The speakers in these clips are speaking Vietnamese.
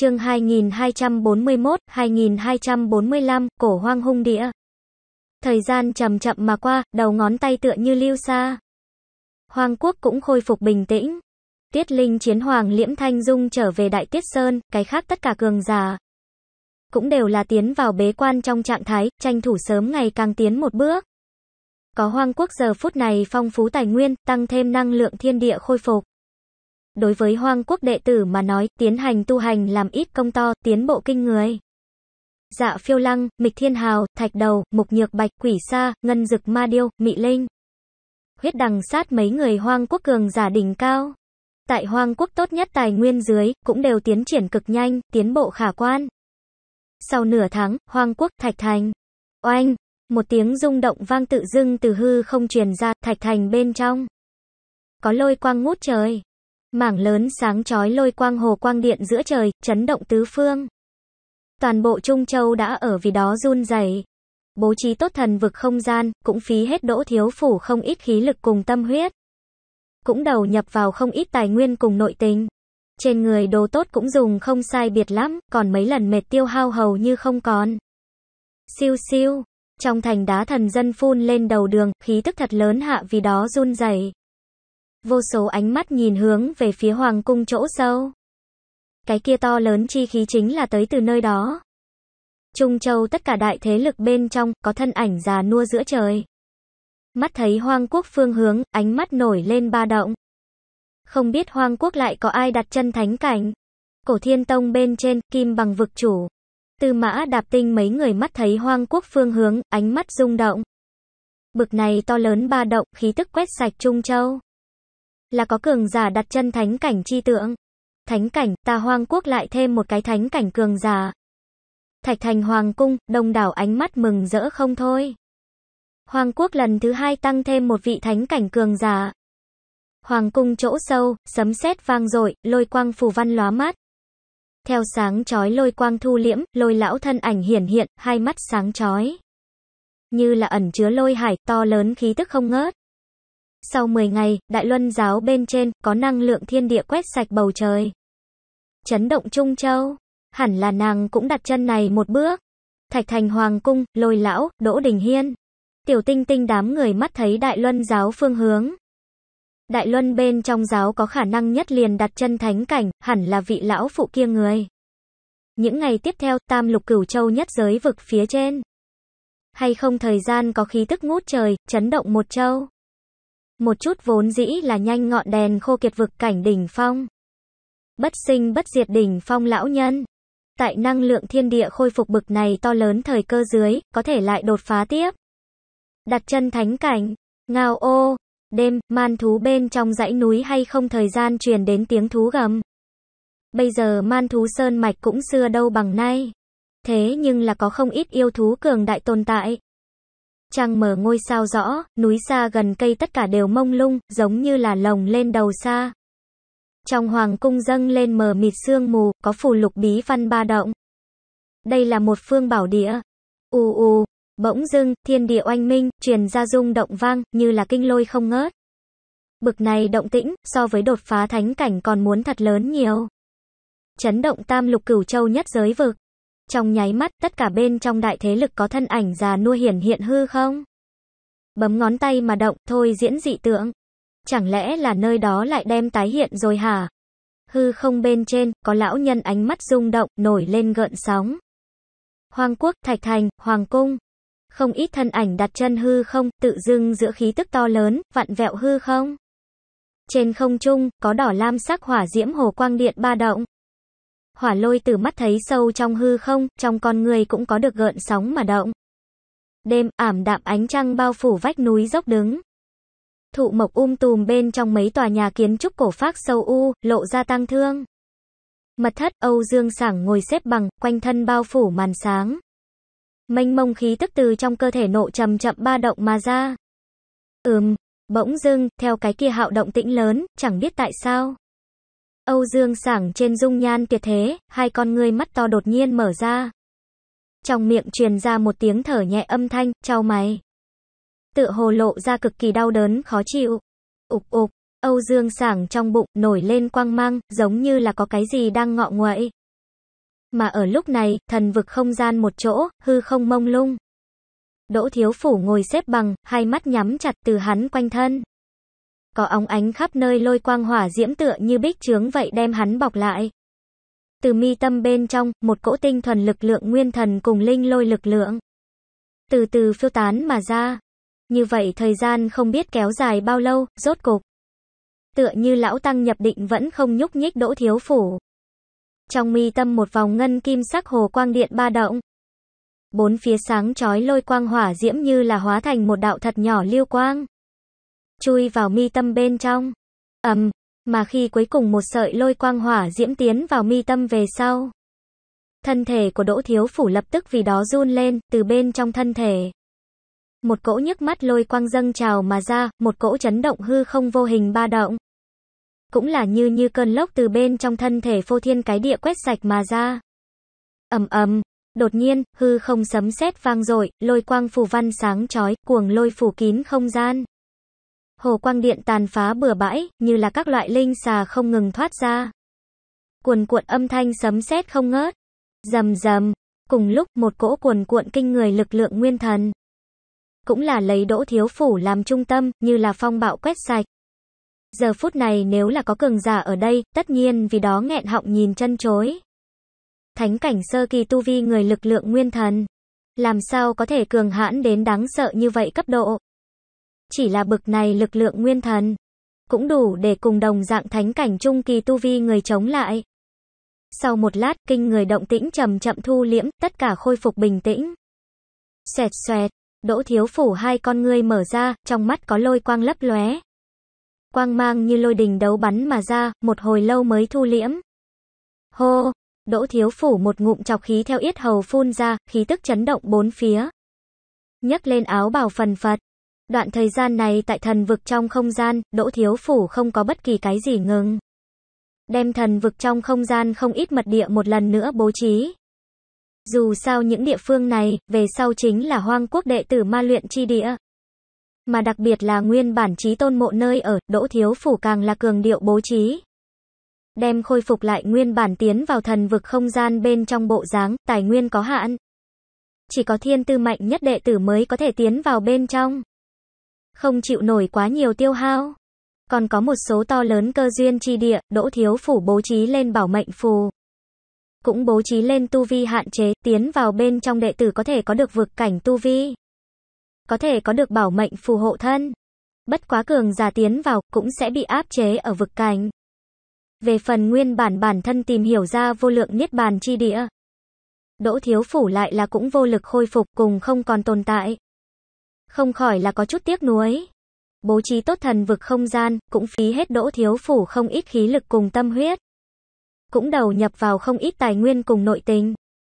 chương 2241, 2245, cổ hoang hung địa. Thời gian chậm chậm mà qua, đầu ngón tay tựa như lưu xa. Hoàng quốc cũng khôi phục bình tĩnh. Tiết Linh chiến hoàng Liễm Thanh Dung trở về Đại Tiết Sơn, cái khác tất cả cường giả. Cũng đều là tiến vào bế quan trong trạng thái, tranh thủ sớm ngày càng tiến một bước. Có hoang quốc giờ phút này phong phú tài nguyên, tăng thêm năng lượng thiên địa khôi phục. Đối với hoang quốc đệ tử mà nói, tiến hành tu hành làm ít công to, tiến bộ kinh người. Dạ phiêu lăng, mịch thiên hào, thạch đầu, mục nhược bạch, quỷ sa, ngân dực ma điêu, mị linh. Huyết đằng sát mấy người hoang quốc cường giả đỉnh cao. Tại hoang quốc tốt nhất tài nguyên dưới, cũng đều tiến triển cực nhanh, tiến bộ khả quan. Sau nửa tháng, hoang quốc thạch thành. Oanh! Một tiếng rung động vang tự dưng từ hư không truyền ra, thạch thành bên trong. Có lôi quang ngút trời. Mảng lớn sáng chói lôi quang hồ quang điện giữa trời, chấn động tứ phương. Toàn bộ Trung Châu đã ở vì đó run rẩy. Bố trí tốt thần vực không gian, cũng phí hết đỗ thiếu phủ không ít khí lực cùng tâm huyết. Cũng đầu nhập vào không ít tài nguyên cùng nội tình. Trên người đồ tốt cũng dùng không sai biệt lắm, còn mấy lần mệt tiêu hao hầu như không còn. Siêu siêu, trong thành đá thần dân phun lên đầu đường, khí tức thật lớn hạ vì đó run rẩy. Vô số ánh mắt nhìn hướng về phía hoàng cung chỗ sâu. Cái kia to lớn chi khí chính là tới từ nơi đó. Trung Châu tất cả đại thế lực bên trong, có thân ảnh già nua giữa trời. Mắt thấy hoang quốc phương hướng, ánh mắt nổi lên ba động. Không biết hoang quốc lại có ai đặt chân thánh cảnh. Cổ thiên tông bên trên, kim bằng vực chủ. Tư mã đạp tinh mấy người mắt thấy hoang quốc phương hướng, ánh mắt rung động. Bực này to lớn ba động, khí tức quét sạch Trung Châu là có cường giả đặt chân thánh cảnh chi tượng. Thánh cảnh, ta hoang quốc lại thêm một cái thánh cảnh cường giả. Thạch thành hoàng cung, đông đảo ánh mắt mừng rỡ không thôi. Hoàng quốc lần thứ hai tăng thêm một vị thánh cảnh cường giả. Hoàng cung chỗ sâu, sấm sét vang dội, lôi quang phù văn lóa mắt. Theo sáng chói lôi quang thu liễm, lôi lão thân ảnh hiển hiện, hai mắt sáng chói. Như là ẩn chứa lôi hải, to lớn khí tức không ngớt. Sau 10 ngày, Đại Luân giáo bên trên có năng lượng thiên địa quét sạch bầu trời. Chấn động Trung Châu, hẳn là nàng cũng đặt chân này một bước. Thạch Thành Hoàng cung, Lôi lão, Đỗ Đình Hiên. Tiểu Tinh Tinh đám người mắt thấy Đại Luân giáo phương hướng. Đại Luân bên trong giáo có khả năng nhất liền đặt chân thánh cảnh, hẳn là vị lão phụ kia người. Những ngày tiếp theo, Tam Lục Cửu Châu nhất giới vực phía trên. Hay không thời gian có khí tức ngút trời, chấn động một châu. Một chút vốn dĩ là nhanh ngọn đèn khô kiệt vực cảnh đỉnh phong. Bất sinh bất diệt đỉnh phong lão nhân. Tại năng lượng thiên địa khôi phục bực này to lớn thời cơ dưới, có thể lại đột phá tiếp. Đặt chân thánh cảnh, ngao ô, đêm, man thú bên trong dãy núi hay không thời gian truyền đến tiếng thú gầm. Bây giờ man thú sơn mạch cũng xưa đâu bằng nay. Thế nhưng là có không ít yêu thú cường đại tồn tại, Trăng mở ngôi sao rõ, núi xa gần cây tất cả đều mông lung, giống như là lồng lên đầu xa. Trong hoàng cung dâng lên mờ mịt sương mù, có phù lục bí văn ba động. Đây là một phương bảo địa. U u, bỗng dưng, thiên địa oanh minh, truyền ra rung động vang, như là kinh lôi không ngớt. Bực này động tĩnh, so với đột phá thánh cảnh còn muốn thật lớn nhiều. Chấn động tam lục cửu châu nhất giới vực. Trong nháy mắt, tất cả bên trong đại thế lực có thân ảnh già nua hiển hiện hư không? Bấm ngón tay mà động, thôi diễn dị tượng. Chẳng lẽ là nơi đó lại đem tái hiện rồi hả? Hư không bên trên, có lão nhân ánh mắt rung động, nổi lên gợn sóng. Hoàng quốc, Thạch Thành, Hoàng cung. Không ít thân ảnh đặt chân hư không, tự dưng giữa khí tức to lớn, vặn vẹo hư không. Trên không trung, có đỏ lam sắc hỏa diễm hồ quang điện ba động hỏa lôi từ mắt thấy sâu trong hư không, trong con người cũng có được gợn sóng mà động. Đêm, ảm đạm ánh trăng bao phủ vách núi dốc đứng. Thụ mộc um tùm bên trong mấy tòa nhà kiến trúc cổ phác sâu u, lộ ra tăng thương. Mật thất, Âu Dương Sảng ngồi xếp bằng, quanh thân bao phủ màn sáng. Mênh mông khí tức từ trong cơ thể nộ chậm chậm ba động mà ra. Ừm, bỗng dưng, theo cái kia hạo động tĩnh lớn, chẳng biết tại sao. Âu Dương sảng trên dung nhan tuyệt thế, hai con ngươi mắt to đột nhiên mở ra. Trong miệng truyền ra một tiếng thở nhẹ âm thanh, trao mày. Tự hồ lộ ra cực kỳ đau đớn khó chịu. Ục ục, Âu Dương sảng trong bụng nổi lên quang mang, giống như là có cái gì đang ngọ nguậy. Mà ở lúc này, thần vực không gian một chỗ, hư không mông lung. Đỗ Thiếu Phủ ngồi xếp bằng, hai mắt nhắm chặt từ hắn quanh thân có óng ánh khắp nơi lôi quang hỏa diễm tựa như bích trướng vậy đem hắn bọc lại. Từ mi tâm bên trong, một cỗ tinh thuần lực lượng nguyên thần cùng linh lôi lực lượng. Từ từ phiêu tán mà ra. Như vậy thời gian không biết kéo dài bao lâu, rốt cục. Tựa như lão tăng nhập định vẫn không nhúc nhích đỗ thiếu phủ. Trong mi tâm một vòng ngân kim sắc hồ quang điện ba động. Bốn phía sáng chói lôi quang hỏa diễm như là hóa thành một đạo thật nhỏ lưu quang chui vào mi tâm bên trong. Ầm, um, mà khi cuối cùng một sợi lôi quang hỏa diễm tiến vào mi tâm về sau, thân thể của Đỗ Thiếu Phủ lập tức vì đó run lên, từ bên trong thân thể. Một cỗ nhức mắt lôi quang dâng trào mà ra, một cỗ chấn động hư không vô hình ba động. Cũng là như như cơn lốc từ bên trong thân thể phô thiên cái địa quét sạch mà ra. ầm ầm, đột nhiên, hư không sấm sét vang dội, lôi quang phù văn sáng chói, cuồng lôi phủ kín không gian hồ quang điện tàn phá bừa bãi, như là các loại linh xà không ngừng thoát ra. Cuồn cuộn âm thanh sấm sét không ngớt. Rầm rầm, cùng lúc một cỗ cuồn cuộn kinh người lực lượng nguyên thần. Cũng là lấy đỗ thiếu phủ làm trung tâm, như là phong bạo quét sạch. Giờ phút này nếu là có cường giả ở đây, tất nhiên vì đó nghẹn họng nhìn chân chối. Thánh cảnh sơ kỳ tu vi người lực lượng nguyên thần. Làm sao có thể cường hãn đến đáng sợ như vậy cấp độ chỉ là bực này lực lượng nguyên thần, cũng đủ để cùng đồng dạng thánh cảnh trung kỳ tu vi người chống lại. Sau một lát, kinh người động tĩnh chậm chậm thu liễm, tất cả khôi phục bình tĩnh. Xoẹt xoẹt, Đỗ Thiếu Phủ hai con ngươi mở ra, trong mắt có lôi quang lấp lóe. Quang mang như lôi đình đấu bắn mà ra, một hồi lâu mới thu liễm. Hô, Đỗ Thiếu Phủ một ngụm chọc khí theo yết hầu phun ra, khí tức chấn động bốn phía. nhấc lên áo bào phần phật, Đoạn thời gian này tại thần vực trong không gian, Đỗ Thiếu Phủ không có bất kỳ cái gì ngừng. Đem thần vực trong không gian không ít mật địa một lần nữa bố trí. Dù sao những địa phương này, về sau chính là hoang quốc đệ tử ma luyện chi địa. Mà đặc biệt là nguyên bản trí tôn mộ nơi ở, Đỗ Thiếu Phủ càng là cường điệu bố trí. Đem khôi phục lại nguyên bản tiến vào thần vực không gian bên trong bộ dáng, tài nguyên có hạn. Chỉ có thiên tư mạnh nhất đệ tử mới có thể tiến vào bên trong không chịu nổi quá nhiều tiêu hao. Còn có một số to lớn cơ duyên chi địa, Đỗ Thiếu Phủ bố trí lên bảo mệnh phù. Cũng bố trí lên tu vi hạn chế, tiến vào bên trong đệ tử có thể có được vực cảnh tu vi. Có thể có được bảo mệnh phù hộ thân. Bất quá cường giả tiến vào, cũng sẽ bị áp chế ở vực cảnh. Về phần nguyên bản bản thân tìm hiểu ra vô lượng niết bàn chi địa. Đỗ Thiếu Phủ lại là cũng vô lực khôi phục cùng không còn tồn tại không khỏi là có chút tiếc nuối. Bố trí tốt thần vực không gian, cũng phí hết đỗ thiếu phủ không ít khí lực cùng tâm huyết. Cũng đầu nhập vào không ít tài nguyên cùng nội tình.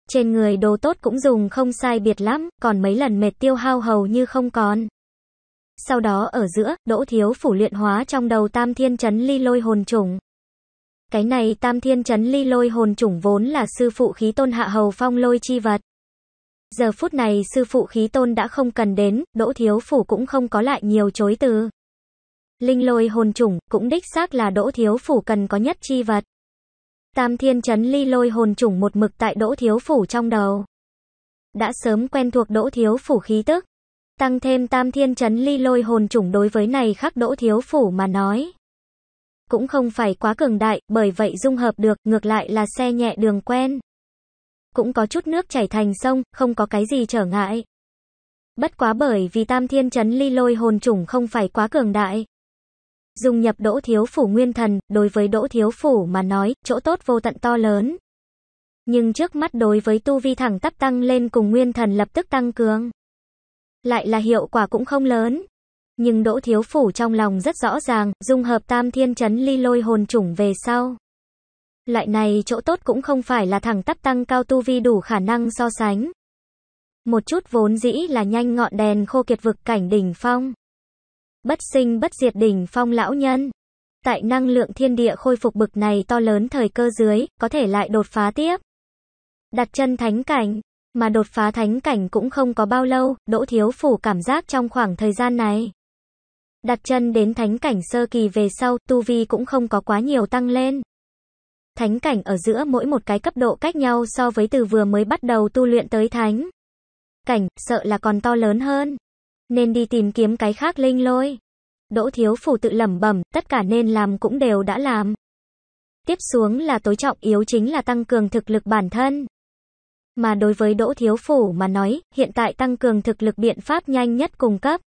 Trên người đồ tốt cũng dùng không sai biệt lắm, còn mấy lần mệt tiêu hao hầu như không còn. Sau đó ở giữa, đỗ thiếu phủ luyện hóa trong đầu tam thiên chấn ly lôi hồn trùng. Cái này tam thiên chấn ly lôi hồn trùng vốn là sư phụ khí tôn hạ hầu phong lôi chi vật. Giờ phút này sư phụ khí tôn đã không cần đến, đỗ thiếu phủ cũng không có lại nhiều chối từ. Linh lôi hồn chủng, cũng đích xác là đỗ thiếu phủ cần có nhất chi vật. Tam thiên chấn ly lôi hồn chủng một mực tại đỗ thiếu phủ trong đầu. Đã sớm quen thuộc đỗ thiếu phủ khí tức. Tăng thêm tam thiên chấn ly lôi hồn chủng đối với này khắc đỗ thiếu phủ mà nói. Cũng không phải quá cường đại, bởi vậy dung hợp được, ngược lại là xe nhẹ đường quen cũng có chút nước chảy thành sông, không có cái gì trở ngại. Bất quá bởi vì tam thiên chấn ly lôi hồn chủng không phải quá cường đại. Dùng nhập đỗ thiếu phủ nguyên thần, đối với đỗ thiếu phủ mà nói, chỗ tốt vô tận to lớn. Nhưng trước mắt đối với tu vi thẳng tắp tăng lên cùng nguyên thần lập tức tăng cường. Lại là hiệu quả cũng không lớn. Nhưng đỗ thiếu phủ trong lòng rất rõ ràng, dung hợp tam thiên chấn ly lôi hồn chủng về sau. Loại này chỗ tốt cũng không phải là thẳng tắp tăng cao tu vi đủ khả năng so sánh. Một chút vốn dĩ là nhanh ngọn đèn khô kiệt vực cảnh đỉnh phong. Bất sinh bất diệt đỉnh phong lão nhân. Tại năng lượng thiên địa khôi phục bực này to lớn thời cơ dưới, có thể lại đột phá tiếp. Đặt chân thánh cảnh, mà đột phá thánh cảnh cũng không có bao lâu, Đỗ Thiếu Phủ cảm giác trong khoảng thời gian này. Đặt chân đến thánh cảnh sơ kỳ về sau, tu vi cũng không có quá nhiều tăng lên thánh cảnh ở giữa mỗi một cái cấp độ cách nhau so với từ vừa mới bắt đầu tu luyện tới thánh. Cảnh, sợ là còn to lớn hơn. Nên đi tìm kiếm cái khác linh lôi. Đỗ thiếu phủ tự lẩm bẩm, tất cả nên làm cũng đều đã làm. Tiếp xuống là tối trọng yếu chính là tăng cường thực lực bản thân. Mà đối với Đỗ Thiếu Phủ mà nói, hiện tại tăng cường thực lực biện pháp nhanh nhất cung cấp.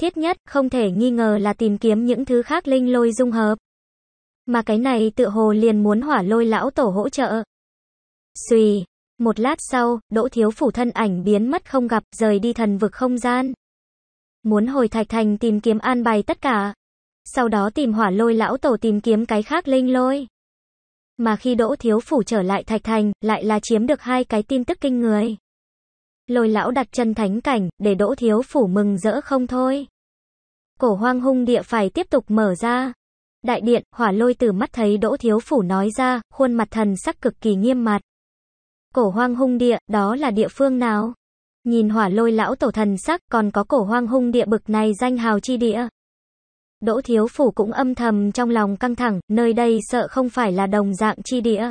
Thiết nhất, không thể nghi ngờ là tìm kiếm những thứ khác linh lôi dung hợp. Mà cái này tựa hồ liền muốn hỏa lôi lão tổ hỗ trợ. Xùy, một lát sau, đỗ thiếu phủ thân ảnh biến mất không gặp, rời đi thần vực không gian. Muốn hồi thạch thành tìm kiếm an bài tất cả. Sau đó tìm hỏa lôi lão tổ tìm kiếm cái khác linh lôi. Mà khi đỗ thiếu phủ trở lại thạch thành, lại là chiếm được hai cái tin tức kinh người. Lôi lão đặt chân thánh cảnh, để đỗ thiếu phủ mừng rỡ không thôi. Cổ hoang hung địa phải tiếp tục mở ra. Đại điện, hỏa lôi từ mắt thấy Đỗ Thiếu Phủ nói ra, khuôn mặt thần sắc cực kỳ nghiêm mặt. Cổ hoang hung địa, đó là địa phương nào? Nhìn hỏa lôi lão tổ thần sắc còn có cổ hoang hung địa bực này danh hào chi địa. Đỗ Thiếu Phủ cũng âm thầm trong lòng căng thẳng, nơi đây sợ không phải là đồng dạng chi địa.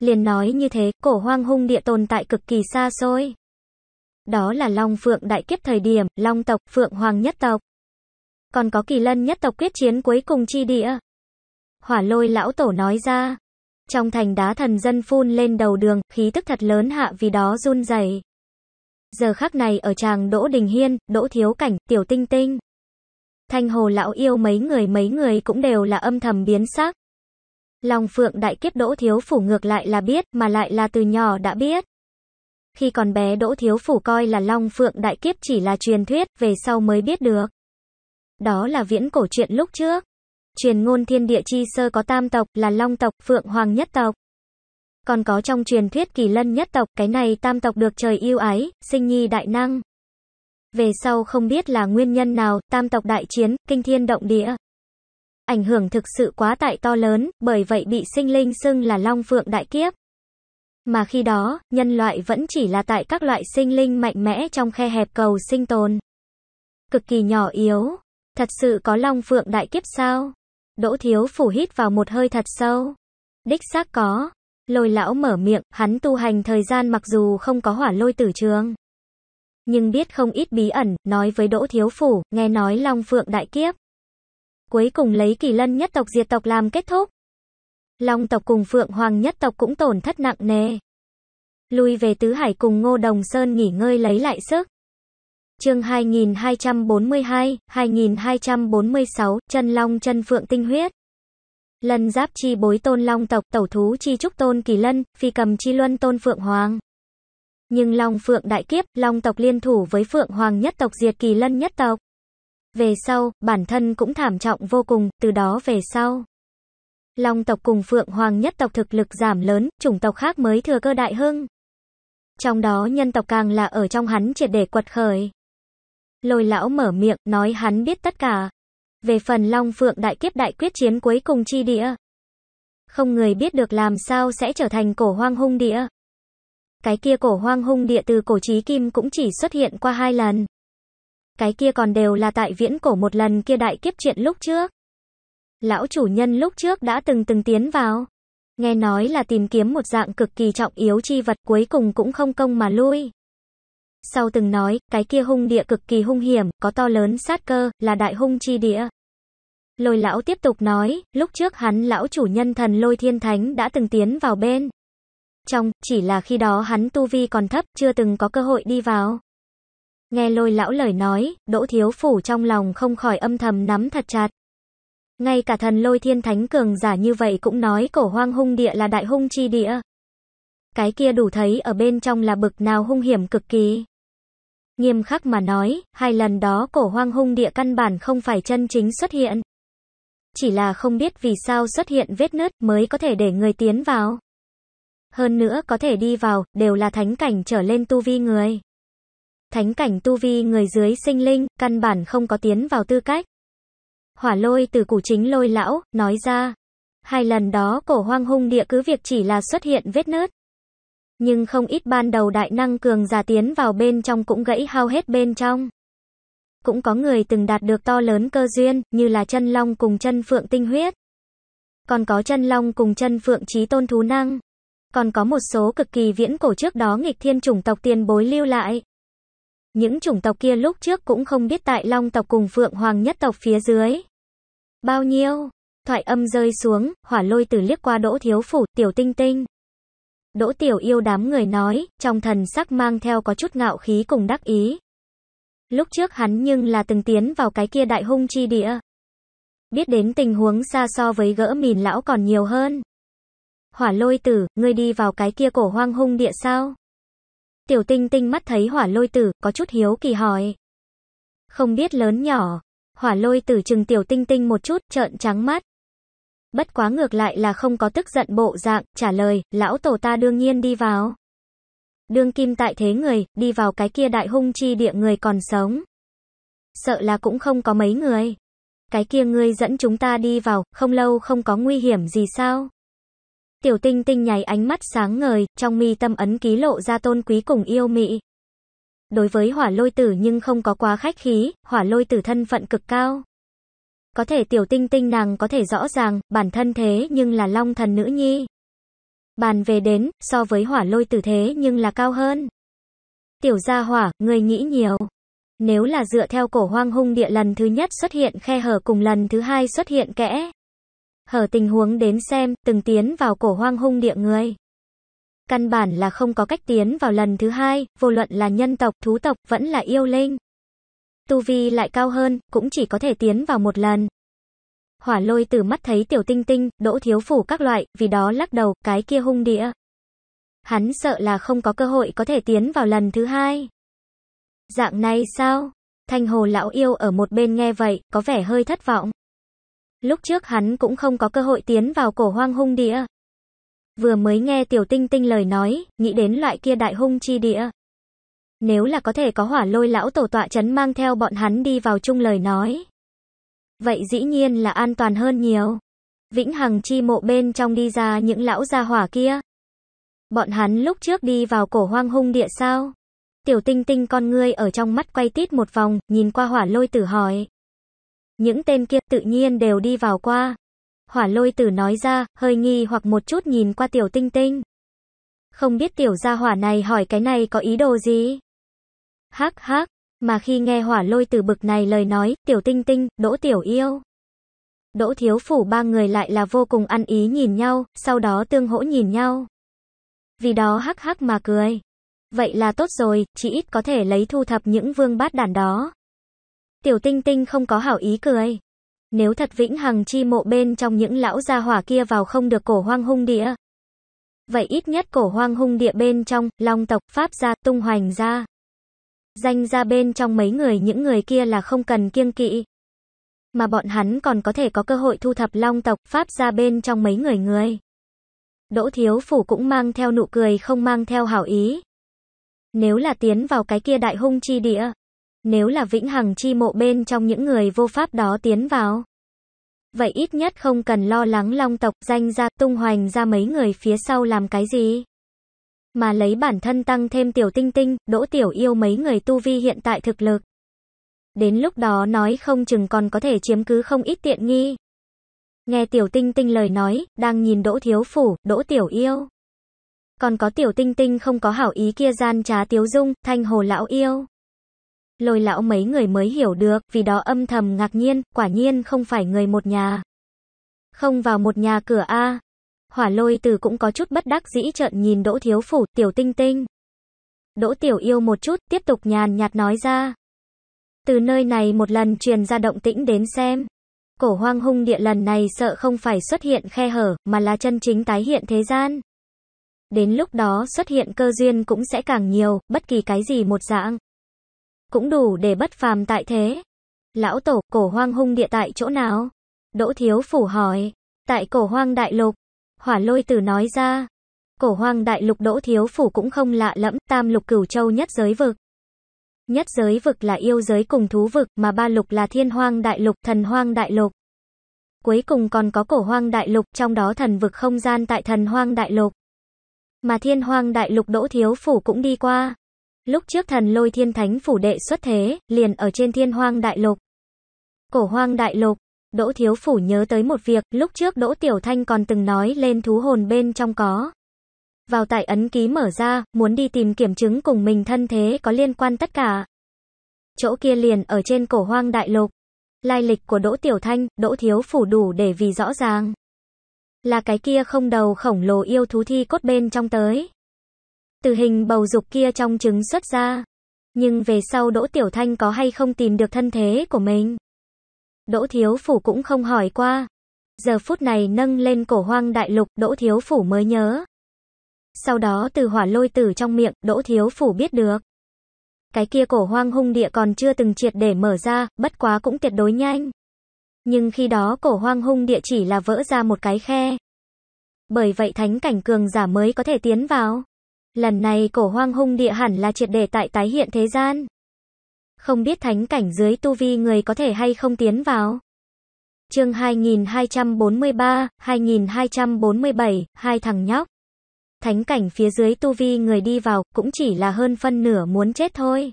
Liền nói như thế, cổ hoang hung địa tồn tại cực kỳ xa xôi. Đó là Long Phượng đại kiếp thời điểm, Long tộc, Phượng Hoàng nhất tộc còn có kỳ lân nhất tộc quyết chiến cuối cùng chi địa. Hỏa lôi lão tổ nói ra. Trong thành đá thần dân phun lên đầu đường, khí tức thật lớn hạ vì đó run dày Giờ khắc này ở tràng Đỗ Đình Hiên, Đỗ Thiếu Cảnh, Tiểu Tinh Tinh. Thanh hồ lão yêu mấy người mấy người cũng đều là âm thầm biến sắc. Long phượng đại kiếp Đỗ Thiếu Phủ ngược lại là biết, mà lại là từ nhỏ đã biết. Khi còn bé Đỗ Thiếu Phủ coi là Long Phượng Đại Kiếp chỉ là truyền thuyết, về sau mới biết được đó là viễn cổ chuyện lúc trước. Truyền ngôn thiên địa chi sơ có tam tộc là long tộc, phượng hoàng nhất tộc. Còn có trong truyền thuyết kỳ lân nhất tộc, cái này tam tộc được trời yêu ái, sinh nhi đại năng. Về sau không biết là nguyên nhân nào, tam tộc đại chiến, kinh thiên động địa. Ảnh hưởng thực sự quá tại to lớn, bởi vậy bị sinh linh xưng là long phượng đại kiếp. Mà khi đó, nhân loại vẫn chỉ là tại các loại sinh linh mạnh mẽ trong khe hẹp cầu sinh tồn. Cực kỳ nhỏ yếu, Thật sự có long phượng đại kiếp sao? Đỗ thiếu phủ hít vào một hơi thật sâu. Đích xác có. Lôi lão mở miệng, hắn tu hành thời gian mặc dù không có hỏa lôi tử trường. Nhưng biết không ít bí ẩn, nói với đỗ thiếu phủ, nghe nói long phượng đại kiếp. Cuối cùng lấy kỳ lân nhất tộc diệt tộc làm kết thúc. Long tộc cùng phượng hoàng nhất tộc cũng tổn thất nặng nề. Lui về tứ hải cùng ngô đồng sơn nghỉ ngơi lấy lại sức chương 2242, 2246, chân long chân phượng tinh huyết. Lần giáp chi bối tôn long tộc, tẩu thú chi trúc tôn kỳ lân, phi cầm chi luân tôn phượng hoàng. Nhưng long phượng đại kiếp, long tộc liên thủ với phượng hoàng nhất tộc diệt kỳ lân nhất tộc. Về sau, bản thân cũng thảm trọng vô cùng, từ đó về sau. Long tộc cùng phượng hoàng nhất tộc thực lực giảm lớn, chủng tộc khác mới thừa cơ đại hưng. Trong đó nhân tộc càng là ở trong hắn triệt để quật khởi. Lôi lão mở miệng, nói hắn biết tất cả. Về phần Long Phượng đại kiếp đại quyết chiến cuối cùng chi địa. Không người biết được làm sao sẽ trở thành cổ hoang hung địa. Cái kia cổ hoang hung địa từ cổ trí kim cũng chỉ xuất hiện qua hai lần. Cái kia còn đều là tại viễn cổ một lần kia đại kiếp chuyện lúc trước. Lão chủ nhân lúc trước đã từng từng tiến vào. Nghe nói là tìm kiếm một dạng cực kỳ trọng yếu chi vật cuối cùng cũng không công mà lui. Sau từng nói, cái kia hung địa cực kỳ hung hiểm, có to lớn sát cơ, là đại hung chi địa. Lôi lão tiếp tục nói, lúc trước hắn lão chủ nhân thần lôi thiên thánh đã từng tiến vào bên. Trong, chỉ là khi đó hắn tu vi còn thấp, chưa từng có cơ hội đi vào. Nghe lôi lão lời nói, đỗ thiếu phủ trong lòng không khỏi âm thầm nắm thật chặt. Ngay cả thần lôi thiên thánh cường giả như vậy cũng nói cổ hoang hung địa là đại hung chi địa. Cái kia đủ thấy ở bên trong là bực nào hung hiểm cực kỳ. Nghiêm khắc mà nói, hai lần đó cổ hoang hung địa căn bản không phải chân chính xuất hiện. Chỉ là không biết vì sao xuất hiện vết nứt mới có thể để người tiến vào. Hơn nữa có thể đi vào, đều là thánh cảnh trở lên tu vi người. Thánh cảnh tu vi người dưới sinh linh, căn bản không có tiến vào tư cách. Hỏa lôi từ củ chính lôi lão, nói ra. Hai lần đó cổ hoang hung địa cứ việc chỉ là xuất hiện vết nứt nhưng không ít ban đầu đại năng cường giả tiến vào bên trong cũng gãy hao hết bên trong. Cũng có người từng đạt được to lớn cơ duyên, như là chân long cùng chân phượng tinh huyết. Còn có chân long cùng chân phượng trí tôn thú năng. Còn có một số cực kỳ viễn cổ trước đó nghịch thiên chủng tộc tiền bối lưu lại. Những chủng tộc kia lúc trước cũng không biết tại long tộc cùng phượng hoàng nhất tộc phía dưới. Bao nhiêu? Thoại âm rơi xuống, hỏa lôi từ liếc qua đỗ thiếu phủ, tiểu tinh tinh. Đỗ Tiểu Yêu đám người nói, trong thần sắc mang theo có chút ngạo khí cùng đắc ý. Lúc trước hắn nhưng là từng tiến vào cái kia đại hung chi địa. Biết đến tình huống xa so với gỡ mìn lão còn nhiều hơn. Hỏa lôi tử, ngươi đi vào cái kia cổ hoang hung địa sao? Tiểu tinh tinh mắt thấy hỏa lôi tử, có chút hiếu kỳ hỏi. Không biết lớn nhỏ, hỏa lôi tử chừng tiểu tinh tinh một chút, trợn trắng mắt. Bất quá ngược lại là không có tức giận bộ dạng, trả lời, lão tổ ta đương nhiên đi vào. Đương kim tại thế người, đi vào cái kia đại hung chi địa người còn sống. Sợ là cũng không có mấy người. Cái kia ngươi dẫn chúng ta đi vào, không lâu không có nguy hiểm gì sao? Tiểu tinh tinh nháy ánh mắt sáng ngời, trong mi tâm ấn ký lộ ra tôn quý cùng yêu mị. Đối với hỏa lôi tử nhưng không có quá khách khí, hỏa lôi tử thân phận cực cao. Có thể tiểu tinh tinh nàng có thể rõ ràng, bản thân thế nhưng là long thần nữ nhi. Bàn về đến, so với hỏa lôi tử thế nhưng là cao hơn. Tiểu gia hỏa, người nghĩ nhiều. Nếu là dựa theo cổ hoang hung địa lần thứ nhất xuất hiện khe hở cùng lần thứ hai xuất hiện kẽ. Hở tình huống đến xem, từng tiến vào cổ hoang hung địa người. Căn bản là không có cách tiến vào lần thứ hai, vô luận là nhân tộc, thú tộc, vẫn là yêu linh tu vi lại cao hơn, cũng chỉ có thể tiến vào một lần. Hỏa lôi từ mắt thấy tiểu tinh tinh, đỗ thiếu phủ các loại, vì đó lắc đầu, cái kia hung địa. Hắn sợ là không có cơ hội có thể tiến vào lần thứ hai. Dạng này sao? Thanh hồ lão yêu ở một bên nghe vậy, có vẻ hơi thất vọng. Lúc trước hắn cũng không có cơ hội tiến vào cổ hoang hung địa. Vừa mới nghe tiểu tinh tinh lời nói, nghĩ đến loại kia đại hung chi địa, nếu là có thể có hỏa lôi lão tổ tọa chấn mang theo bọn hắn đi vào chung lời nói. Vậy dĩ nhiên là an toàn hơn nhiều. Vĩnh Hằng chi mộ bên trong đi ra những lão gia hỏa kia. Bọn hắn lúc trước đi vào cổ hoang hung địa sao? Tiểu tinh tinh con ngươi ở trong mắt quay tít một vòng, nhìn qua hỏa lôi tử hỏi. Những tên kia tự nhiên đều đi vào qua. Hỏa lôi tử nói ra, hơi nghi hoặc một chút nhìn qua tiểu tinh tinh. Không biết tiểu gia hỏa này hỏi cái này có ý đồ gì? hắc hắc, mà khi nghe hỏa lôi từ bực này lời nói, tiểu tinh tinh, đỗ tiểu yêu. Đỗ thiếu phủ ba người lại là vô cùng ăn ý nhìn nhau, sau đó tương hỗ nhìn nhau. Vì đó hắc hắc mà cười. Vậy là tốt rồi, chỉ ít có thể lấy thu thập những vương bát đàn đó. Tiểu tinh tinh không có hảo ý cười. Nếu thật vĩnh hằng chi mộ bên trong những lão gia hỏa kia vào không được cổ hoang hung địa. Vậy ít nhất cổ hoang hung địa bên trong, long tộc, pháp gia, tung hoành gia. Danh ra bên trong mấy người những người kia là không cần kiêng kỵ. Mà bọn hắn còn có thể có cơ hội thu thập long tộc Pháp ra bên trong mấy người người. Đỗ Thiếu Phủ cũng mang theo nụ cười không mang theo hảo ý. Nếu là tiến vào cái kia đại hung chi địa. Nếu là vĩnh hằng chi mộ bên trong những người vô pháp đó tiến vào. Vậy ít nhất không cần lo lắng long tộc danh ra tung hoành ra mấy người phía sau làm cái gì mà lấy bản thân tăng thêm tiểu tinh tinh, đỗ tiểu yêu mấy người tu vi hiện tại thực lực. Đến lúc đó nói không chừng còn có thể chiếm cứ không ít tiện nghi. Nghe tiểu tinh tinh lời nói, đang nhìn đỗ thiếu phủ, đỗ tiểu yêu. Còn có tiểu tinh tinh không có hảo ý kia gian trá tiếu dung, thanh hồ lão yêu. Lôi lão mấy người mới hiểu được, vì đó âm thầm ngạc nhiên, quả nhiên không phải người một nhà. Không vào một nhà cửa A, Hỏa lôi từ cũng có chút bất đắc dĩ trợn nhìn Đỗ Thiếu Phủ, Tiểu Tinh Tinh. Đỗ Tiểu Yêu một chút, tiếp tục nhàn nhạt nói ra. Từ nơi này một lần truyền ra động tĩnh đến xem. Cổ hoang hung địa lần này sợ không phải xuất hiện khe hở, mà là chân chính tái hiện thế gian. Đến lúc đó xuất hiện cơ duyên cũng sẽ càng nhiều, bất kỳ cái gì một dạng. Cũng đủ để bất phàm tại thế. Lão tổ, cổ hoang hung địa tại chỗ nào? Đỗ Thiếu Phủ hỏi. Tại cổ hoang đại lục, Hỏa lôi Tử nói ra. Cổ hoang đại lục đỗ thiếu phủ cũng không lạ lẫm, tam lục cửu châu nhất giới vực. Nhất giới vực là yêu giới cùng thú vực, mà ba lục là thiên hoang đại lục, thần hoang đại lục. Cuối cùng còn có cổ hoang đại lục, trong đó thần vực không gian tại thần hoang đại lục. Mà thiên hoang đại lục đỗ thiếu phủ cũng đi qua. Lúc trước thần lôi thiên thánh phủ đệ xuất thế, liền ở trên thiên hoang đại lục. Cổ hoang đại lục, Đỗ Thiếu Phủ nhớ tới một việc, lúc trước Đỗ Tiểu Thanh còn từng nói lên thú hồn bên trong có. Vào tại ấn ký mở ra, muốn đi tìm kiểm chứng cùng mình thân thế có liên quan tất cả. Chỗ kia liền ở trên cổ hoang đại lục. Lai lịch của Đỗ Tiểu Thanh, Đỗ Thiếu Phủ đủ để vì rõ ràng. Là cái kia không đầu khổng lồ yêu thú thi cốt bên trong tới. Từ hình bầu dục kia trong trứng xuất ra. Nhưng về sau Đỗ Tiểu Thanh có hay không tìm được thân thế của mình? Đỗ Thiếu Phủ cũng không hỏi qua. Giờ phút này nâng lên cổ hoang đại lục, Đỗ Thiếu Phủ mới nhớ. Sau đó từ hỏa lôi tử trong miệng, Đỗ Thiếu Phủ biết được. Cái kia cổ hoang hung địa còn chưa từng triệt để mở ra, bất quá cũng tuyệt đối nhanh. Nhưng khi đó cổ hoang hung địa chỉ là vỡ ra một cái khe. Bởi vậy thánh cảnh cường giả mới có thể tiến vào. Lần này cổ hoang hung địa hẳn là triệt để tại tái hiện thế gian không biết thánh cảnh dưới tu vi người có thể hay không tiến vào. Chương 2243, 2247, hai thằng nhóc. Thánh cảnh phía dưới tu vi người đi vào cũng chỉ là hơn phân nửa muốn chết thôi.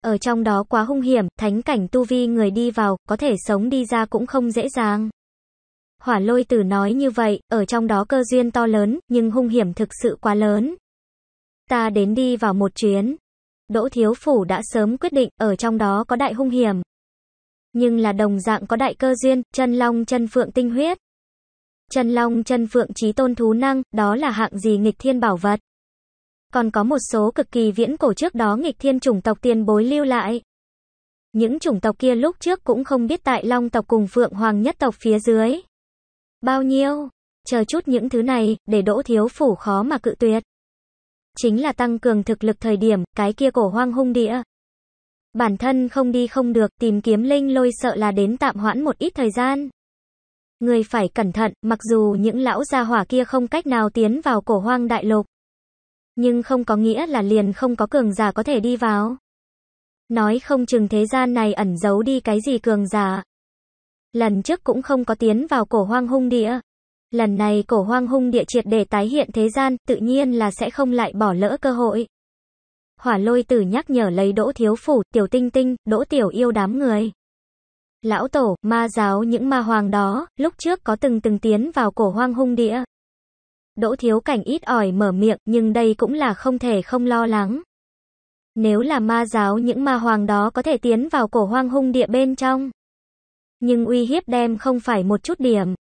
Ở trong đó quá hung hiểm, thánh cảnh tu vi người đi vào, có thể sống đi ra cũng không dễ dàng. Hỏa lôi tử nói như vậy, ở trong đó cơ duyên to lớn, nhưng hung hiểm thực sự quá lớn. Ta đến đi vào một chuyến, Đỗ Thiếu Phủ đã sớm quyết định, ở trong đó có đại hung hiểm. Nhưng là đồng dạng có đại cơ duyên, chân long chân phượng tinh huyết. Chân long chân phượng trí tôn thú năng, đó là hạng gì nghịch thiên bảo vật. Còn có một số cực kỳ viễn cổ trước đó nghịch thiên chủng tộc tiền bối lưu lại. Những chủng tộc kia lúc trước cũng không biết tại long tộc cùng phượng hoàng nhất tộc phía dưới. Bao nhiêu? Chờ chút những thứ này, để đỗ thiếu phủ khó mà cự tuyệt chính là tăng cường thực lực thời điểm, cái kia cổ hoang hung địa. Bản thân không đi không được, tìm kiếm linh lôi sợ là đến tạm hoãn một ít thời gian. Người phải cẩn thận, mặc dù những lão gia hỏa kia không cách nào tiến vào cổ hoang đại lục. Nhưng không có nghĩa là liền không có cường giả có thể đi vào. Nói không chừng thế gian này ẩn giấu đi cái gì cường giả. Lần trước cũng không có tiến vào cổ hoang hung địa. Lần này cổ hoang hung địa triệt để tái hiện thế gian, tự nhiên là sẽ không lại bỏ lỡ cơ hội. Hỏa lôi tử nhắc nhở lấy đỗ thiếu phủ, tiểu tinh tinh, đỗ tiểu yêu đám người. Lão tổ, ma giáo những ma hoàng đó, lúc trước có từng từng tiến vào cổ hoang hung địa. Đỗ thiếu cảnh ít ỏi mở miệng, nhưng đây cũng là không thể không lo lắng. Nếu là ma giáo những ma hoàng đó có thể tiến vào cổ hoang hung địa bên trong. Nhưng uy hiếp đem không phải một chút điểm.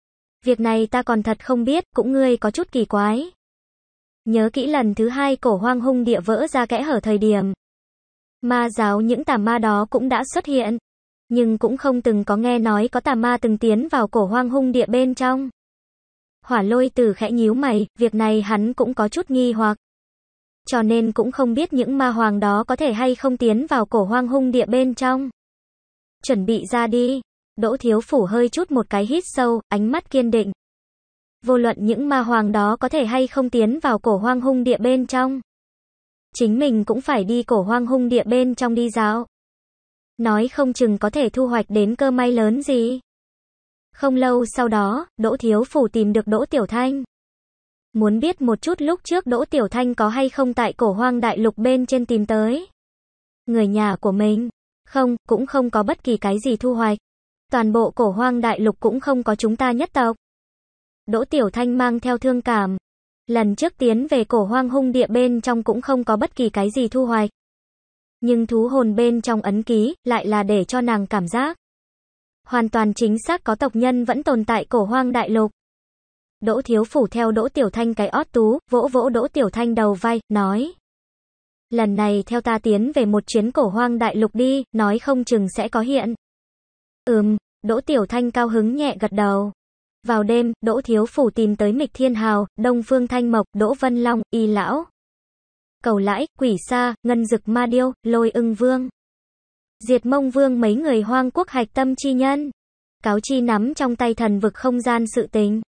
Việc này ta còn thật không biết, cũng ngươi có chút kỳ quái. Nhớ kỹ lần thứ hai cổ hoang hung địa vỡ ra kẽ hở thời điểm. Ma giáo những tà ma đó cũng đã xuất hiện. Nhưng cũng không từng có nghe nói có tà ma từng tiến vào cổ hoang hung địa bên trong. Hỏa lôi từ khẽ nhíu mày, việc này hắn cũng có chút nghi hoặc. Cho nên cũng không biết những ma hoàng đó có thể hay không tiến vào cổ hoang hung địa bên trong. Chuẩn bị ra đi. Đỗ Thiếu Phủ hơi chút một cái hít sâu, ánh mắt kiên định. Vô luận những ma hoàng đó có thể hay không tiến vào cổ hoang hung địa bên trong. Chính mình cũng phải đi cổ hoang hung địa bên trong đi giáo. Nói không chừng có thể thu hoạch đến cơ may lớn gì. Không lâu sau đó, Đỗ Thiếu Phủ tìm được Đỗ Tiểu Thanh. Muốn biết một chút lúc trước Đỗ Tiểu Thanh có hay không tại cổ hoang đại lục bên trên tìm tới. Người nhà của mình, không, cũng không có bất kỳ cái gì thu hoạch. Toàn bộ cổ hoang đại lục cũng không có chúng ta nhất tộc. Đỗ Tiểu Thanh mang theo thương cảm. Lần trước tiến về cổ hoang hung địa bên trong cũng không có bất kỳ cái gì thu hoạch. Nhưng thú hồn bên trong ấn ký lại là để cho nàng cảm giác. Hoàn toàn chính xác có tộc nhân vẫn tồn tại cổ hoang đại lục. Đỗ Thiếu Phủ theo Đỗ Tiểu Thanh cái ót tú, vỗ vỗ Đỗ Tiểu Thanh đầu vai, nói. Lần này theo ta tiến về một chuyến cổ hoang đại lục đi, nói không chừng sẽ có hiện. Ừm, Đỗ Tiểu Thanh cao hứng nhẹ gật đầu. Vào đêm, Đỗ Thiếu Phủ tìm tới Mịch Thiên Hào, Đông Phương Thanh Mộc, Đỗ Vân Long, Y Lão. Cầu Lãi, Quỷ Sa, Ngân Dực Ma Điêu, Lôi ưng Vương. Diệt mông vương mấy người hoang quốc hạch tâm chi nhân. Cáo chi nắm trong tay thần vực không gian sự tình.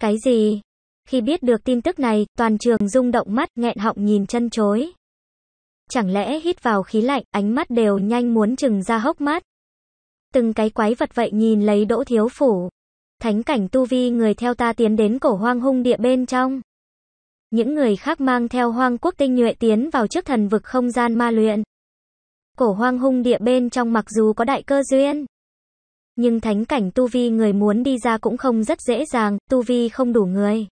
Cái gì? Khi biết được tin tức này, toàn trường rung động mắt, nghẹn họng nhìn chân chối. Chẳng lẽ hít vào khí lạnh, ánh mắt đều nhanh muốn chừng ra hốc mắt từng cái quái vật vậy nhìn lấy đỗ thiếu phủ. Thánh cảnh tu vi người theo ta tiến đến cổ hoang hung địa bên trong. Những người khác mang theo hoang quốc tinh nhuệ tiến vào trước thần vực không gian ma luyện. Cổ hoang hung địa bên trong mặc dù có đại cơ duyên. Nhưng thánh cảnh tu vi người muốn đi ra cũng không rất dễ dàng, tu vi không đủ người.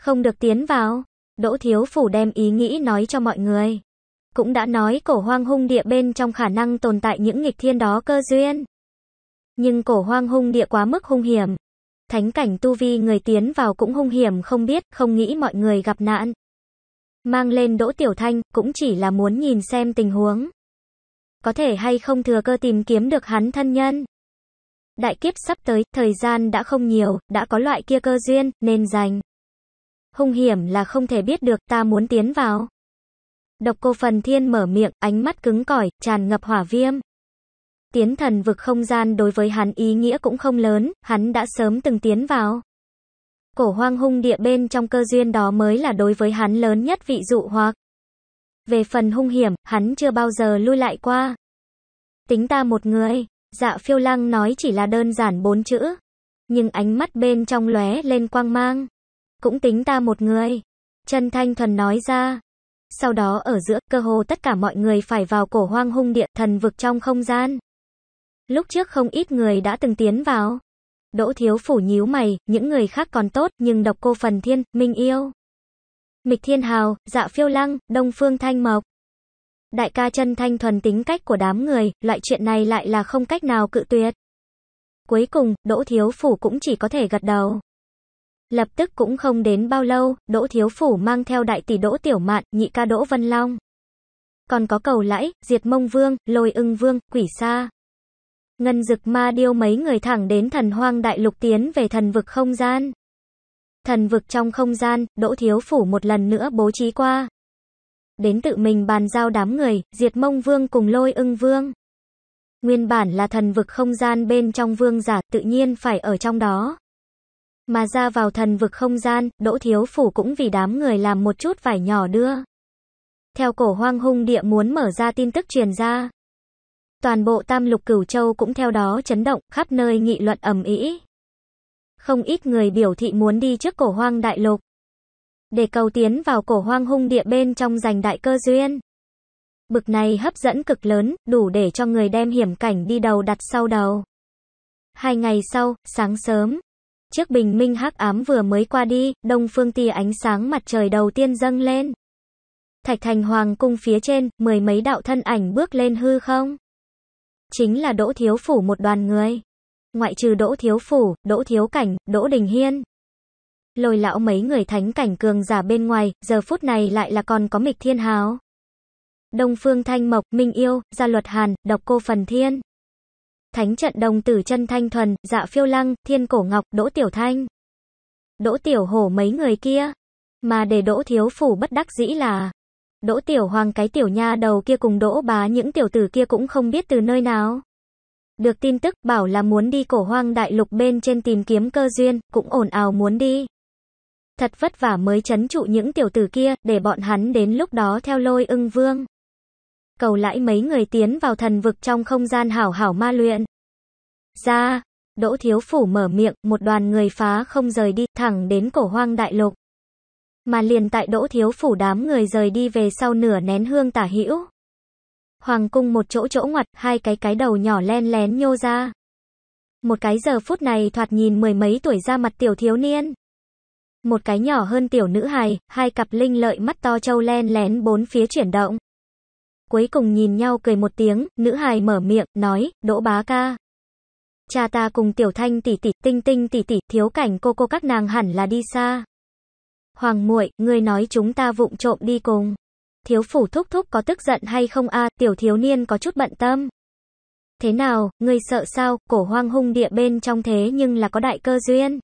Không được tiến vào. Đỗ thiếu phủ đem ý nghĩ nói cho mọi người cũng đã nói cổ hoang hung địa bên trong khả năng tồn tại những nghịch thiên đó cơ duyên. Nhưng cổ hoang hung địa quá mức hung hiểm. Thánh cảnh tu vi người tiến vào cũng hung hiểm không biết, không nghĩ mọi người gặp nạn. Mang lên Đỗ Tiểu Thanh, cũng chỉ là muốn nhìn xem tình huống. Có thể hay không thừa cơ tìm kiếm được hắn thân nhân. Đại kiếp sắp tới, thời gian đã không nhiều, đã có loại kia cơ duyên, nên dành. Hung hiểm là không thể biết được ta muốn tiến vào. Độc cô phần thiên mở miệng, ánh mắt cứng cỏi, tràn ngập hỏa viêm. Tiến thần vực không gian đối với hắn ý nghĩa cũng không lớn, hắn đã sớm từng tiến vào. Cổ hoang hung địa bên trong cơ duyên đó mới là đối với hắn lớn nhất vị dụ hoặc. Về phần hung hiểm, hắn chưa bao giờ lui lại qua. Tính ta một người, dạ phiêu lăng nói chỉ là đơn giản bốn chữ. Nhưng ánh mắt bên trong lóe lên quang mang. Cũng tính ta một người. Chân thanh thuần nói ra, sau đó ở giữa, cơ hồ tất cả mọi người phải vào cổ hoang hung địa, thần vực trong không gian. Lúc trước không ít người đã từng tiến vào. Đỗ thiếu phủ nhíu mày, những người khác còn tốt, nhưng độc cô phần thiên, minh yêu. Mịch thiên hào, dạ phiêu lăng, đông phương thanh mộc. Đại ca chân thanh thuần tính cách của đám người, loại chuyện này lại là không cách nào cự tuyệt. Cuối cùng, đỗ thiếu phủ cũng chỉ có thể gật đầu. Lập tức cũng không đến bao lâu, Đỗ Thiếu Phủ mang theo đại tỷ Đỗ Tiểu Mạn, nhị ca Đỗ Vân Long. Còn có cầu lãi, diệt mông vương, lôi ưng vương, quỷ sa. Ngân dực ma điêu mấy người thẳng đến thần hoang đại lục tiến về thần vực không gian. Thần vực trong không gian, Đỗ Thiếu Phủ một lần nữa bố trí qua. Đến tự mình bàn giao đám người, diệt mông vương cùng lôi ưng vương. Nguyên bản là thần vực không gian bên trong vương giả tự nhiên phải ở trong đó mà ra vào thần vực không gian, Đỗ Thiếu Phủ cũng vì đám người làm một chút vải nhỏ đưa. Theo cổ hoang hung địa muốn mở ra tin tức truyền ra. Toàn bộ tam lục cửu châu cũng theo đó chấn động, khắp nơi nghị luận ầm ĩ. Không ít người biểu thị muốn đi trước cổ hoang đại lục. Để cầu tiến vào cổ hoang hung địa bên trong giành đại cơ duyên. Bực này hấp dẫn cực lớn, đủ để cho người đem hiểm cảnh đi đầu đặt sau đầu. Hai ngày sau, sáng sớm, Chiếc bình minh hắc ám vừa mới qua đi, đông phương tia ánh sáng mặt trời đầu tiên dâng lên. Thạch thành hoàng cung phía trên, mười mấy đạo thân ảnh bước lên hư không. Chính là đỗ thiếu phủ một đoàn người. Ngoại trừ đỗ thiếu phủ, đỗ thiếu cảnh, đỗ đình hiên. Lôi lão mấy người thánh cảnh cường giả bên ngoài, giờ phút này lại là còn có mịch thiên hào. Đông phương thanh mộc, minh yêu, gia luật hàn, độc cô phần thiên. Thánh trận đồng tử chân thanh thuần, dạ phiêu lăng, thiên cổ ngọc, đỗ tiểu thanh. Đỗ tiểu hổ mấy người kia. Mà để đỗ thiếu phủ bất đắc dĩ là. Đỗ tiểu hoàng cái tiểu nha đầu kia cùng đỗ bá những tiểu tử kia cũng không biết từ nơi nào. Được tin tức bảo là muốn đi cổ hoang đại lục bên trên tìm kiếm cơ duyên, cũng ồn ào muốn đi. Thật vất vả mới chấn trụ những tiểu tử kia, để bọn hắn đến lúc đó theo lôi ưng vương cầu lãi mấy người tiến vào thần vực trong không gian hảo hảo ma luyện. Ra, Đỗ Thiếu Phủ mở miệng, một đoàn người phá không rời đi, thẳng đến cổ hoang đại lục. Mà liền tại Đỗ Thiếu Phủ đám người rời đi về sau nửa nén hương tả hữu Hoàng cung một chỗ chỗ ngoặt, hai cái cái đầu nhỏ len lén nhô ra. Một cái giờ phút này thoạt nhìn mười mấy tuổi ra mặt tiểu thiếu niên. Một cái nhỏ hơn tiểu nữ hài, hai cặp linh lợi mắt to trâu len lén bốn phía chuyển động cuối cùng nhìn nhau cười một tiếng, nữ hài mở miệng, nói, đỗ bá ca. Cha ta cùng tiểu thanh tỷ tỷ, tinh tinh tỷ tỷ, thiếu cảnh cô cô các nàng hẳn là đi xa. Hoàng muội, ngươi nói chúng ta vụng trộm đi cùng. Thiếu phủ thúc thúc có tức giận hay không a, tiểu thiếu niên có chút bận tâm. Thế nào, ngươi sợ sao, cổ hoang hung địa bên trong thế nhưng là có đại cơ duyên.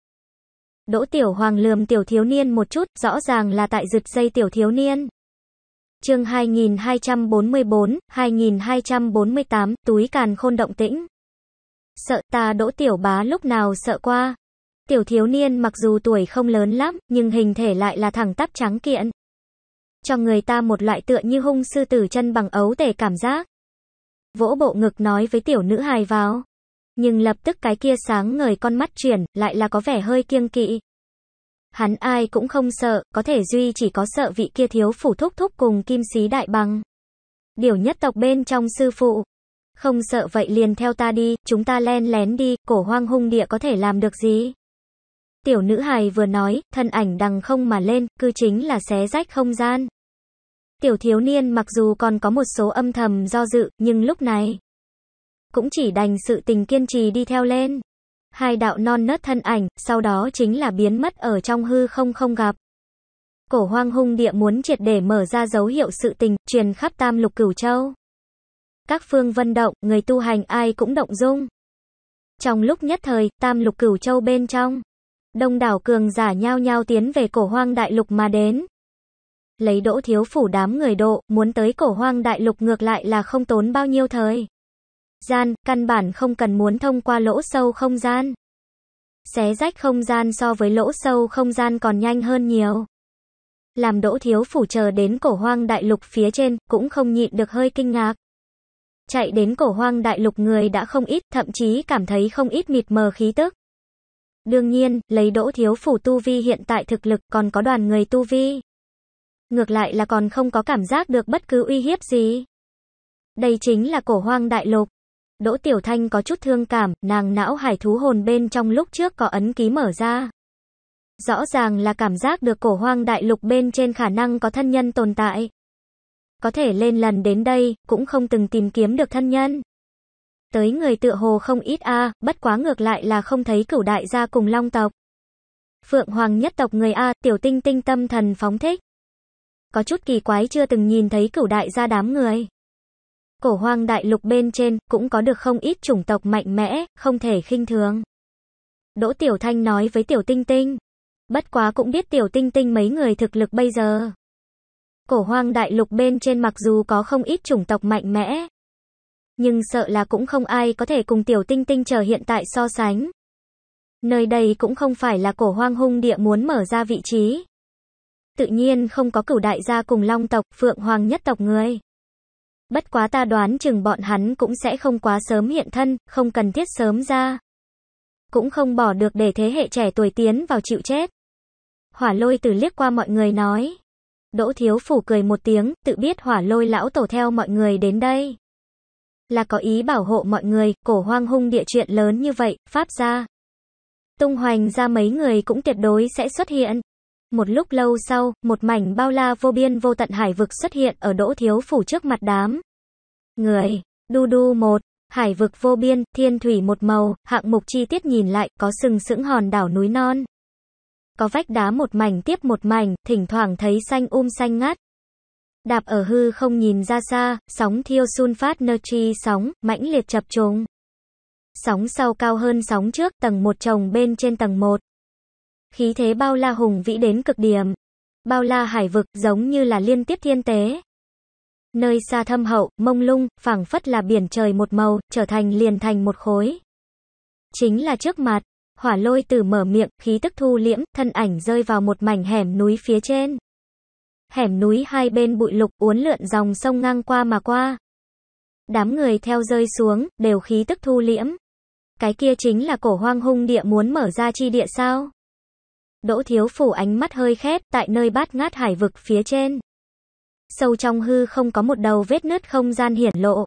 Đỗ tiểu hoàng lườm tiểu thiếu niên một chút, rõ ràng là tại giật dây tiểu thiếu niên. Chương 2244, 2248, túi càn khôn động tĩnh. Sợ ta Đỗ Tiểu Bá lúc nào sợ qua. Tiểu thiếu niên mặc dù tuổi không lớn lắm, nhưng hình thể lại là thẳng tắp trắng kiện. Cho người ta một loại tựa như hung sư tử chân bằng ấu tể cảm giác. Vỗ bộ ngực nói với tiểu nữ hài vào. Nhưng lập tức cái kia sáng ngời con mắt chuyển, lại là có vẻ hơi kiêng kỵ. Hắn ai cũng không sợ, có thể duy chỉ có sợ vị kia thiếu phủ thúc thúc cùng kim sĩ đại bằng. Điều nhất tộc bên trong sư phụ. Không sợ vậy liền theo ta đi, chúng ta len lén đi, cổ hoang hung địa có thể làm được gì? Tiểu nữ hài vừa nói, thân ảnh đằng không mà lên, cư chính là xé rách không gian. Tiểu thiếu niên mặc dù còn có một số âm thầm do dự, nhưng lúc này cũng chỉ đành sự tình kiên trì đi theo lên hai đạo non nớt thân ảnh, sau đó chính là biến mất ở trong hư không không gặp. Cổ hoang hung địa muốn triệt để mở ra dấu hiệu sự tình, truyền khắp tam lục cửu châu. Các phương vân động, người tu hành ai cũng động dung. Trong lúc nhất thời, tam lục cửu châu bên trong, đông đảo cường giả nhao nhao tiến về cổ hoang đại lục mà đến. Lấy đỗ thiếu phủ đám người độ, muốn tới cổ hoang đại lục ngược lại là không tốn bao nhiêu thời gian, căn bản không cần muốn thông qua lỗ sâu không gian. Xé rách không gian so với lỗ sâu không gian còn nhanh hơn nhiều. Làm đỗ thiếu phủ chờ đến cổ hoang đại lục phía trên, cũng không nhịn được hơi kinh ngạc. Chạy đến cổ hoang đại lục người đã không ít, thậm chí cảm thấy không ít mịt mờ khí tức. Đương nhiên, lấy đỗ thiếu phủ tu vi hiện tại thực lực còn có đoàn người tu vi. Ngược lại là còn không có cảm giác được bất cứ uy hiếp gì. Đây chính là cổ hoang đại lục. Đỗ Tiểu Thanh có chút thương cảm, nàng não hải thú hồn bên trong lúc trước có ấn ký mở ra. Rõ ràng là cảm giác được cổ hoang đại lục bên trên khả năng có thân nhân tồn tại. Có thể lên lần đến đây, cũng không từng tìm kiếm được thân nhân. Tới người tựa hồ không ít a, bất quá ngược lại là không thấy cửu đại gia cùng long tộc. Phượng Hoàng nhất tộc người A, tiểu tinh tinh tâm thần phóng thích. Có chút kỳ quái chưa từng nhìn thấy cửu đại gia đám người cổ hoang đại lục bên trên cũng có được không ít chủng tộc mạnh mẽ, không thể khinh thường. Đỗ Tiểu Thanh nói với Tiểu Tinh Tinh. Bất quá cũng biết Tiểu Tinh Tinh mấy người thực lực bây giờ. Cổ hoang đại lục bên trên mặc dù có không ít chủng tộc mạnh mẽ. Nhưng sợ là cũng không ai có thể cùng Tiểu Tinh Tinh chờ hiện tại so sánh. Nơi đây cũng không phải là cổ hoang hung địa muốn mở ra vị trí. Tự nhiên không có cửu đại gia cùng long tộc, phượng hoàng nhất tộc người. Bất quá ta đoán chừng bọn hắn cũng sẽ không quá sớm hiện thân, không cần thiết sớm ra. Cũng không bỏ được để thế hệ trẻ tuổi tiến vào chịu chết. Hỏa lôi từ liếc qua mọi người nói. Đỗ thiếu phủ cười một tiếng, tự biết hỏa lôi lão tổ theo mọi người đến đây. Là có ý bảo hộ mọi người, cổ hoang hung địa chuyện lớn như vậy, pháp ra. Tung hoành ra mấy người cũng tuyệt đối sẽ xuất hiện. Một lúc lâu sau, một mảnh bao la vô biên vô tận hải vực xuất hiện ở đỗ thiếu phủ trước mặt đám. Người, đu đu một, hải vực vô biên, thiên thủy một màu, hạng mục chi tiết nhìn lại, có sừng sững hòn đảo núi non. Có vách đá một mảnh tiếp một mảnh, thỉnh thoảng thấy xanh um xanh ngắt. Đạp ở hư không nhìn ra xa, sóng thiêu sun phát nơ chi sóng, mãnh liệt chập trùng. Sóng sau cao hơn sóng trước, tầng một chồng bên trên tầng một khí thế bao la hùng vĩ đến cực điểm. Bao la hải vực giống như là liên tiếp thiên tế. Nơi xa thâm hậu, mông lung, phảng phất là biển trời một màu, trở thành liền thành một khối. Chính là trước mặt, hỏa lôi từ mở miệng, khí tức thu liễm, thân ảnh rơi vào một mảnh hẻm núi phía trên. Hẻm núi hai bên bụi lục uốn lượn dòng sông ngang qua mà qua. Đám người theo rơi xuống, đều khí tức thu liễm. Cái kia chính là cổ hoang hung địa muốn mở ra chi địa sao? Đỗ Thiếu Phủ ánh mắt hơi khép tại nơi bát ngát hải vực phía trên. Sâu trong hư không có một đầu vết nứt không gian hiển lộ.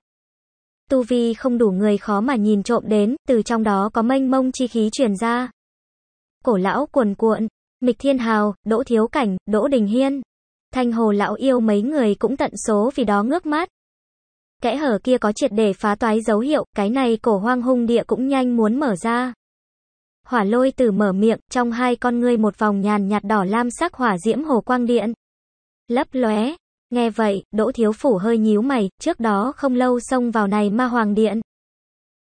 Tu vi không đủ người khó mà nhìn trộm đến, từ trong đó có mênh mông chi khí truyền ra. Cổ lão cuồn cuộn, Mịch Thiên Hào, Đỗ Thiếu Cảnh, Đỗ Đình Hiên. Thanh Hồ lão yêu mấy người cũng tận số vì đó ngước mắt Kẽ hở kia có triệt để phá toái dấu hiệu, cái này cổ hoang hung địa cũng nhanh muốn mở ra. Hỏa lôi tử mở miệng, trong hai con ngươi một vòng nhàn nhạt đỏ lam sắc hỏa diễm hồ quang điện. Lấp lóe. Nghe vậy, Đỗ Thiếu Phủ hơi nhíu mày, trước đó không lâu xông vào này ma hoàng điện.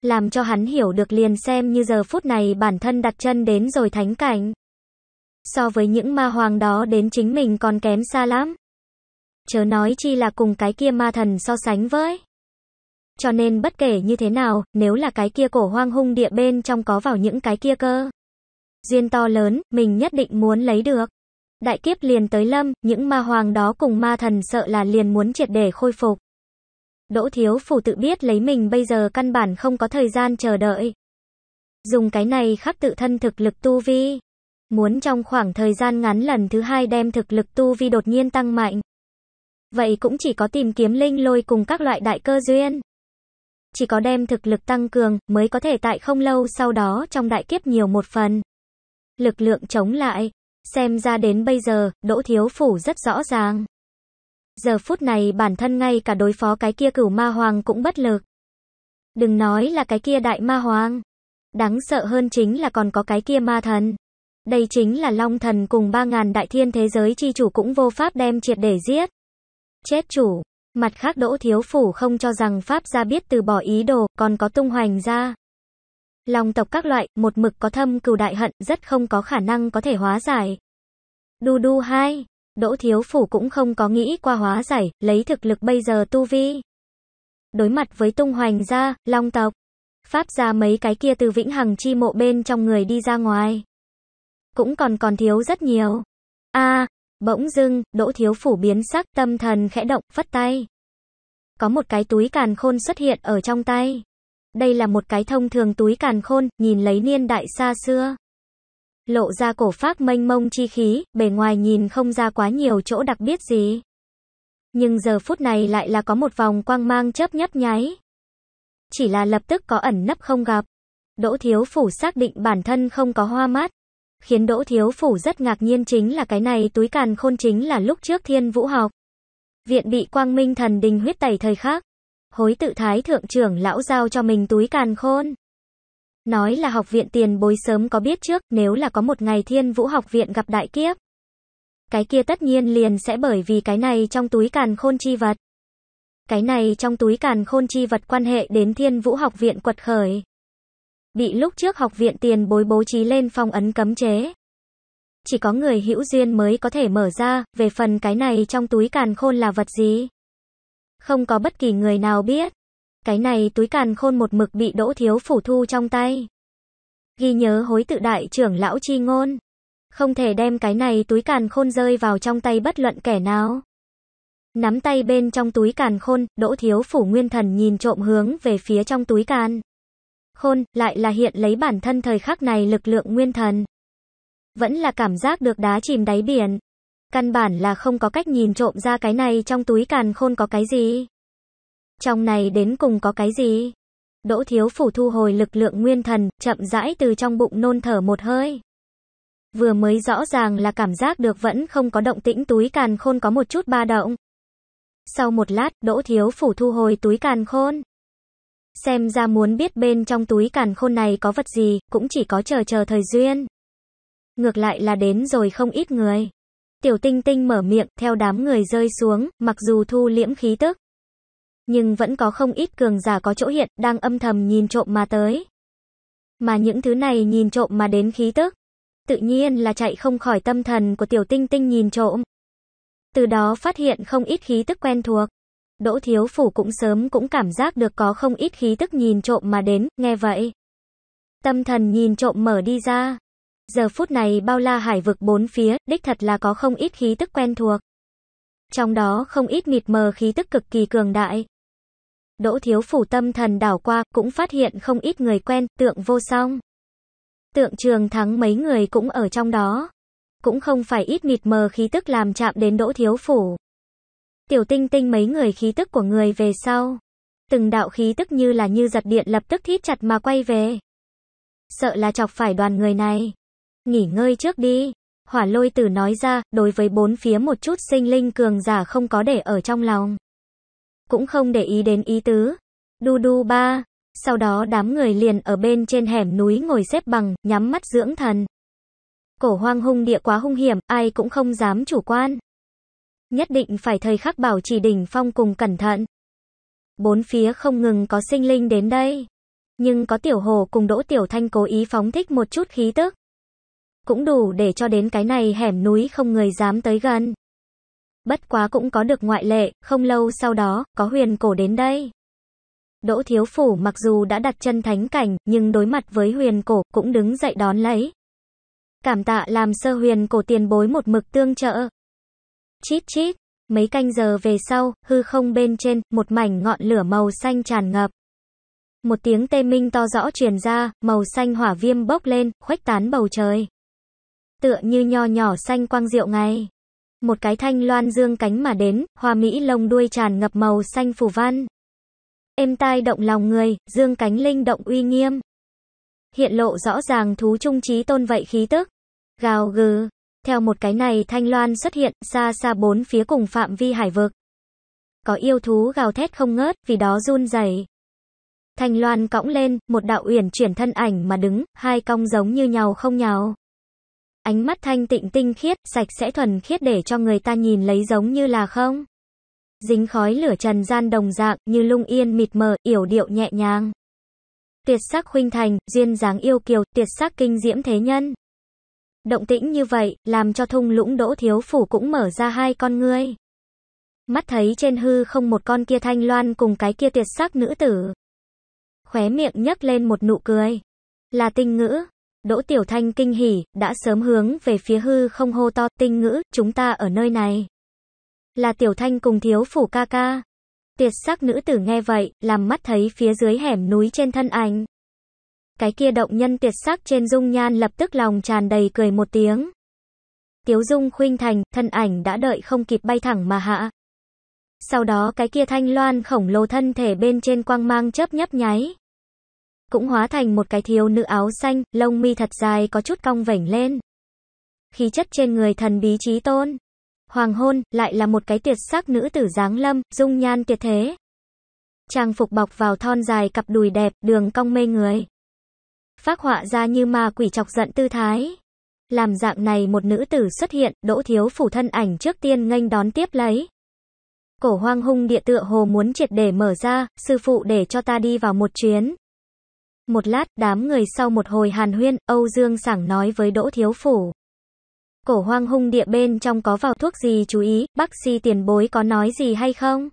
Làm cho hắn hiểu được liền xem như giờ phút này bản thân đặt chân đến rồi thánh cảnh. So với những ma hoàng đó đến chính mình còn kém xa lắm. Chớ nói chi là cùng cái kia ma thần so sánh với. Cho nên bất kể như thế nào, nếu là cái kia cổ hoang hung địa bên trong có vào những cái kia cơ. Duyên to lớn, mình nhất định muốn lấy được. Đại kiếp liền tới lâm, những ma hoàng đó cùng ma thần sợ là liền muốn triệt để khôi phục. Đỗ Thiếu Phủ tự biết lấy mình bây giờ căn bản không có thời gian chờ đợi. Dùng cái này khắc tự thân thực lực tu vi. Muốn trong khoảng thời gian ngắn lần thứ hai đem thực lực tu vi đột nhiên tăng mạnh. Vậy cũng chỉ có tìm kiếm linh lôi cùng các loại đại cơ duyên chỉ có đem thực lực tăng cường mới có thể tại không lâu sau đó trong đại kiếp nhiều một phần. Lực lượng chống lại, xem ra đến bây giờ, Đỗ Thiếu Phủ rất rõ ràng. Giờ phút này bản thân ngay cả đối phó cái kia cửu ma hoàng cũng bất lực. Đừng nói là cái kia đại ma hoàng. Đáng sợ hơn chính là còn có cái kia ma thần. Đây chính là Long Thần cùng ba ngàn đại thiên thế giới chi chủ cũng vô pháp đem triệt để giết. Chết chủ, Mặt khác Đỗ Thiếu Phủ không cho rằng Pháp gia biết từ bỏ ý đồ, còn có tung hoành ra. Lòng tộc các loại, một mực có thâm cừu đại hận, rất không có khả năng có thể hóa giải. Đu đu hai, Đỗ Thiếu Phủ cũng không có nghĩ qua hóa giải, lấy thực lực bây giờ tu vi. Đối mặt với tung hoành gia, long tộc, Pháp gia mấy cái kia từ vĩnh hằng chi mộ bên trong người đi ra ngoài. Cũng còn còn thiếu rất nhiều. a Bỗng dưng, Đỗ Thiếu Phủ biến sắc, tâm thần khẽ động, phất tay. Có một cái túi càn khôn xuất hiện ở trong tay. Đây là một cái thông thường túi càn khôn, nhìn lấy niên đại xa xưa. Lộ ra cổ phác mênh mông chi khí, bề ngoài nhìn không ra quá nhiều chỗ đặc biệt gì. Nhưng giờ phút này lại là có một vòng quang mang chớp nhấp nháy. Chỉ là lập tức có ẩn nấp không gặp. Đỗ Thiếu Phủ xác định bản thân không có hoa mát, Khiến Đỗ Thiếu Phủ rất ngạc nhiên chính là cái này túi càn khôn chính là lúc trước thiên vũ học. Viện bị quang minh thần đình huyết tẩy thời khác. Hối tự thái thượng trưởng lão giao cho mình túi càn khôn. Nói là học viện tiền bối sớm có biết trước nếu là có một ngày thiên vũ học viện gặp đại kiếp. Cái kia tất nhiên liền sẽ bởi vì cái này trong túi càn khôn chi vật. Cái này trong túi càn khôn chi vật quan hệ đến thiên vũ học viện quật khởi bị lúc trước học viện tiền bối bố trí lên phong ấn cấm chế. Chỉ có người hữu duyên mới có thể mở ra, về phần cái này trong túi càn khôn là vật gì? Không có bất kỳ người nào biết. Cái này túi càn khôn một mực bị đỗ thiếu phủ thu trong tay. Ghi nhớ hối tự đại trưởng lão chi ngôn. Không thể đem cái này túi càn khôn rơi vào trong tay bất luận kẻ nào. Nắm tay bên trong túi càn khôn, đỗ thiếu phủ nguyên thần nhìn trộm hướng về phía trong túi càn khôn, lại là hiện lấy bản thân thời khắc này lực lượng nguyên thần. Vẫn là cảm giác được đá chìm đáy biển. Căn bản là không có cách nhìn trộm ra cái này trong túi càn khôn có cái gì. Trong này đến cùng có cái gì? Đỗ thiếu phủ thu hồi lực lượng nguyên thần, chậm rãi từ trong bụng nôn thở một hơi. Vừa mới rõ ràng là cảm giác được vẫn không có động tĩnh túi càn khôn có một chút ba động. Sau một lát, đỗ thiếu phủ thu hồi túi càn khôn xem ra muốn biết bên trong túi càn khôn này có vật gì, cũng chỉ có chờ chờ thời duyên. Ngược lại là đến rồi không ít người. Tiểu tinh tinh mở miệng, theo đám người rơi xuống, mặc dù thu liễm khí tức. Nhưng vẫn có không ít cường giả có chỗ hiện, đang âm thầm nhìn trộm mà tới. Mà những thứ này nhìn trộm mà đến khí tức. Tự nhiên là chạy không khỏi tâm thần của tiểu tinh tinh nhìn trộm. Từ đó phát hiện không ít khí tức quen thuộc. Đỗ Thiếu Phủ cũng sớm cũng cảm giác được có không ít khí tức nhìn trộm mà đến, nghe vậy. Tâm thần nhìn trộm mở đi ra. Giờ phút này bao la hải vực bốn phía, đích thật là có không ít khí tức quen thuộc. Trong đó không ít mịt mờ khí tức cực kỳ cường đại. Đỗ Thiếu Phủ tâm thần đảo qua, cũng phát hiện không ít người quen, tượng vô song. Tượng trường thắng mấy người cũng ở trong đó. Cũng không phải ít mịt mờ khí tức làm chạm đến Đỗ Thiếu Phủ. Tiểu tinh tinh mấy người khí tức của người về sau. Từng đạo khí tức như là như giật điện lập tức thít chặt mà quay về. Sợ là chọc phải đoàn người này. Nghỉ ngơi trước đi. Hỏa lôi tử nói ra, đối với bốn phía một chút sinh linh cường giả không có để ở trong lòng. Cũng không để ý đến ý tứ. Du du ba. Sau đó đám người liền ở bên trên hẻm núi ngồi xếp bằng, nhắm mắt dưỡng thần. Cổ hoang hung địa quá hung hiểm, ai cũng không dám chủ quan. Nhất định phải thời khắc bảo trì đỉnh phong cùng cẩn thận. Bốn phía không ngừng có sinh linh đến đây. Nhưng có tiểu hồ cùng đỗ tiểu thanh cố ý phóng thích một chút khí tức. Cũng đủ để cho đến cái này hẻm núi không người dám tới gần. Bất quá cũng có được ngoại lệ, không lâu sau đó, có huyền cổ đến đây. Đỗ thiếu phủ mặc dù đã đặt chân thánh cảnh, nhưng đối mặt với huyền cổ, cũng đứng dậy đón lấy. Cảm tạ làm sơ huyền cổ tiền bối một mực tương trợ. Chít chít. Mấy canh giờ về sau, hư không bên trên, một mảnh ngọn lửa màu xanh tràn ngập. Một tiếng tê minh to rõ truyền ra, màu xanh hỏa viêm bốc lên, khuếch tán bầu trời. Tựa như nho nhỏ xanh quang diệu ngay Một cái thanh loan dương cánh mà đến, hoa mỹ lông đuôi tràn ngập màu xanh phù văn. Êm tai động lòng người, dương cánh linh động uy nghiêm. Hiện lộ rõ ràng thú trung trí tôn vậy khí tức. Gào gừ, theo một cái này thanh loan xuất hiện, xa xa bốn phía cùng phạm vi hải vực. Có yêu thú gào thét không ngớt, vì đó run rẩy. Thanh loan cõng lên, một đạo uyển chuyển thân ảnh mà đứng, hai cong giống như nhau không nhau. Ánh mắt thanh tịnh tinh khiết, sạch sẽ thuần khiết để cho người ta nhìn lấy giống như là không. Dính khói lửa trần gian đồng dạng, như lung yên mịt mờ, yểu điệu nhẹ nhàng. Tuyệt sắc huynh thành, duyên dáng yêu kiều, tuyệt sắc kinh diễm thế nhân. Động tĩnh như vậy, làm cho thung lũng đỗ thiếu phủ cũng mở ra hai con ngươi. Mắt thấy trên hư không một con kia thanh loan cùng cái kia tuyệt sắc nữ tử. Khóe miệng nhấc lên một nụ cười. Là tinh ngữ. Đỗ tiểu thanh kinh hỉ, đã sớm hướng về phía hư không hô to tinh ngữ, chúng ta ở nơi này. Là tiểu thanh cùng thiếu phủ ca ca. Tuyệt sắc nữ tử nghe vậy, làm mắt thấy phía dưới hẻm núi trên thân ảnh cái kia động nhân tuyệt sắc trên dung nhan lập tức lòng tràn đầy cười một tiếng. Tiếu dung khuynh thành, thân ảnh đã đợi không kịp bay thẳng mà hạ. Sau đó cái kia thanh loan khổng lồ thân thể bên trên quang mang chớp nhấp nháy. Cũng hóa thành một cái thiếu nữ áo xanh, lông mi thật dài có chút cong vểnh lên. Khí chất trên người thần bí trí tôn. Hoàng hôn, lại là một cái tuyệt sắc nữ tử dáng lâm, dung nhan tuyệt thế. Trang phục bọc vào thon dài cặp đùi đẹp, đường cong mê người phát họa ra như ma quỷ chọc giận tư thái. Làm dạng này một nữ tử xuất hiện, đỗ thiếu phủ thân ảnh trước tiên nghênh đón tiếp lấy. Cổ hoang hung địa tựa hồ muốn triệt để mở ra, sư phụ để cho ta đi vào một chuyến. Một lát, đám người sau một hồi hàn huyên, Âu Dương sảng nói với đỗ thiếu phủ. Cổ hoang hung địa bên trong có vào thuốc gì chú ý, bác sĩ tiền bối có nói gì hay không?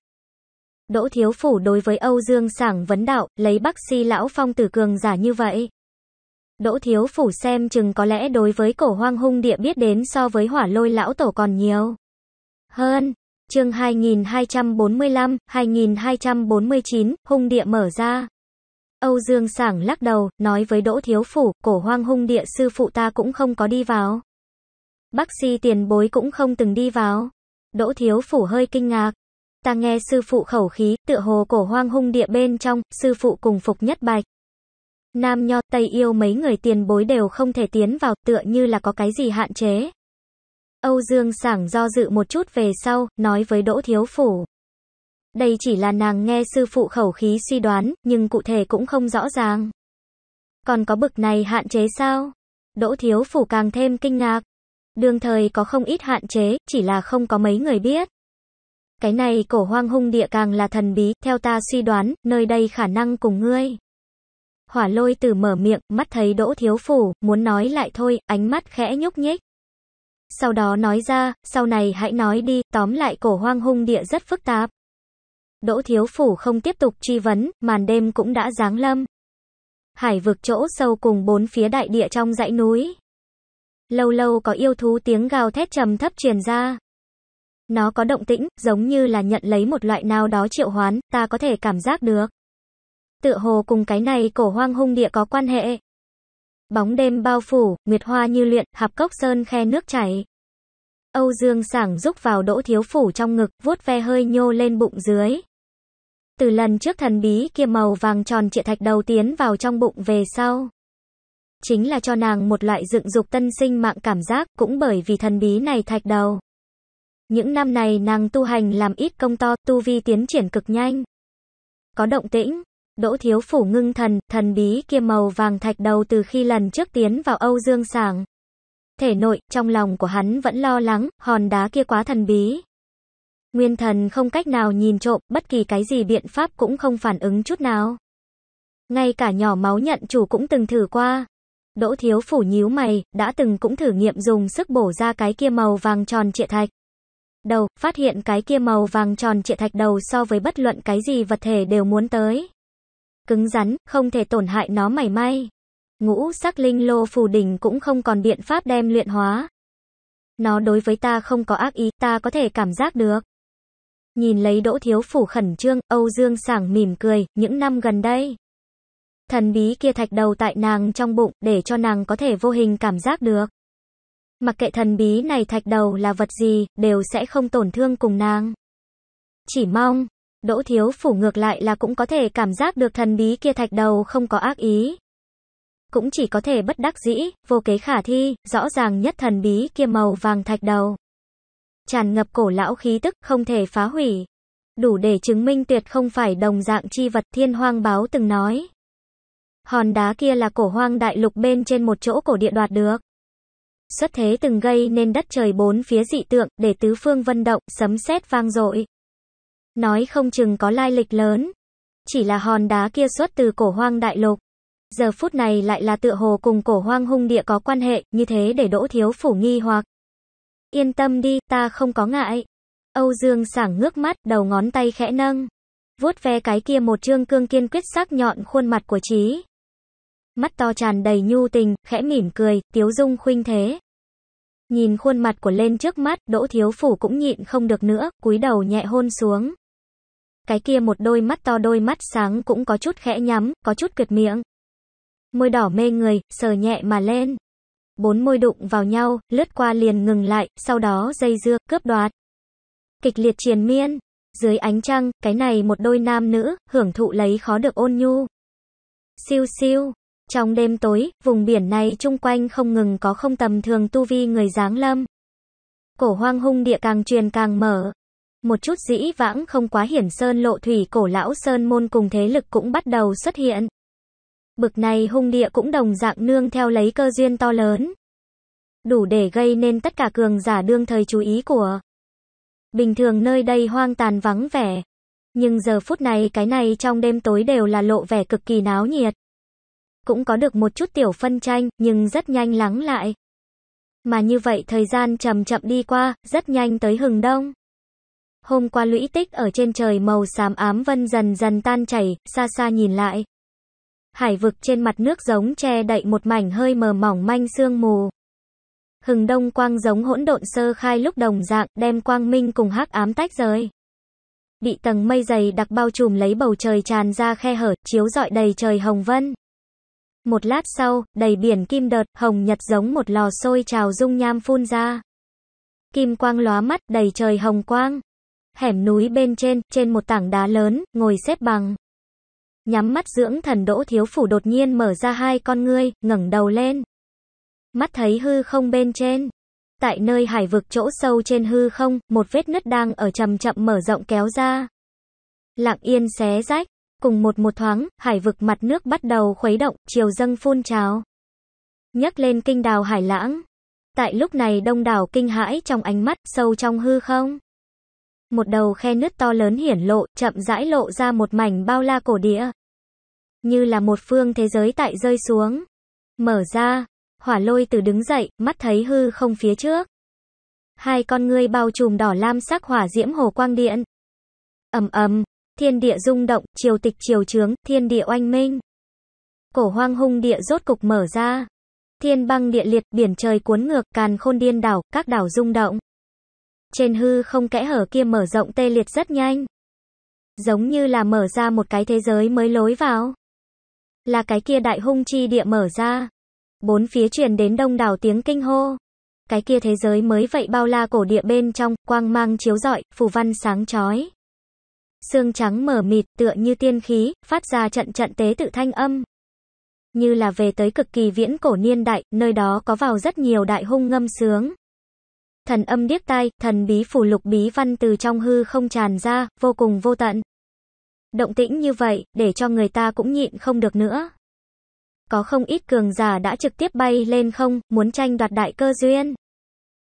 Đỗ thiếu phủ đối với Âu Dương sảng vấn đạo, lấy bác sĩ lão phong tử cường giả như vậy. Đỗ Thiếu Phủ xem chừng có lẽ đối với cổ hoang hung địa biết đến so với hỏa lôi lão tổ còn nhiều. Hơn, chương 2245, 2249, hung địa mở ra. Âu Dương Sảng lắc đầu, nói với Đỗ Thiếu Phủ, cổ hoang hung địa sư phụ ta cũng không có đi vào. Bác si tiền bối cũng không từng đi vào. Đỗ Thiếu Phủ hơi kinh ngạc. Ta nghe sư phụ khẩu khí, tựa hồ cổ hoang hung địa bên trong, sư phụ cùng phục nhất bạch. Nam Nho, Tây Yêu mấy người tiền bối đều không thể tiến vào, tựa như là có cái gì hạn chế. Âu Dương Sảng do dự một chút về sau, nói với Đỗ Thiếu Phủ. Đây chỉ là nàng nghe sư phụ khẩu khí suy đoán, nhưng cụ thể cũng không rõ ràng. Còn có bực này hạn chế sao? Đỗ Thiếu Phủ càng thêm kinh ngạc. Đường thời có không ít hạn chế, chỉ là không có mấy người biết. Cái này cổ hoang hung địa càng là thần bí, theo ta suy đoán, nơi đây khả năng cùng ngươi. Hỏa lôi từ mở miệng, mắt thấy đỗ thiếu phủ, muốn nói lại thôi, ánh mắt khẽ nhúc nhích. Sau đó nói ra, sau này hãy nói đi, tóm lại cổ hoang hung địa rất phức tạp. Đỗ thiếu phủ không tiếp tục truy vấn, màn đêm cũng đã giáng lâm. Hải vực chỗ sâu cùng bốn phía đại địa trong dãy núi. Lâu lâu có yêu thú tiếng gào thét trầm thấp truyền ra. Nó có động tĩnh, giống như là nhận lấy một loại nào đó triệu hoán, ta có thể cảm giác được tựa hồ cùng cái này cổ hoang hung địa có quan hệ. Bóng đêm bao phủ, nguyệt hoa như luyện, hạp cốc sơn khe nước chảy. Âu Dương sảng rúc vào đỗ thiếu phủ trong ngực, vuốt ve hơi nhô lên bụng dưới. Từ lần trước thần bí kia màu vàng tròn trịa thạch đầu tiến vào trong bụng về sau. Chính là cho nàng một loại dựng dục tân sinh mạng cảm giác, cũng bởi vì thần bí này thạch đầu. Những năm này nàng tu hành làm ít công to, tu vi tiến triển cực nhanh. Có động tĩnh, Đỗ Thiếu Phủ ngưng thần, thần bí kia màu vàng thạch đầu từ khi lần trước tiến vào Âu Dương Sảng. Thể nội, trong lòng của hắn vẫn lo lắng, hòn đá kia quá thần bí. Nguyên thần không cách nào nhìn trộm, bất kỳ cái gì biện pháp cũng không phản ứng chút nào. Ngay cả nhỏ máu nhận chủ cũng từng thử qua. Đỗ Thiếu Phủ nhíu mày, đã từng cũng thử nghiệm dùng sức bổ ra cái kia màu vàng tròn trịa thạch đầu, phát hiện cái kia màu vàng tròn trịa thạch đầu so với bất luận cái gì vật thể đều muốn tới cứng rắn, không thể tổn hại nó mảy may. Ngũ sắc linh lô phù đỉnh cũng không còn biện pháp đem luyện hóa. Nó đối với ta không có ác ý, ta có thể cảm giác được. Nhìn lấy Đỗ Thiếu Phủ khẩn trương, Âu Dương sảng mỉm cười, những năm gần đây. Thần bí kia thạch đầu tại nàng trong bụng, để cho nàng có thể vô hình cảm giác được. Mặc kệ thần bí này thạch đầu là vật gì, đều sẽ không tổn thương cùng nàng. Chỉ mong, Đỗ Thiếu Phủ ngược lại là cũng có thể cảm giác được thần bí kia thạch đầu không có ác ý. Cũng chỉ có thể bất đắc dĩ, vô kế khả thi, rõ ràng nhất thần bí kia màu vàng thạch đầu. Tràn ngập cổ lão khí tức không thể phá hủy. Đủ để chứng minh tuyệt không phải đồng dạng chi vật thiên hoang báo từng nói. Hòn đá kia là cổ hoang đại lục bên trên một chỗ cổ địa đoạt được. Xuất thế từng gây nên đất trời bốn phía dị tượng, để tứ phương vân động, sấm sét vang dội. Nói không chừng có lai lịch lớn. Chỉ là hòn đá kia xuất từ cổ hoang đại lục. Giờ phút này lại là tựa hồ cùng cổ hoang hung địa có quan hệ, như thế để đỗ thiếu phủ nghi hoặc. Yên tâm đi, ta không có ngại. Âu Dương sảng ngước mắt, đầu ngón tay khẽ nâng. vuốt ve cái kia một trương cương kiên quyết sắc nhọn khuôn mặt của trí. Mắt to tràn đầy nhu tình, khẽ mỉm cười, tiếu dung khuynh thế. Nhìn khuôn mặt của lên trước mắt, đỗ thiếu phủ cũng nhịn không được nữa, cúi đầu nhẹ hôn xuống cái kia một đôi mắt to đôi mắt sáng cũng có chút khẽ nhắm, có chút tuyệt miệng. Môi đỏ mê người, sờ nhẹ mà lên. Bốn môi đụng vào nhau, lướt qua liền ngừng lại, sau đó dây dưa, cướp đoạt. Kịch liệt triền miên. Dưới ánh trăng, cái này một đôi nam nữ, hưởng thụ lấy khó được ôn nhu. Siêu siêu. Trong đêm tối, vùng biển này chung quanh không ngừng có không tầm thường tu vi người giáng lâm. Cổ hoang hung địa càng truyền càng mở, một chút dĩ vãng không quá hiển sơn lộ thủy cổ lão sơn môn cùng thế lực cũng bắt đầu xuất hiện. Bực này hung địa cũng đồng dạng nương theo lấy cơ duyên to lớn. Đủ để gây nên tất cả cường giả đương thời chú ý của. Bình thường nơi đây hoang tàn vắng vẻ. Nhưng giờ phút này cái này trong đêm tối đều là lộ vẻ cực kỳ náo nhiệt. Cũng có được một chút tiểu phân tranh, nhưng rất nhanh lắng lại. Mà như vậy thời gian chậm chậm đi qua, rất nhanh tới hừng đông. Hôm qua lũy tích ở trên trời màu xám ám vân dần dần tan chảy, xa xa nhìn lại. Hải vực trên mặt nước giống che đậy một mảnh hơi mờ mỏng manh sương mù. Hừng đông quang giống hỗn độn sơ khai lúc đồng dạng, đem quang minh cùng hắc ám tách rời. Bị tầng mây dày đặc bao trùm lấy bầu trời tràn ra khe hở, chiếu rọi đầy trời hồng vân. Một lát sau, đầy biển kim đợt, hồng nhật giống một lò sôi trào dung nham phun ra. Kim quang lóa mắt, đầy trời hồng quang. Hẻm núi bên trên, trên một tảng đá lớn, ngồi xếp bằng. Nhắm mắt dưỡng thần Đỗ Thiếu Phủ đột nhiên mở ra hai con ngươi, ngẩng đầu lên. Mắt thấy hư không bên trên. Tại nơi hải vực chỗ sâu trên hư không, một vết nứt đang ở chậm chậm mở rộng kéo ra. Lặng yên xé rách, cùng một một thoáng, hải vực mặt nước bắt đầu khuấy động, chiều dâng phun trào. nhấc lên kinh đào hải lãng. Tại lúc này đông đảo kinh hãi trong ánh mắt, sâu trong hư không một đầu khe nứt to lớn hiển lộ, chậm rãi lộ ra một mảnh bao la cổ địa. Như là một phương thế giới tại rơi xuống. Mở ra, hỏa lôi từ đứng dậy, mắt thấy hư không phía trước. Hai con ngươi bao trùm đỏ lam sắc hỏa diễm hồ quang điện. ầm ầm, thiên địa rung động, chiều tịch chiều trướng, thiên địa oanh minh. Cổ hoang hung địa rốt cục mở ra. Thiên băng địa liệt, biển trời cuốn ngược, càn khôn điên đảo, các đảo rung động trên hư không kẽ hở kia mở rộng tê liệt rất nhanh. Giống như là mở ra một cái thế giới mới lối vào. Là cái kia đại hung chi địa mở ra. Bốn phía truyền đến đông đảo tiếng kinh hô. Cái kia thế giới mới vậy bao la cổ địa bên trong, quang mang chiếu rọi, phù văn sáng chói. Sương trắng mở mịt tựa như tiên khí, phát ra trận trận tế tự thanh âm. Như là về tới cực kỳ viễn cổ niên đại, nơi đó có vào rất nhiều đại hung ngâm sướng. Thần âm điếc tai, thần bí phủ lục bí văn từ trong hư không tràn ra, vô cùng vô tận. Động tĩnh như vậy, để cho người ta cũng nhịn không được nữa. Có không ít cường giả đã trực tiếp bay lên không, muốn tranh đoạt đại cơ duyên.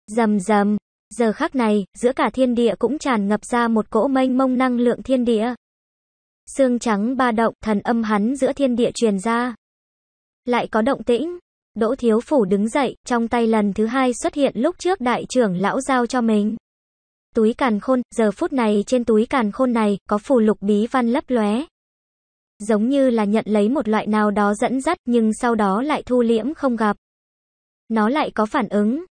Dầm dầm, giờ khắc này, giữa cả thiên địa cũng tràn ngập ra một cỗ mênh mông năng lượng thiên địa. Xương trắng ba động, thần âm hắn giữa thiên địa truyền ra. Lại có động tĩnh, Đỗ Thiếu Phủ đứng dậy, trong tay lần thứ hai xuất hiện lúc trước đại trưởng lão giao cho mình. Túi càn khôn, giờ phút này trên túi càn khôn này, có phù lục bí văn lấp lóe. Giống như là nhận lấy một loại nào đó dẫn dắt nhưng sau đó lại thu liễm không gặp. Nó lại có phản ứng.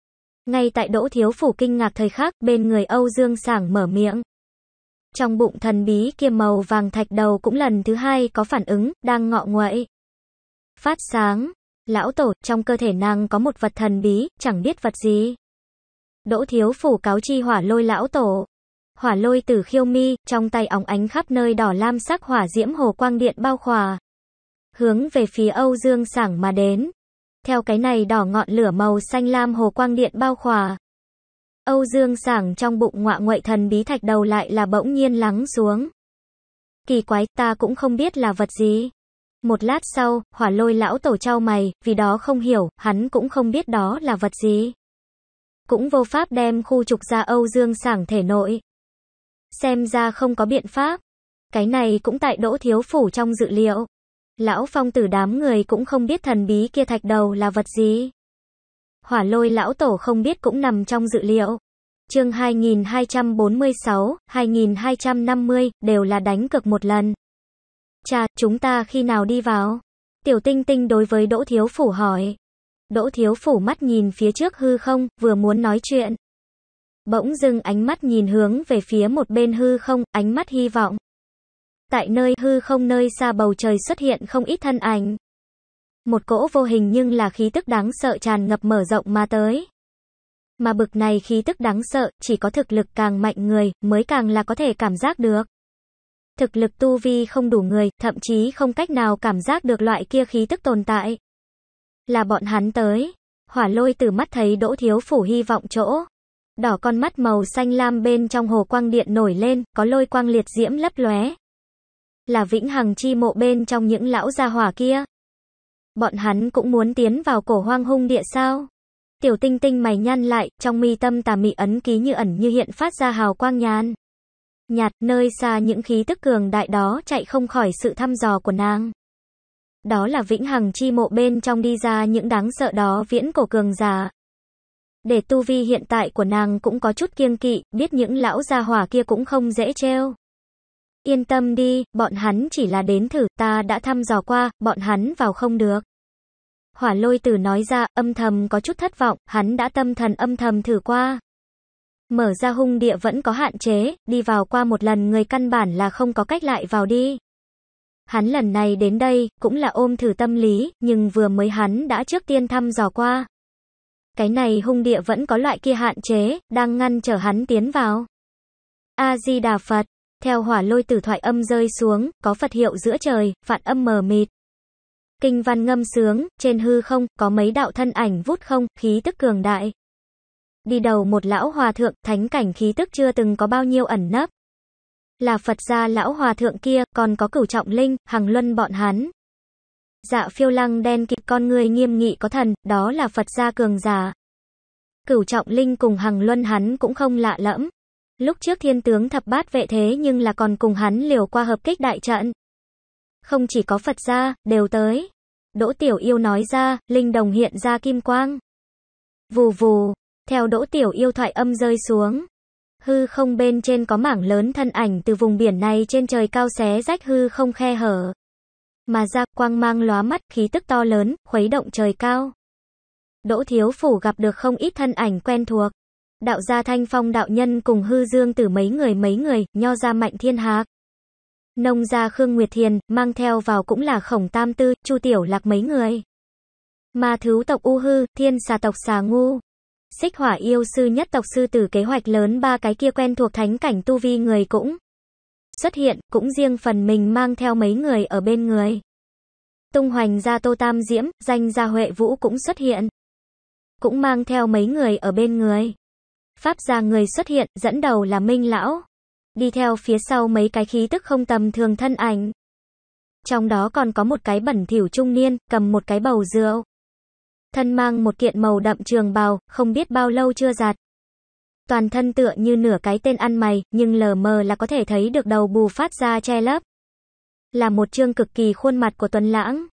Ngay tại Đỗ Thiếu Phủ kinh ngạc thời khắc bên người Âu Dương Sảng mở miệng. Trong bụng thần bí kia màu vàng thạch đầu cũng lần thứ hai có phản ứng, đang ngọ nguậy. Phát sáng, Lão tổ, trong cơ thể nàng có một vật thần bí, chẳng biết vật gì. Đỗ thiếu phủ cáo chi hỏa lôi lão tổ. Hỏa lôi tử khiêu mi, trong tay óng ánh khắp nơi đỏ lam sắc hỏa diễm hồ quang điện bao khỏa. Hướng về phía Âu Dương sảng mà đến. Theo cái này đỏ ngọn lửa màu xanh lam hồ quang điện bao khỏa. Âu Dương sảng trong bụng ngọa nguậy thần bí thạch đầu lại là bỗng nhiên lắng xuống. Kỳ quái, ta cũng không biết là vật gì. Một lát sau, hỏa lôi lão tổ trao mày, vì đó không hiểu, hắn cũng không biết đó là vật gì. Cũng vô pháp đem khu trục ra Âu Dương sảng thể nội. Xem ra không có biện pháp. Cái này cũng tại đỗ thiếu phủ trong dự liệu. Lão phong tử đám người cũng không biết thần bí kia thạch đầu là vật gì. Hỏa lôi lão tổ không biết cũng nằm trong dự liệu. chương 2246, 2250 đều là đánh cực một lần. Cha, chúng ta khi nào đi vào? Tiểu tinh tinh đối với Đỗ Thiếu Phủ hỏi. Đỗ Thiếu Phủ mắt nhìn phía trước hư không, vừa muốn nói chuyện. Bỗng dưng ánh mắt nhìn hướng về phía một bên hư không, ánh mắt hy vọng. Tại nơi hư không nơi xa bầu trời xuất hiện không ít thân ảnh. Một cỗ vô hình nhưng là khí tức đáng sợ tràn ngập mở rộng mà tới. Mà bực này khí tức đáng sợ, chỉ có thực lực càng mạnh người, mới càng là có thể cảm giác được thực lực tu vi không đủ người, thậm chí không cách nào cảm giác được loại kia khí tức tồn tại. Là bọn hắn tới. Hỏa lôi từ mắt thấy đỗ thiếu phủ hy vọng chỗ. Đỏ con mắt màu xanh lam bên trong hồ quang điện nổi lên, có lôi quang liệt diễm lấp lóe. Là vĩnh hằng chi mộ bên trong những lão gia hỏa kia. Bọn hắn cũng muốn tiến vào cổ hoang hung địa sao. Tiểu tinh tinh mày nhăn lại, trong mi tâm tà mị ấn ký như ẩn như hiện phát ra hào quang nhàn nhạt nơi xa những khí tức cường đại đó chạy không khỏi sự thăm dò của nàng. Đó là vĩnh hằng chi mộ bên trong đi ra những đáng sợ đó viễn cổ cường giả. Để tu vi hiện tại của nàng cũng có chút kiêng kỵ, biết những lão gia hỏa kia cũng không dễ treo. Yên tâm đi, bọn hắn chỉ là đến thử, ta đã thăm dò qua, bọn hắn vào không được. Hỏa lôi tử nói ra, âm thầm có chút thất vọng, hắn đã tâm thần âm thầm thử qua. Mở ra hung địa vẫn có hạn chế, đi vào qua một lần người căn bản là không có cách lại vào đi. Hắn lần này đến đây, cũng là ôm thử tâm lý, nhưng vừa mới hắn đã trước tiên thăm dò qua. Cái này hung địa vẫn có loại kia hạn chế, đang ngăn trở hắn tiến vào. A-di-đà Phật, theo hỏa lôi tử thoại âm rơi xuống, có Phật hiệu giữa trời, phạn âm mờ mịt. Kinh văn ngâm sướng, trên hư không, có mấy đạo thân ảnh vút không, khí tức cường đại đi đầu một lão hòa thượng, thánh cảnh khí tức chưa từng có bao nhiêu ẩn nấp. Là Phật gia lão hòa thượng kia, còn có cửu trọng linh, hằng luân bọn hắn. Dạ phiêu lăng đen kịp con người nghiêm nghị có thần, đó là Phật gia cường giả. Cửu trọng linh cùng hằng luân hắn cũng không lạ lẫm. Lúc trước thiên tướng thập bát vệ thế nhưng là còn cùng hắn liều qua hợp kích đại trận. Không chỉ có Phật gia, đều tới. Đỗ Tiểu Yêu nói ra, linh đồng hiện ra kim quang. Vù vù, theo đỗ tiểu yêu thoại âm rơi xuống. Hư không bên trên có mảng lớn thân ảnh từ vùng biển này trên trời cao xé rách hư không khe hở. Mà ra quang mang lóa mắt khí tức to lớn, khuấy động trời cao. Đỗ thiếu phủ gặp được không ít thân ảnh quen thuộc. Đạo gia thanh phong đạo nhân cùng hư dương từ mấy người mấy người, nho ra mạnh thiên hạc. Nông gia Khương Nguyệt Thiền, mang theo vào cũng là khổng tam tư, chu tiểu lạc mấy người. Mà thứ tộc u hư, thiên xà tộc xà ngu. Xích hỏa yêu sư nhất tộc sư tử kế hoạch lớn ba cái kia quen thuộc thánh cảnh tu vi người cũng xuất hiện, cũng riêng phần mình mang theo mấy người ở bên người. Tung hoành ra tô tam diễm, danh gia huệ vũ cũng xuất hiện. Cũng mang theo mấy người ở bên người. Pháp gia người xuất hiện, dẫn đầu là Minh Lão. Đi theo phía sau mấy cái khí tức không tầm thường thân ảnh. Trong đó còn có một cái bẩn thỉu trung niên, cầm một cái bầu rượu thân mang một kiện màu đậm trường bào, không biết bao lâu chưa giặt. Toàn thân tựa như nửa cái tên ăn mày, nhưng lờ mờ là có thể thấy được đầu bù phát ra che lấp. Là một chương cực kỳ khuôn mặt của Tuấn Lãng.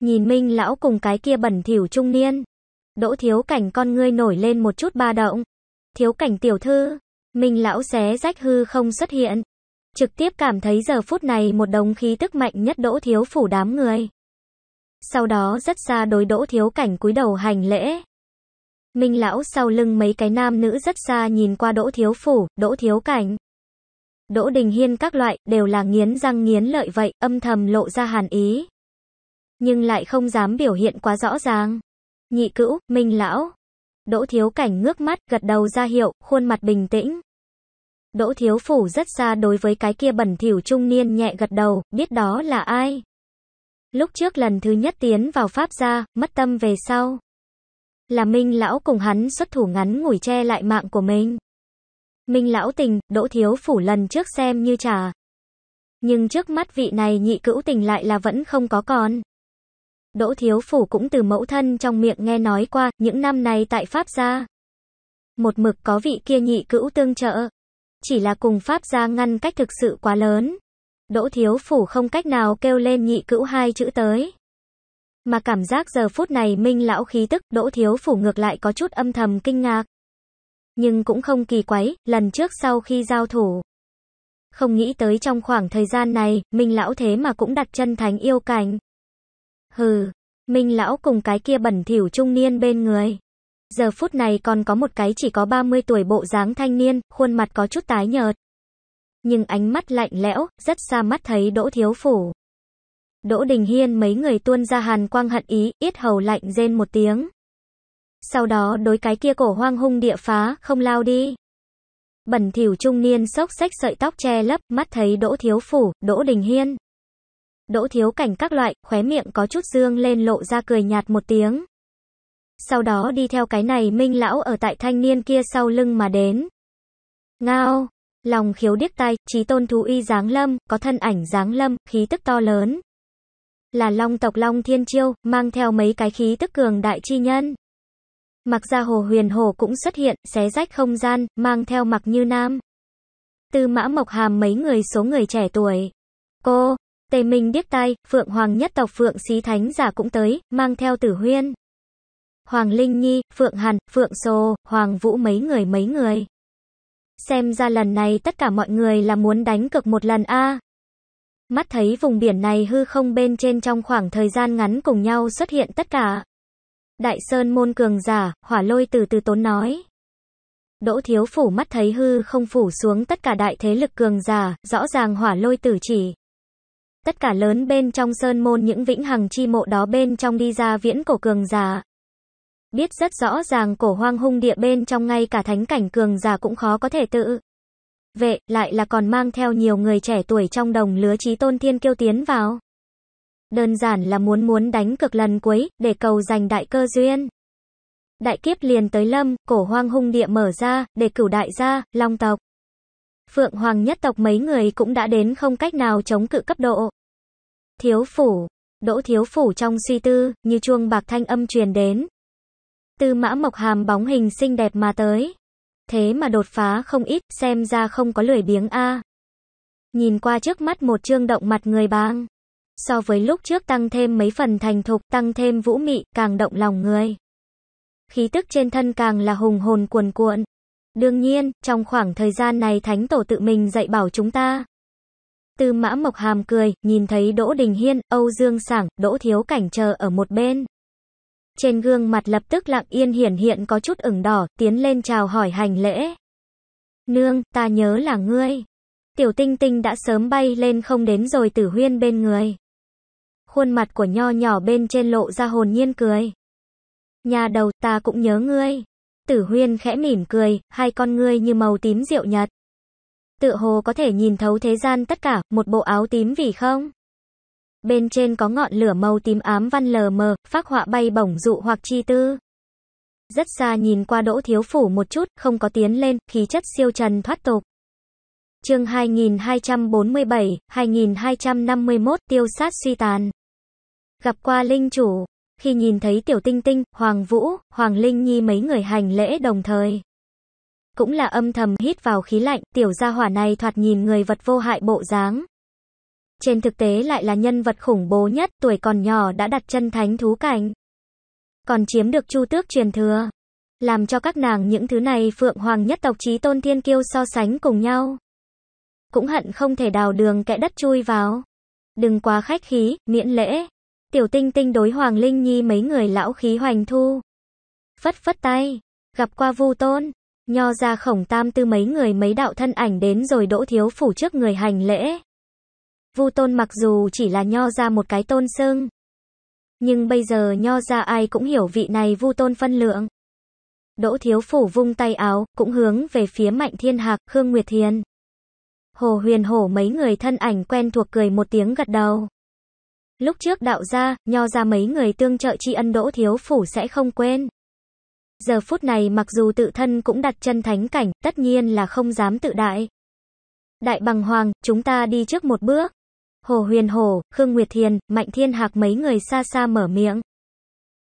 Nhìn Minh lão cùng cái kia bẩn thỉu trung niên. Đỗ thiếu cảnh con ngươi nổi lên một chút ba động. Thiếu cảnh tiểu thư. Minh lão xé rách hư không xuất hiện. Trực tiếp cảm thấy giờ phút này một đống khí tức mạnh nhất đỗ thiếu phủ đám người. Sau đó rất xa đối đỗ thiếu cảnh cúi đầu hành lễ. Minh lão sau lưng mấy cái nam nữ rất xa nhìn qua đỗ thiếu phủ, đỗ thiếu cảnh. Đỗ đình hiên các loại, đều là nghiến răng nghiến lợi vậy, âm thầm lộ ra hàn ý. Nhưng lại không dám biểu hiện quá rõ ràng. Nhị cữu, minh lão. Đỗ thiếu cảnh ngước mắt, gật đầu ra hiệu, khuôn mặt bình tĩnh. Đỗ thiếu phủ rất xa đối với cái kia bẩn thỉu trung niên nhẹ gật đầu, biết đó là ai. Lúc trước lần thứ nhất tiến vào Pháp gia, mất tâm về sau. Là Minh Lão cùng hắn xuất thủ ngắn ngủi che lại mạng của mình. Minh Lão tình, Đỗ Thiếu Phủ lần trước xem như trả Nhưng trước mắt vị này nhị cữu tình lại là vẫn không có còn. Đỗ Thiếu Phủ cũng từ mẫu thân trong miệng nghe nói qua, những năm này tại Pháp gia. Một mực có vị kia nhị cữu tương trợ. Chỉ là cùng Pháp gia ngăn cách thực sự quá lớn. Đỗ Thiếu Phủ không cách nào kêu lên nhị cữu hai chữ tới. Mà cảm giác giờ phút này minh lão khí tức, Đỗ Thiếu Phủ ngược lại có chút âm thầm kinh ngạc. Nhưng cũng không kỳ quái, lần trước sau khi giao thủ. Không nghĩ tới trong khoảng thời gian này, minh lão thế mà cũng đặt chân thánh yêu cảnh. Hừ, minh lão cùng cái kia bẩn thỉu trung niên bên người. Giờ phút này còn có một cái chỉ có 30 tuổi bộ dáng thanh niên, khuôn mặt có chút tái nhợt nhưng ánh mắt lạnh lẽo, rất xa mắt thấy Đỗ Thiếu Phủ. Đỗ Đình Hiên mấy người tuôn ra hàn quang hận ý, yết hầu lạnh rên một tiếng. Sau đó đối cái kia cổ hoang hung địa phá, không lao đi. Bẩn thỉu trung niên sốc xách sợi tóc che lấp, mắt thấy Đỗ Thiếu Phủ, Đỗ Đình Hiên. Đỗ Thiếu Cảnh các loại, khóe miệng có chút dương lên lộ ra cười nhạt một tiếng. Sau đó đi theo cái này minh lão ở tại thanh niên kia sau lưng mà đến. Ngao! lòng khiếu điếc tai, trí tôn thú y giáng lâm, có thân ảnh giáng lâm, khí tức to lớn. Là long tộc long thiên chiêu, mang theo mấy cái khí tức cường đại chi nhân. Mặc ra hồ huyền hồ cũng xuất hiện, xé rách không gian, mang theo mặc như nam. Tư mã mộc hàm mấy người số người trẻ tuổi. Cô, tề minh điếc tai, phượng hoàng nhất tộc phượng xí thánh giả cũng tới, mang theo tử huyên. Hoàng Linh Nhi, Phượng Hàn, Phượng Sô, Hoàng Vũ mấy người mấy người. Xem ra lần này tất cả mọi người là muốn đánh cực một lần a. Mắt thấy vùng biển này hư không bên trên trong khoảng thời gian ngắn cùng nhau xuất hiện tất cả. Đại Sơn môn cường giả, hỏa lôi từ từ tốn nói. Đỗ thiếu phủ mắt thấy hư không phủ xuống tất cả đại thế lực cường giả, rõ ràng hỏa lôi tử chỉ. Tất cả lớn bên trong sơn môn những vĩnh hằng chi mộ đó bên trong đi ra viễn cổ cường giả biết rất rõ ràng cổ hoang hung địa bên trong ngay cả thánh cảnh cường giả cũng khó có thể tự vệ, lại là còn mang theo nhiều người trẻ tuổi trong đồng lứa trí tôn thiên kiêu tiến vào. Đơn giản là muốn muốn đánh cực lần cuối, để cầu giành đại cơ duyên. Đại kiếp liền tới lâm, cổ hoang hung địa mở ra, để cửu đại gia, long tộc. Phượng hoàng nhất tộc mấy người cũng đã đến không cách nào chống cự cấp độ. Thiếu phủ, đỗ thiếu phủ trong suy tư, như chuông bạc thanh âm truyền đến, Tư mã mộc hàm bóng hình xinh đẹp mà tới. Thế mà đột phá không ít, xem ra không có lười biếng a. Nhìn qua trước mắt một trương động mặt người bang. So với lúc trước tăng thêm mấy phần thành thục, tăng thêm vũ mị, càng động lòng người. Khí tức trên thân càng là hùng hồn cuồn cuộn. Đương nhiên, trong khoảng thời gian này thánh tổ tự mình dạy bảo chúng ta. Tư mã mộc hàm cười, nhìn thấy Đỗ Đình Hiên, Âu Dương Sảng, Đỗ Thiếu Cảnh chờ ở một bên trên gương mặt lập tức lặng yên hiển hiện có chút ửng đỏ, tiến lên chào hỏi hành lễ. Nương, ta nhớ là ngươi. Tiểu tinh tinh đã sớm bay lên không đến rồi tử huyên bên người. Khuôn mặt của nho nhỏ bên trên lộ ra hồn nhiên cười. Nhà đầu ta cũng nhớ ngươi. Tử huyên khẽ mỉm cười, hai con ngươi như màu tím rượu nhật. Tựa hồ có thể nhìn thấu thế gian tất cả, một bộ áo tím vì không? Bên trên có ngọn lửa màu tím ám văn lờ mờ, phác họa bay bổng dụ hoặc chi tư. Rất xa nhìn qua Đỗ Thiếu Phủ một chút, không có tiến lên, khí chất siêu trần thoát tục. Chương 2247, 2251 tiêu sát suy tàn. Gặp qua linh chủ, khi nhìn thấy Tiểu Tinh Tinh, Hoàng Vũ, Hoàng Linh Nhi mấy người hành lễ đồng thời. Cũng là âm thầm hít vào khí lạnh, tiểu gia hỏa này thoạt nhìn người vật vô hại bộ dáng, trên thực tế lại là nhân vật khủng bố nhất, tuổi còn nhỏ đã đặt chân thánh thú cảnh. Còn chiếm được chu tước truyền thừa, làm cho các nàng những thứ này phượng hoàng nhất tộc trí tôn thiên kiêu so sánh cùng nhau. Cũng hận không thể đào đường kẽ đất chui vào. Đừng quá khách khí, miễn lễ. Tiểu tinh tinh đối hoàng linh nhi mấy người lão khí hoành thu. Phất phất tay, gặp qua vu tôn, nho ra khổng tam tư mấy người mấy đạo thân ảnh đến rồi đỗ thiếu phủ trước người hành lễ. Vu Tôn mặc dù chỉ là nho ra một cái tôn sưng, nhưng bây giờ nho ra ai cũng hiểu vị này Vu Tôn phân lượng. Đỗ Thiếu Phủ vung tay áo, cũng hướng về phía Mạnh Thiên Hạc, Khương Nguyệt Thiền. Hồ Huyền Hổ mấy người thân ảnh quen thuộc cười một tiếng gật đầu. Lúc trước đạo gia, nho ra mấy người tương trợ tri ân Đỗ Thiếu Phủ sẽ không quên. Giờ phút này mặc dù tự thân cũng đặt chân thánh cảnh, tất nhiên là không dám tự đại. Đại bằng hoàng, chúng ta đi trước một bước. Hồ Huyền Hồ, Khương Nguyệt Thiên, Mạnh Thiên Hạc mấy người xa xa mở miệng.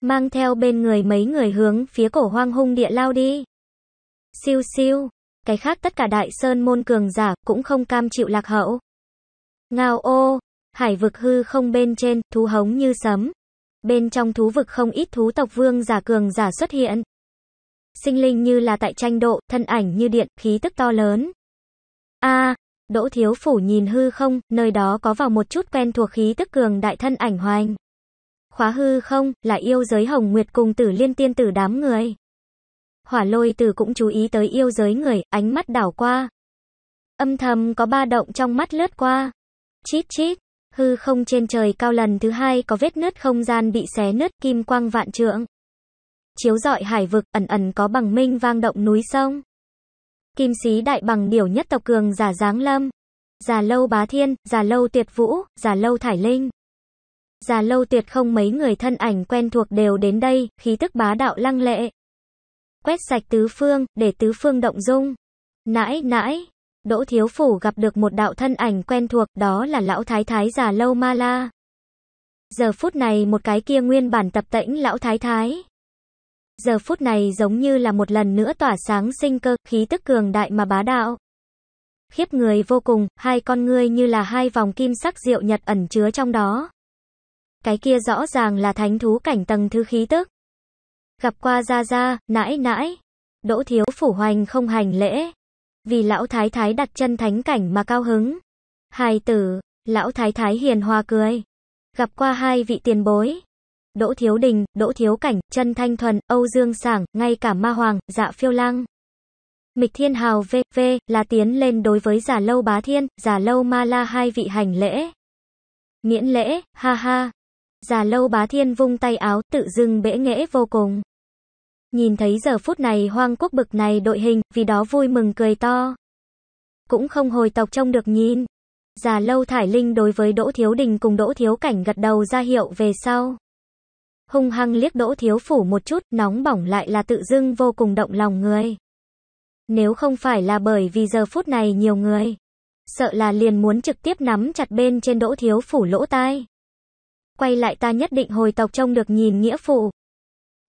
Mang theo bên người mấy người hướng phía cổ hoang hung địa lao đi. Siêu siêu, cái khác tất cả đại sơn môn cường giả cũng không cam chịu lạc hậu. Ngao ô, hải vực hư không bên trên, thú hống như sấm. Bên trong thú vực không ít thú tộc vương giả cường giả xuất hiện. Sinh linh như là tại tranh độ, thân ảnh như điện, khí tức to lớn. a Đỗ Thiếu Phủ nhìn hư không, nơi đó có vào một chút quen thuộc khí tức cường đại thân ảnh hoành. Khóa hư không, là yêu giới hồng nguyệt cùng tử liên tiên tử đám người. Hỏa lôi tử cũng chú ý tới yêu giới người, ánh mắt đảo qua. Âm thầm có ba động trong mắt lướt qua. Chít chít, hư không trên trời cao lần thứ hai có vết nứt không gian bị xé nứt kim quang vạn trượng. Chiếu dọi hải vực ẩn ẩn có bằng minh vang động núi sông. Kim sĩ đại bằng điểu nhất tộc cường giả giáng lâm. Già lâu bá thiên, già lâu tuyệt vũ, già lâu thải linh. Già lâu tuyệt không mấy người thân ảnh quen thuộc đều đến đây, khí tức bá đạo lăng lệ. Quét sạch tứ phương, để tứ phương động dung. Nãi, nãi, Đỗ Thiếu Phủ gặp được một đạo thân ảnh quen thuộc, đó là lão thái thái già lâu ma la. Giờ phút này một cái kia nguyên bản tập tễnh lão thái thái, giờ phút này giống như là một lần nữa tỏa sáng sinh cơ, khí tức cường đại mà bá đạo. Khiếp người vô cùng, hai con ngươi như là hai vòng kim sắc diệu nhật ẩn chứa trong đó. Cái kia rõ ràng là thánh thú cảnh tầng thứ khí tức. Gặp qua ra ra, nãi nãi. Đỗ thiếu phủ hoành không hành lễ. Vì lão thái thái đặt chân thánh cảnh mà cao hứng. hai tử, lão thái thái hiền hòa cười. Gặp qua hai vị tiền bối. Đỗ Thiếu Đình, Đỗ Thiếu Cảnh, Trần Thanh Thuần, Âu Dương Sảng, ngay cả Ma Hoàng, Dạ Phiêu Lang. Mịch Thiên Hào v.v là tiến lên đối với Giả Lâu Bá Thiên, Giả Lâu Ma La hai vị hành lễ. Miễn lễ, ha ha. Giả Lâu Bá Thiên vung tay áo tự dưng bẽ nghẽ vô cùng. Nhìn thấy giờ phút này hoang quốc bực này đội hình, vì đó vui mừng cười to. Cũng không hồi tộc trông được nhìn. Già lâu thải linh đối với Đỗ Thiếu Đình cùng Đỗ Thiếu Cảnh gật đầu ra hiệu về sau hung hăng liếc đỗ thiếu phủ một chút, nóng bỏng lại là tự dưng vô cùng động lòng người. Nếu không phải là bởi vì giờ phút này nhiều người, sợ là liền muốn trực tiếp nắm chặt bên trên đỗ thiếu phủ lỗ tai. Quay lại ta nhất định hồi tộc trông được nhìn nghĩa phụ.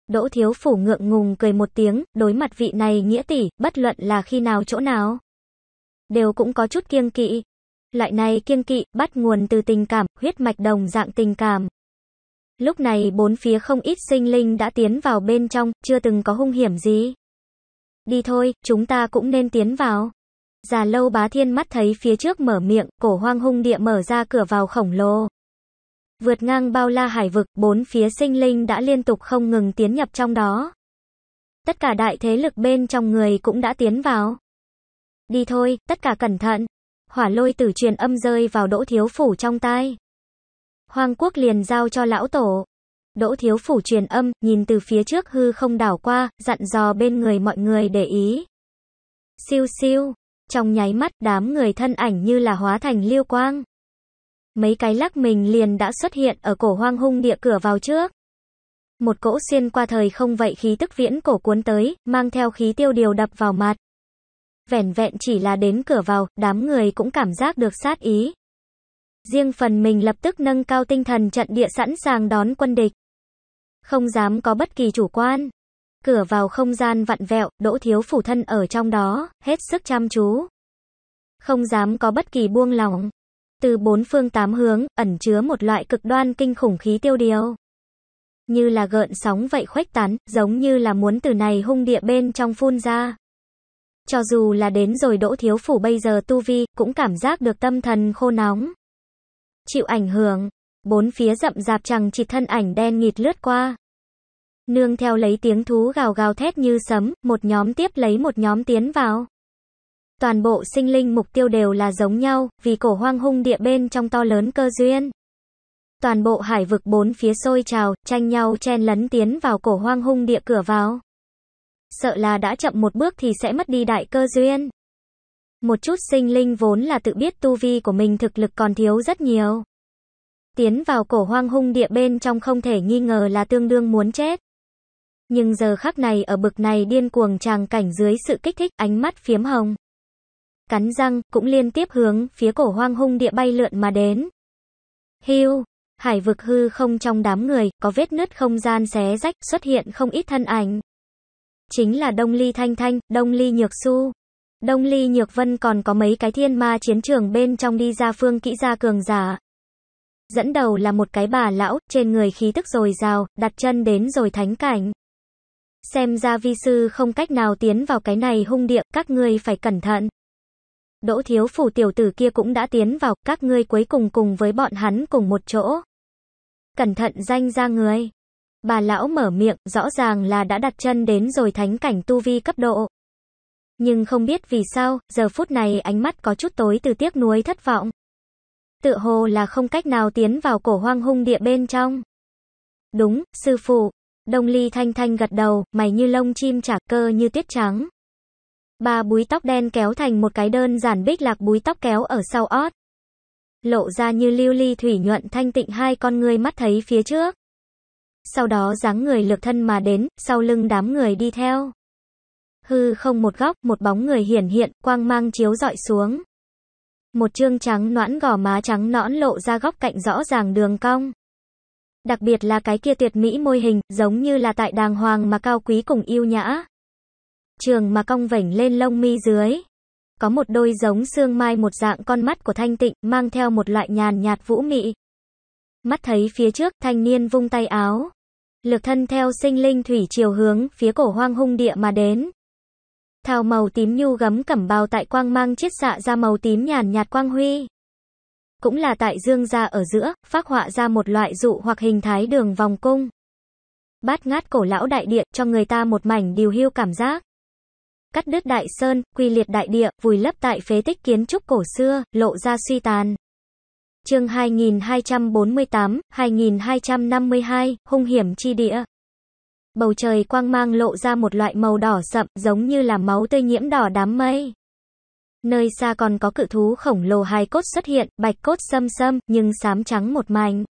Đỗ thiếu phủ ngượng ngùng cười một tiếng, đối mặt vị này nghĩa tỷ, bất luận là khi nào chỗ nào. Đều cũng có chút kiêng kỵ. Loại này kiêng kỵ, bắt nguồn từ tình cảm, huyết mạch đồng dạng tình cảm. Lúc này bốn phía không ít sinh linh đã tiến vào bên trong, chưa từng có hung hiểm gì. Đi thôi, chúng ta cũng nên tiến vào. Già lâu bá thiên mắt thấy phía trước mở miệng, cổ hoang hung địa mở ra cửa vào khổng lồ. Vượt ngang bao la hải vực, bốn phía sinh linh đã liên tục không ngừng tiến nhập trong đó. Tất cả đại thế lực bên trong người cũng đã tiến vào. Đi thôi, tất cả cẩn thận. Hỏa lôi tử truyền âm rơi vào đỗ thiếu phủ trong tai. Hoàng quốc liền giao cho lão tổ. Đỗ thiếu phủ truyền âm, nhìn từ phía trước hư không đảo qua, dặn dò bên người mọi người để ý. Siêu siêu, trong nháy mắt đám người thân ảnh như là hóa thành liêu quang. Mấy cái lắc mình liền đã xuất hiện ở cổ hoang hung địa cửa vào trước. Một cỗ xuyên qua thời không vậy khí tức viễn cổ cuốn tới, mang theo khí tiêu điều đập vào mặt. Vẻn vẹn chỉ là đến cửa vào, đám người cũng cảm giác được sát ý riêng phần mình lập tức nâng cao tinh thần trận địa sẵn sàng đón quân địch. Không dám có bất kỳ chủ quan. Cửa vào không gian vặn vẹo, Đỗ Thiếu phủ thân ở trong đó, hết sức chăm chú. Không dám có bất kỳ buông lỏng. Từ bốn phương tám hướng, ẩn chứa một loại cực đoan kinh khủng khí tiêu điều. Như là gợn sóng vậy khuếch tán, giống như là muốn từ này hung địa bên trong phun ra. Cho dù là đến rồi Đỗ Thiếu Phủ bây giờ tu vi, cũng cảm giác được tâm thần khô nóng. Chịu ảnh hưởng, bốn phía rậm rạp chẳng chỉ thân ảnh đen nghịt lướt qua. Nương theo lấy tiếng thú gào gào thét như sấm, một nhóm tiếp lấy một nhóm tiến vào. Toàn bộ sinh linh mục tiêu đều là giống nhau, vì cổ hoang hung địa bên trong to lớn cơ duyên. Toàn bộ hải vực bốn phía sôi trào, tranh nhau chen lấn tiến vào cổ hoang hung địa cửa vào. Sợ là đã chậm một bước thì sẽ mất đi đại cơ duyên. Một chút sinh linh vốn là tự biết tu vi của mình thực lực còn thiếu rất nhiều. Tiến vào cổ hoang hung địa bên trong không thể nghi ngờ là tương đương muốn chết. Nhưng giờ khắc này ở bực này điên cuồng tràng cảnh dưới sự kích thích ánh mắt phiếm hồng. Cắn răng, cũng liên tiếp hướng phía cổ hoang hung địa bay lượn mà đến. Hiu, hải vực hư không trong đám người, có vết nứt không gian xé rách, xuất hiện không ít thân ảnh. Chính là Đông Ly Thanh Thanh, Đông Ly Nhược su Đông Ly Nhược Vân còn có mấy cái thiên ma chiến trường bên trong đi ra phương kỹ gia cường giả. Dẫn đầu là một cái bà lão, trên người khí tức rồi rào, đặt chân đến rồi thánh cảnh. Xem ra vi sư không cách nào tiến vào cái này hung địa, các ngươi phải cẩn thận. Đỗ thiếu phủ tiểu tử kia cũng đã tiến vào, các ngươi cuối cùng cùng với bọn hắn cùng một chỗ. Cẩn thận danh ra người. Bà lão mở miệng, rõ ràng là đã đặt chân đến rồi thánh cảnh tu vi cấp độ. Nhưng không biết vì sao, giờ phút này ánh mắt có chút tối từ tiếc nuối thất vọng. Tự hồ là không cách nào tiến vào cổ hoang hung địa bên trong. Đúng, sư phụ. Đông ly thanh thanh gật đầu, mày như lông chim chả cơ như tuyết trắng. Ba búi tóc đen kéo thành một cái đơn giản bích lạc búi tóc kéo ở sau ót. Lộ ra như lưu ly thủy nhuận thanh tịnh hai con người mắt thấy phía trước. Sau đó dáng người lược thân mà đến, sau lưng đám người đi theo hư không một góc, một bóng người hiển hiện, quang mang chiếu dọi xuống. Một trương trắng noãn gò má trắng nõn lộ ra góc cạnh rõ ràng đường cong. Đặc biệt là cái kia tuyệt mỹ môi hình, giống như là tại đàng hoàng mà cao quý cùng yêu nhã. Trường mà cong vảnh lên lông mi dưới. Có một đôi giống xương mai một dạng con mắt của thanh tịnh, mang theo một loại nhàn nhạt vũ mị. Mắt thấy phía trước, thanh niên vung tay áo. Lược thân theo sinh linh thủy chiều hướng, phía cổ hoang hung địa mà đến thao màu tím nhu gấm cẩm bào tại quang mang chiết xạ ra màu tím nhàn nhạt quang huy. Cũng là tại dương ra ở giữa, phát họa ra một loại dụ hoặc hình thái đường vòng cung. Bát ngát cổ lão đại địa cho người ta một mảnh điều hưu cảm giác. Cắt đứt đại sơn, quy liệt đại địa, vùi lấp tại phế tích kiến trúc cổ xưa, lộ ra suy tàn. Chương 2248, 2252, hung hiểm chi địa bầu trời quang mang lộ ra một loại màu đỏ sậm, giống như là máu tươi nhiễm đỏ đám mây. Nơi xa còn có cự thú khổng lồ hài cốt xuất hiện, bạch cốt xâm xâm, nhưng xám trắng một mảnh.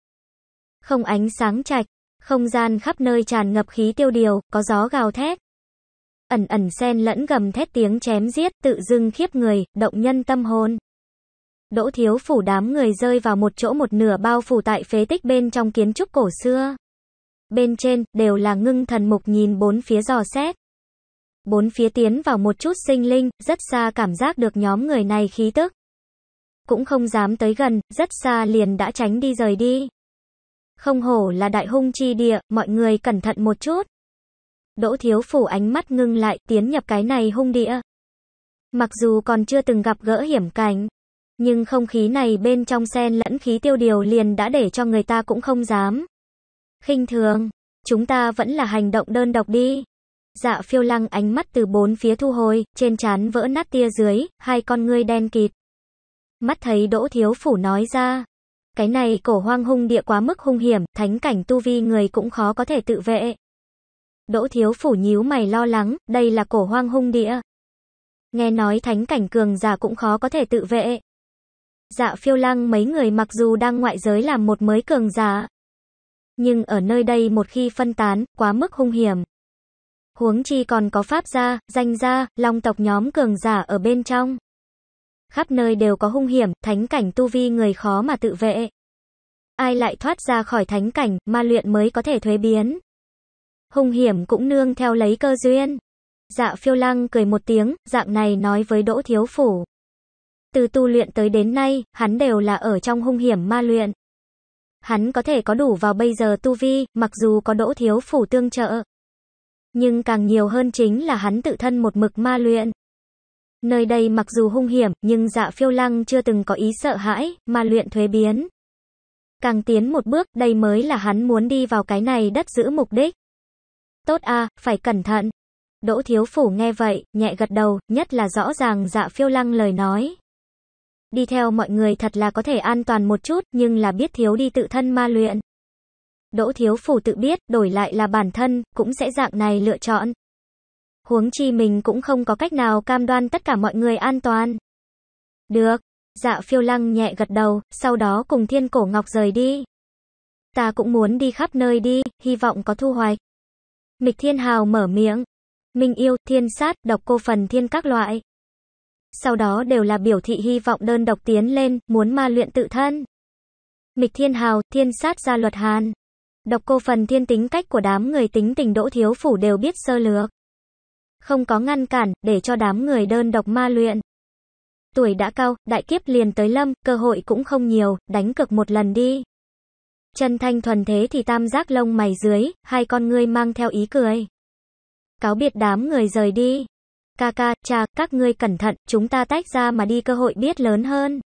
Không ánh sáng trạch không gian khắp nơi tràn ngập khí tiêu điều, có gió gào thét. Ẩn ẩn xen lẫn gầm thét tiếng chém giết, tự dưng khiếp người, động nhân tâm hồn. Đỗ thiếu phủ đám người rơi vào một chỗ một nửa bao phủ tại phế tích bên trong kiến trúc cổ xưa. Bên trên, đều là ngưng thần mục nhìn bốn phía dò xét. Bốn phía tiến vào một chút sinh linh, rất xa cảm giác được nhóm người này khí tức. Cũng không dám tới gần, rất xa liền đã tránh đi rời đi. Không hổ là đại hung chi địa, mọi người cẩn thận một chút. Đỗ thiếu phủ ánh mắt ngưng lại, tiến nhập cái này hung địa. Mặc dù còn chưa từng gặp gỡ hiểm cảnh, nhưng không khí này bên trong sen lẫn khí tiêu điều liền đã để cho người ta cũng không dám khinh thường, chúng ta vẫn là hành động đơn độc đi. Dạ phiêu lăng ánh mắt từ bốn phía thu hồi, trên trán vỡ nát tia dưới, hai con ngươi đen kịt. Mắt thấy Đỗ Thiếu Phủ nói ra. Cái này cổ hoang hung địa quá mức hung hiểm, thánh cảnh tu vi người cũng khó có thể tự vệ. Đỗ Thiếu Phủ nhíu mày lo lắng, đây là cổ hoang hung địa. Nghe nói thánh cảnh cường giả cũng khó có thể tự vệ. Dạ phiêu lăng mấy người mặc dù đang ngoại giới làm một mới cường giả, nhưng ở nơi đây một khi phân tán, quá mức hung hiểm. Huống chi còn có pháp gia, danh gia, long tộc nhóm cường giả ở bên trong. Khắp nơi đều có hung hiểm, thánh cảnh tu vi người khó mà tự vệ. Ai lại thoát ra khỏi thánh cảnh, ma luyện mới có thể thuế biến. Hung hiểm cũng nương theo lấy cơ duyên. Dạ phiêu lăng cười một tiếng, dạng này nói với Đỗ Thiếu Phủ. Từ tu luyện tới đến nay, hắn đều là ở trong hung hiểm ma luyện hắn có thể có đủ vào bây giờ tu vi, mặc dù có đỗ thiếu phủ tương trợ. Nhưng càng nhiều hơn chính là hắn tự thân một mực ma luyện. Nơi đây mặc dù hung hiểm, nhưng dạ phiêu lăng chưa từng có ý sợ hãi, ma luyện thuế biến. Càng tiến một bước, đây mới là hắn muốn đi vào cái này đất giữ mục đích. Tốt a phải cẩn thận. Đỗ thiếu phủ nghe vậy, nhẹ gật đầu, nhất là rõ ràng dạ phiêu lăng lời nói, đi theo mọi người thật là có thể an toàn một chút, nhưng là biết thiếu đi tự thân ma luyện. Đỗ thiếu phủ tự biết, đổi lại là bản thân, cũng sẽ dạng này lựa chọn. Huống chi mình cũng không có cách nào cam đoan tất cả mọi người an toàn. Được, dạ phiêu lăng nhẹ gật đầu, sau đó cùng thiên cổ ngọc rời đi. Ta cũng muốn đi khắp nơi đi, hy vọng có thu hoạch. Mịch thiên hào mở miệng. Minh yêu, thiên sát, độc cô phần thiên các loại sau đó đều là biểu thị hy vọng đơn độc tiến lên, muốn ma luyện tự thân. Mịch Thiên Hào, Thiên Sát gia luật Hàn. Độc cô phần thiên tính cách của đám người tính tình đỗ thiếu phủ đều biết sơ lược. Không có ngăn cản, để cho đám người đơn độc ma luyện. Tuổi đã cao, đại kiếp liền tới lâm, cơ hội cũng không nhiều, đánh cực một lần đi. Chân thanh thuần thế thì tam giác lông mày dưới, hai con ngươi mang theo ý cười. Cáo biệt đám người rời đi. Ca ca, cha, các ngươi cẩn thận, chúng ta tách ra mà đi cơ hội biết lớn hơn.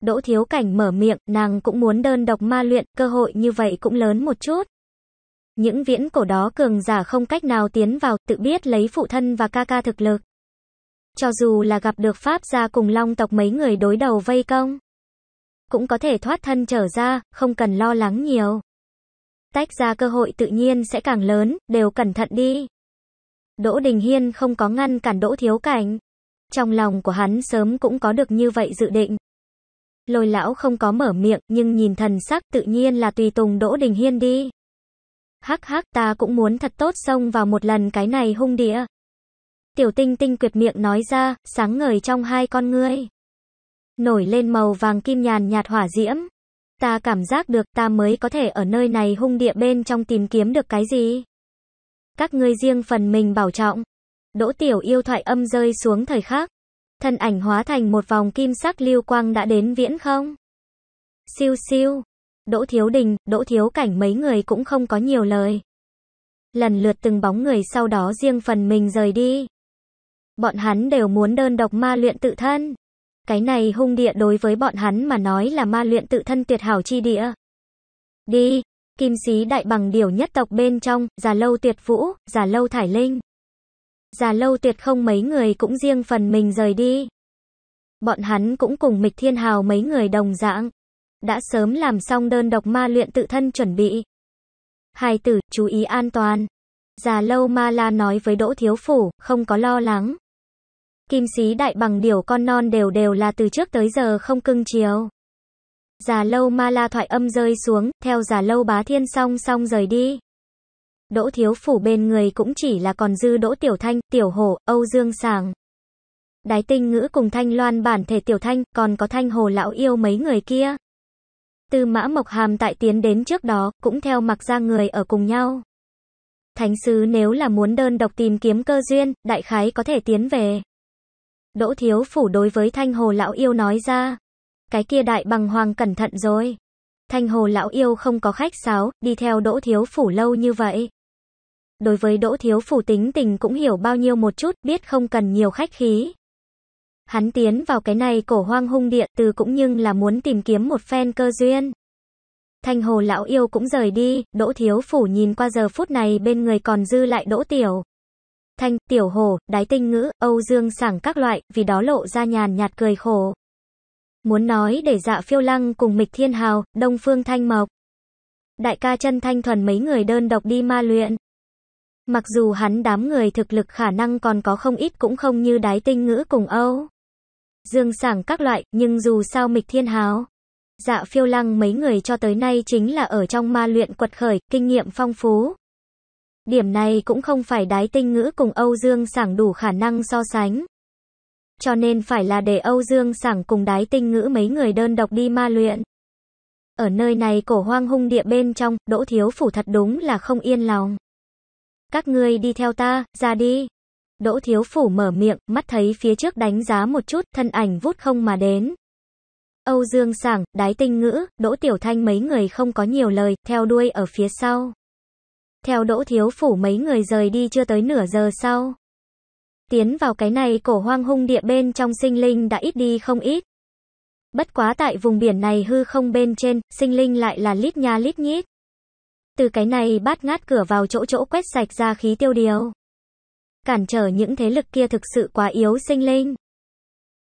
Đỗ Thiếu Cảnh mở miệng, nàng cũng muốn đơn độc ma luyện, cơ hội như vậy cũng lớn một chút. Những viễn cổ đó cường giả không cách nào tiến vào, tự biết lấy phụ thân và ca ca thực lực. Cho dù là gặp được Pháp gia cùng long tộc mấy người đối đầu vây công, cũng có thể thoát thân trở ra, không cần lo lắng nhiều. Tách ra cơ hội tự nhiên sẽ càng lớn, đều cẩn thận đi. Đỗ Đình Hiên không có ngăn cản Đỗ Thiếu Cảnh. Trong lòng của hắn sớm cũng có được như vậy dự định. Lôi lão không có mở miệng, nhưng nhìn thần sắc tự nhiên là tùy tùng Đỗ Đình Hiên đi. Hắc hắc ta cũng muốn thật tốt xông vào một lần cái này hung địa. Tiểu tinh tinh quyệt miệng nói ra, sáng ngời trong hai con ngươi. Nổi lên màu vàng kim nhàn nhạt hỏa diễm. Ta cảm giác được ta mới có thể ở nơi này hung địa bên trong tìm kiếm được cái gì. Các ngươi riêng phần mình bảo trọng. Đỗ Tiểu Yêu thoại âm rơi xuống thời khắc. Thân ảnh hóa thành một vòng kim sắc lưu quang đã đến viễn không. Siêu siêu. Đỗ Thiếu Đình, Đỗ Thiếu Cảnh mấy người cũng không có nhiều lời. Lần lượt từng bóng người sau đó riêng phần mình rời đi. Bọn hắn đều muốn đơn độc ma luyện tự thân. Cái này hung địa đối với bọn hắn mà nói là ma luyện tự thân tuyệt hảo chi địa. Đi, Kim sĩ đại bằng điều nhất tộc bên trong, già lâu tuyệt vũ, già lâu thải linh. Già lâu tuyệt không mấy người cũng riêng phần mình rời đi. Bọn hắn cũng cùng mịch thiên hào mấy người đồng dạng. Đã sớm làm xong đơn độc ma luyện tự thân chuẩn bị. Hai tử, chú ý an toàn. Già lâu ma la nói với đỗ thiếu phủ, không có lo lắng. Kim sĩ đại bằng điều con non đều đều là từ trước tới giờ không cưng chiều. Già lâu ma la thoại âm rơi xuống, theo già lâu bá thiên song song rời đi. Đỗ thiếu phủ bên người cũng chỉ là còn dư đỗ tiểu thanh, tiểu hổ, âu dương sàng. Đái tinh ngữ cùng thanh loan bản thể tiểu thanh, còn có thanh hồ lão yêu mấy người kia. Từ mã mộc hàm tại tiến đến trước đó, cũng theo mặc ra người ở cùng nhau. Thánh sứ nếu là muốn đơn độc tìm kiếm cơ duyên, đại khái có thể tiến về. Đỗ thiếu phủ đối với thanh hồ lão yêu nói ra cái kia đại bằng hoàng cẩn thận rồi. Thanh hồ lão yêu không có khách sáo, đi theo đỗ thiếu phủ lâu như vậy. Đối với đỗ thiếu phủ tính tình cũng hiểu bao nhiêu một chút, biết không cần nhiều khách khí. Hắn tiến vào cái này cổ hoang hung địa từ cũng nhưng là muốn tìm kiếm một phen cơ duyên. Thanh hồ lão yêu cũng rời đi, đỗ thiếu phủ nhìn qua giờ phút này bên người còn dư lại đỗ tiểu. Thanh, tiểu hồ, đái tinh ngữ, Âu Dương sảng các loại, vì đó lộ ra nhàn nhạt cười khổ. Muốn nói để dạ phiêu lăng cùng mịch thiên hào, đông phương thanh mộc. Đại ca chân thanh thuần mấy người đơn độc đi ma luyện. Mặc dù hắn đám người thực lực khả năng còn có không ít cũng không như đái tinh ngữ cùng Âu. Dương sảng các loại, nhưng dù sao mịch thiên hào. Dạ phiêu lăng mấy người cho tới nay chính là ở trong ma luyện quật khởi, kinh nghiệm phong phú. Điểm này cũng không phải đái tinh ngữ cùng Âu Dương sảng đủ khả năng so sánh cho nên phải là để Âu Dương Sảng cùng đái tinh ngữ mấy người đơn độc đi ma luyện. Ở nơi này cổ hoang hung địa bên trong, Đỗ Thiếu Phủ thật đúng là không yên lòng. Các ngươi đi theo ta, ra đi. Đỗ Thiếu Phủ mở miệng, mắt thấy phía trước đánh giá một chút, thân ảnh vút không mà đến. Âu Dương Sảng, Đái Tinh Ngữ, Đỗ Tiểu Thanh mấy người không có nhiều lời, theo đuôi ở phía sau. Theo Đỗ Thiếu Phủ mấy người rời đi chưa tới nửa giờ sau. Tiến vào cái này cổ hoang hung địa bên trong sinh linh đã ít đi không ít. Bất quá tại vùng biển này hư không bên trên, sinh linh lại là lít nha lít nhít. Từ cái này bát ngát cửa vào chỗ chỗ quét sạch ra khí tiêu điều. Cản trở những thế lực kia thực sự quá yếu sinh linh.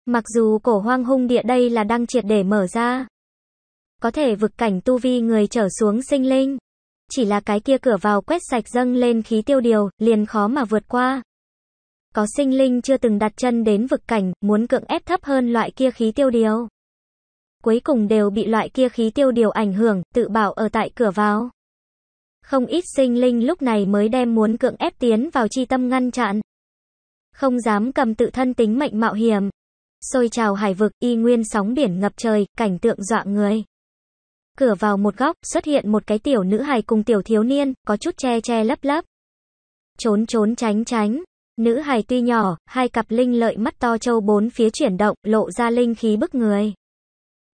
Mặc dù cổ hoang hung địa đây là đang triệt để mở ra. Có thể vực cảnh tu vi người trở xuống sinh linh. Chỉ là cái kia cửa vào quét sạch dâng lên khí tiêu điều, liền khó mà vượt qua. Có sinh linh chưa từng đặt chân đến vực cảnh, muốn cưỡng ép thấp hơn loại kia khí tiêu điều. Cuối cùng đều bị loại kia khí tiêu điều ảnh hưởng, tự bảo ở tại cửa vào. Không ít sinh linh lúc này mới đem muốn cưỡng ép tiến vào chi tâm ngăn chặn. Không dám cầm tự thân tính mệnh mạo hiểm. Xôi trào hải vực y nguyên sóng biển ngập trời, cảnh tượng dọa người. Cửa vào một góc, xuất hiện một cái tiểu nữ hài cùng tiểu thiếu niên, có chút che che lấp lấp. Trốn trốn tránh tránh, Nữ hài tuy nhỏ, hai cặp linh lợi mắt to trâu bốn phía chuyển động, lộ ra linh khí bức người.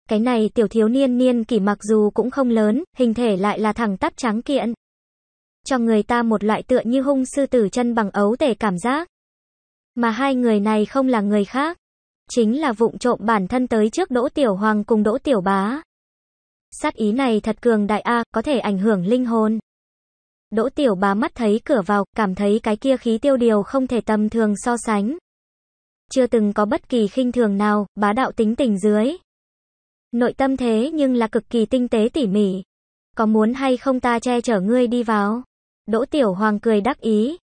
Cái này tiểu thiếu niên niên kỷ mặc dù cũng không lớn, hình thể lại là thằng tắp trắng kiện. Cho người ta một loại tựa như hung sư tử chân bằng ấu tể cảm giác. Mà hai người này không là người khác. Chính là vụng trộm bản thân tới trước Đỗ Tiểu Hoàng cùng Đỗ Tiểu Bá. Sát ý này thật cường đại A, có thể ảnh hưởng linh hồn. Đỗ tiểu Bá mắt thấy cửa vào, cảm thấy cái kia khí tiêu điều không thể tầm thường so sánh. Chưa từng có bất kỳ khinh thường nào, bá đạo tính tình dưới. Nội tâm thế nhưng là cực kỳ tinh tế tỉ mỉ. Có muốn hay không ta che chở ngươi đi vào? Đỗ tiểu hoàng cười đắc ý.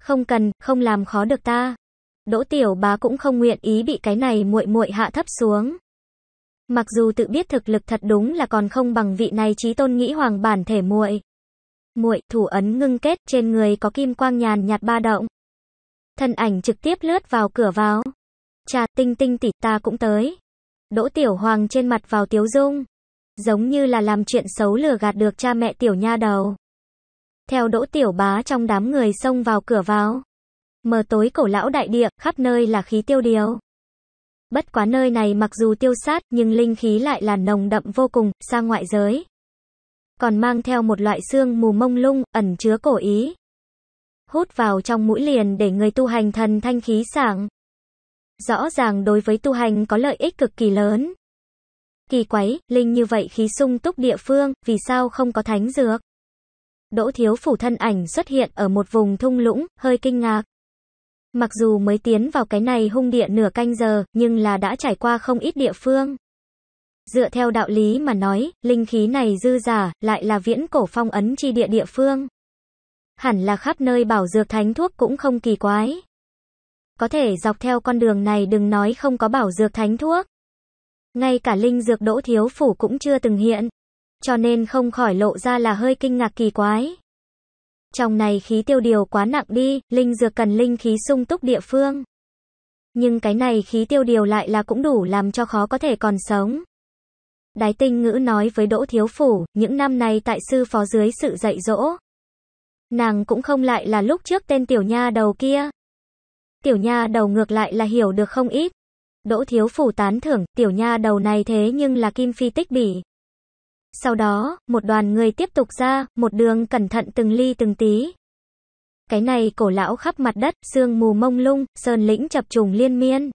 Không cần, không làm khó được ta. Đỗ tiểu bá cũng không nguyện ý bị cái này muội muội hạ thấp xuống. Mặc dù tự biết thực lực thật đúng là còn không bằng vị này trí tôn nghĩ hoàng bản thể muội, muội thủ ấn ngưng kết trên người có kim quang nhàn nhạt ba động. Thân ảnh trực tiếp lướt vào cửa vào. Trà tinh tinh tỷ ta cũng tới. Đỗ tiểu hoàng trên mặt vào tiếu dung. Giống như là làm chuyện xấu lừa gạt được cha mẹ tiểu nha đầu. Theo đỗ tiểu bá trong đám người xông vào cửa vào. Mờ tối cổ lão đại địa, khắp nơi là khí tiêu điều. Bất quá nơi này mặc dù tiêu sát, nhưng linh khí lại là nồng đậm vô cùng, xa ngoại giới còn mang theo một loại xương mù mông lung, ẩn chứa cổ ý. Hút vào trong mũi liền để người tu hành thần thanh khí sảng. Rõ ràng đối với tu hành có lợi ích cực kỳ lớn. Kỳ quái, linh như vậy khí sung túc địa phương, vì sao không có thánh dược? Đỗ thiếu phủ thân ảnh xuất hiện ở một vùng thung lũng, hơi kinh ngạc. Mặc dù mới tiến vào cái này hung địa nửa canh giờ, nhưng là đã trải qua không ít địa phương. Dựa theo đạo lý mà nói, linh khí này dư giả, lại là viễn cổ phong ấn chi địa địa phương. Hẳn là khắp nơi bảo dược thánh thuốc cũng không kỳ quái. Có thể dọc theo con đường này đừng nói không có bảo dược thánh thuốc. Ngay cả linh dược đỗ thiếu phủ cũng chưa từng hiện. Cho nên không khỏi lộ ra là hơi kinh ngạc kỳ quái. Trong này khí tiêu điều quá nặng đi, linh dược cần linh khí sung túc địa phương. Nhưng cái này khí tiêu điều lại là cũng đủ làm cho khó có thể còn sống. Đái tinh ngữ nói với Đỗ Thiếu Phủ, những năm này tại sư phó dưới sự dạy dỗ. Nàng cũng không lại là lúc trước tên tiểu nha đầu kia. Tiểu nha đầu ngược lại là hiểu được không ít. Đỗ Thiếu Phủ tán thưởng, tiểu nha đầu này thế nhưng là kim phi tích bỉ. Sau đó, một đoàn người tiếp tục ra, một đường cẩn thận từng ly từng tí. Cái này cổ lão khắp mặt đất, sương mù mông lung, sơn lĩnh chập trùng liên miên.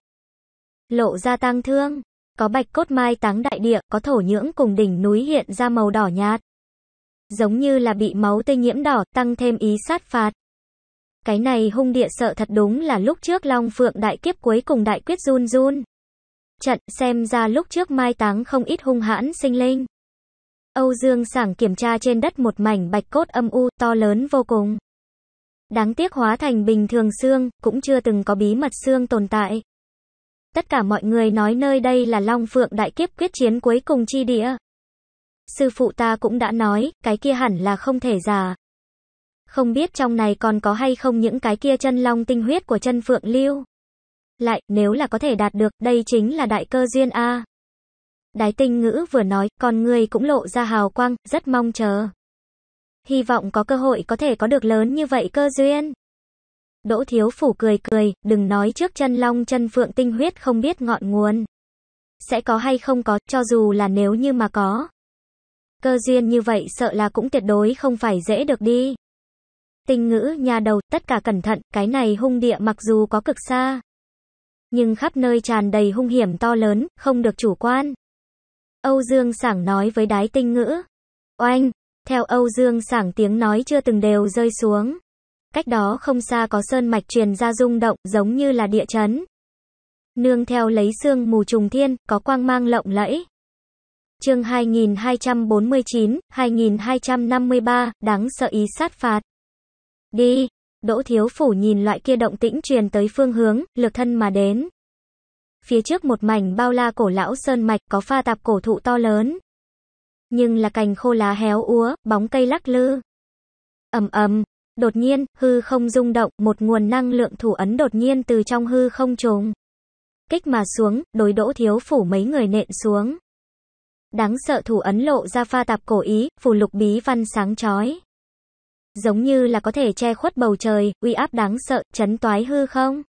Lộ ra tang thương có bạch cốt mai táng đại địa, có thổ nhưỡng cùng đỉnh núi hiện ra màu đỏ nhạt. Giống như là bị máu tê nhiễm đỏ, tăng thêm ý sát phạt. Cái này hung địa sợ thật đúng là lúc trước Long Phượng đại kiếp cuối cùng đại quyết run run. Trận xem ra lúc trước mai táng không ít hung hãn sinh linh. Âu Dương Sảng kiểm tra trên đất một mảnh bạch cốt âm u to lớn vô cùng. Đáng tiếc hóa thành bình thường xương, cũng chưa từng có bí mật xương tồn tại. Tất cả mọi người nói nơi đây là Long Phượng Đại Kiếp quyết chiến cuối cùng chi địa. Sư phụ ta cũng đã nói, cái kia hẳn là không thể giả. Không biết trong này còn có hay không những cái kia chân long tinh huyết của chân Phượng Lưu. Lại, nếu là có thể đạt được, đây chính là đại cơ duyên A. Đái tinh ngữ vừa nói, con người cũng lộ ra hào quang, rất mong chờ. Hy vọng có cơ hội có thể có được lớn như vậy cơ duyên. Đỗ Thiếu Phủ cười cười, đừng nói trước chân long chân phượng tinh huyết không biết ngọn nguồn. Sẽ có hay không có, cho dù là nếu như mà có. Cơ duyên như vậy sợ là cũng tuyệt đối không phải dễ được đi. Tinh ngữ nhà đầu, tất cả cẩn thận, cái này hung địa mặc dù có cực xa. Nhưng khắp nơi tràn đầy hung hiểm to lớn, không được chủ quan. Âu Dương Sảng nói với đái tinh ngữ. Oanh, theo Âu Dương Sảng tiếng nói chưa từng đều rơi xuống. Cách đó không xa có sơn mạch truyền ra rung động, giống như là địa chấn. Nương theo lấy sương mù trùng thiên, có quang mang lộng lẫy. Chương 2249, 2253, đáng sợ ý sát phạt. Đi, Đỗ Thiếu Phủ nhìn loại kia động tĩnh truyền tới phương hướng, lược thân mà đến. Phía trước một mảnh bao la cổ lão sơn mạch có pha tạp cổ thụ to lớn. Nhưng là cành khô lá héo úa, bóng cây lắc lư. ầm ầm Đột nhiên, hư không rung động, một nguồn năng lượng thủ ấn đột nhiên từ trong hư không trùng. Kích mà xuống, đối đỗ thiếu phủ mấy người nện xuống. Đáng sợ thủ ấn lộ ra pha tạp cổ ý, phủ lục bí văn sáng chói. Giống như là có thể che khuất bầu trời, uy áp đáng sợ, chấn toái hư không.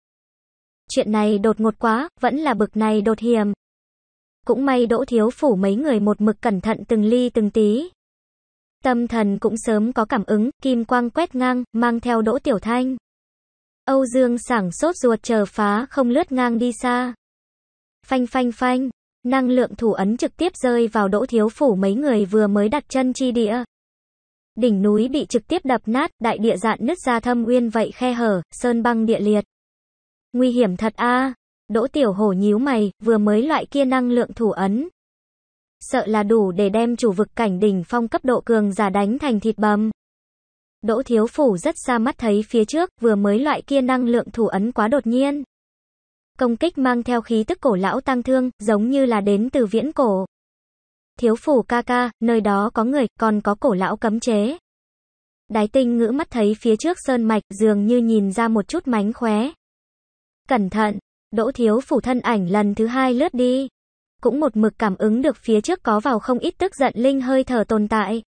Chuyện này đột ngột quá, vẫn là bực này đột hiểm. Cũng may đỗ thiếu phủ mấy người một mực cẩn thận từng ly từng tí, Tâm thần cũng sớm có cảm ứng, kim quang quét ngang, mang theo đỗ tiểu thanh. Âu Dương sảng sốt ruột chờ phá không lướt ngang đi xa. Phanh phanh phanh, năng lượng thủ ấn trực tiếp rơi vào đỗ thiếu phủ mấy người vừa mới đặt chân chi địa. Đỉnh núi bị trực tiếp đập nát, đại địa dạn nứt ra thâm uyên vậy khe hở, sơn băng địa liệt. Nguy hiểm thật a. Đỗ Tiểu Hổ nhíu mày, vừa mới loại kia năng lượng thủ ấn, sợ là đủ để đem chủ vực cảnh đỉnh phong cấp độ cường giả đánh thành thịt bầm. Đỗ Thiếu Phủ rất xa mắt thấy phía trước, vừa mới loại kia năng lượng thủ ấn quá đột nhiên. Công kích mang theo khí tức cổ lão tăng thương, giống như là đến từ viễn cổ. Thiếu Phủ ca ca, nơi đó có người, còn có cổ lão cấm chế. Đái tinh ngữ mắt thấy phía trước sơn mạch, dường như nhìn ra một chút mánh khóe. Cẩn thận, Đỗ Thiếu Phủ thân ảnh lần thứ hai lướt đi cũng một mực cảm ứng được phía trước có vào không ít tức giận linh hơi thở tồn tại.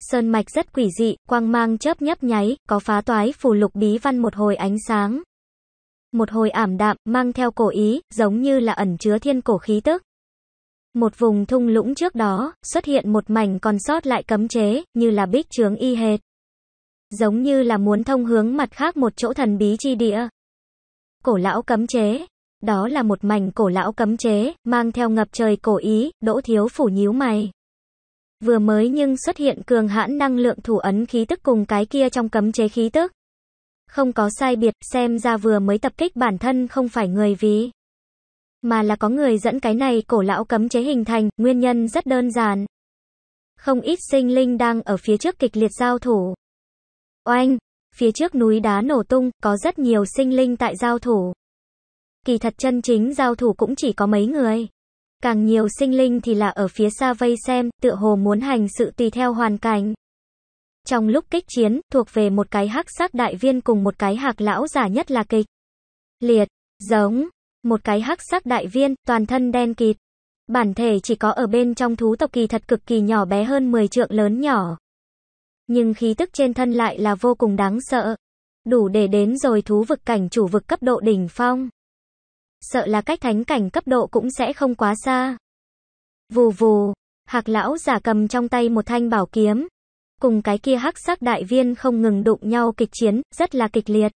Sơn mạch rất quỷ dị, quang mang chớp nhấp nháy, có phá toái phù lục bí văn một hồi ánh sáng. Một hồi ảm đạm, mang theo cổ ý, giống như là ẩn chứa thiên cổ khí tức. Một vùng thung lũng trước đó, xuất hiện một mảnh còn sót lại cấm chế, như là bích chướng y hệt. Giống như là muốn thông hướng mặt khác một chỗ thần bí chi địa. Cổ lão cấm chế, đó là một mảnh cổ lão cấm chế, mang theo ngập trời cổ ý, đỗ thiếu phủ nhíu mày. Vừa mới nhưng xuất hiện cường hãn năng lượng thủ ấn khí tức cùng cái kia trong cấm chế khí tức. Không có sai biệt, xem ra vừa mới tập kích bản thân không phải người ví Mà là có người dẫn cái này cổ lão cấm chế hình thành, nguyên nhân rất đơn giản. Không ít sinh linh đang ở phía trước kịch liệt giao thủ. Oanh, phía trước núi đá nổ tung, có rất nhiều sinh linh tại giao thủ kỳ thật chân chính giao thủ cũng chỉ có mấy người. Càng nhiều sinh linh thì là ở phía xa vây xem, tựa hồ muốn hành sự tùy theo hoàn cảnh. Trong lúc kích chiến, thuộc về một cái hắc sắc đại viên cùng một cái hạc lão giả nhất là kịch. Liệt, giống, một cái hắc sắc đại viên, toàn thân đen kịt. Bản thể chỉ có ở bên trong thú tộc kỳ thật cực kỳ nhỏ bé hơn 10 trượng lớn nhỏ. Nhưng khí tức trên thân lại là vô cùng đáng sợ. Đủ để đến rồi thú vực cảnh chủ vực cấp độ đỉnh phong sợ là cách thánh cảnh cấp độ cũng sẽ không quá xa. Vù vù, hạc lão giả cầm trong tay một thanh bảo kiếm. Cùng cái kia hắc sắc đại viên không ngừng đụng nhau kịch chiến, rất là kịch liệt.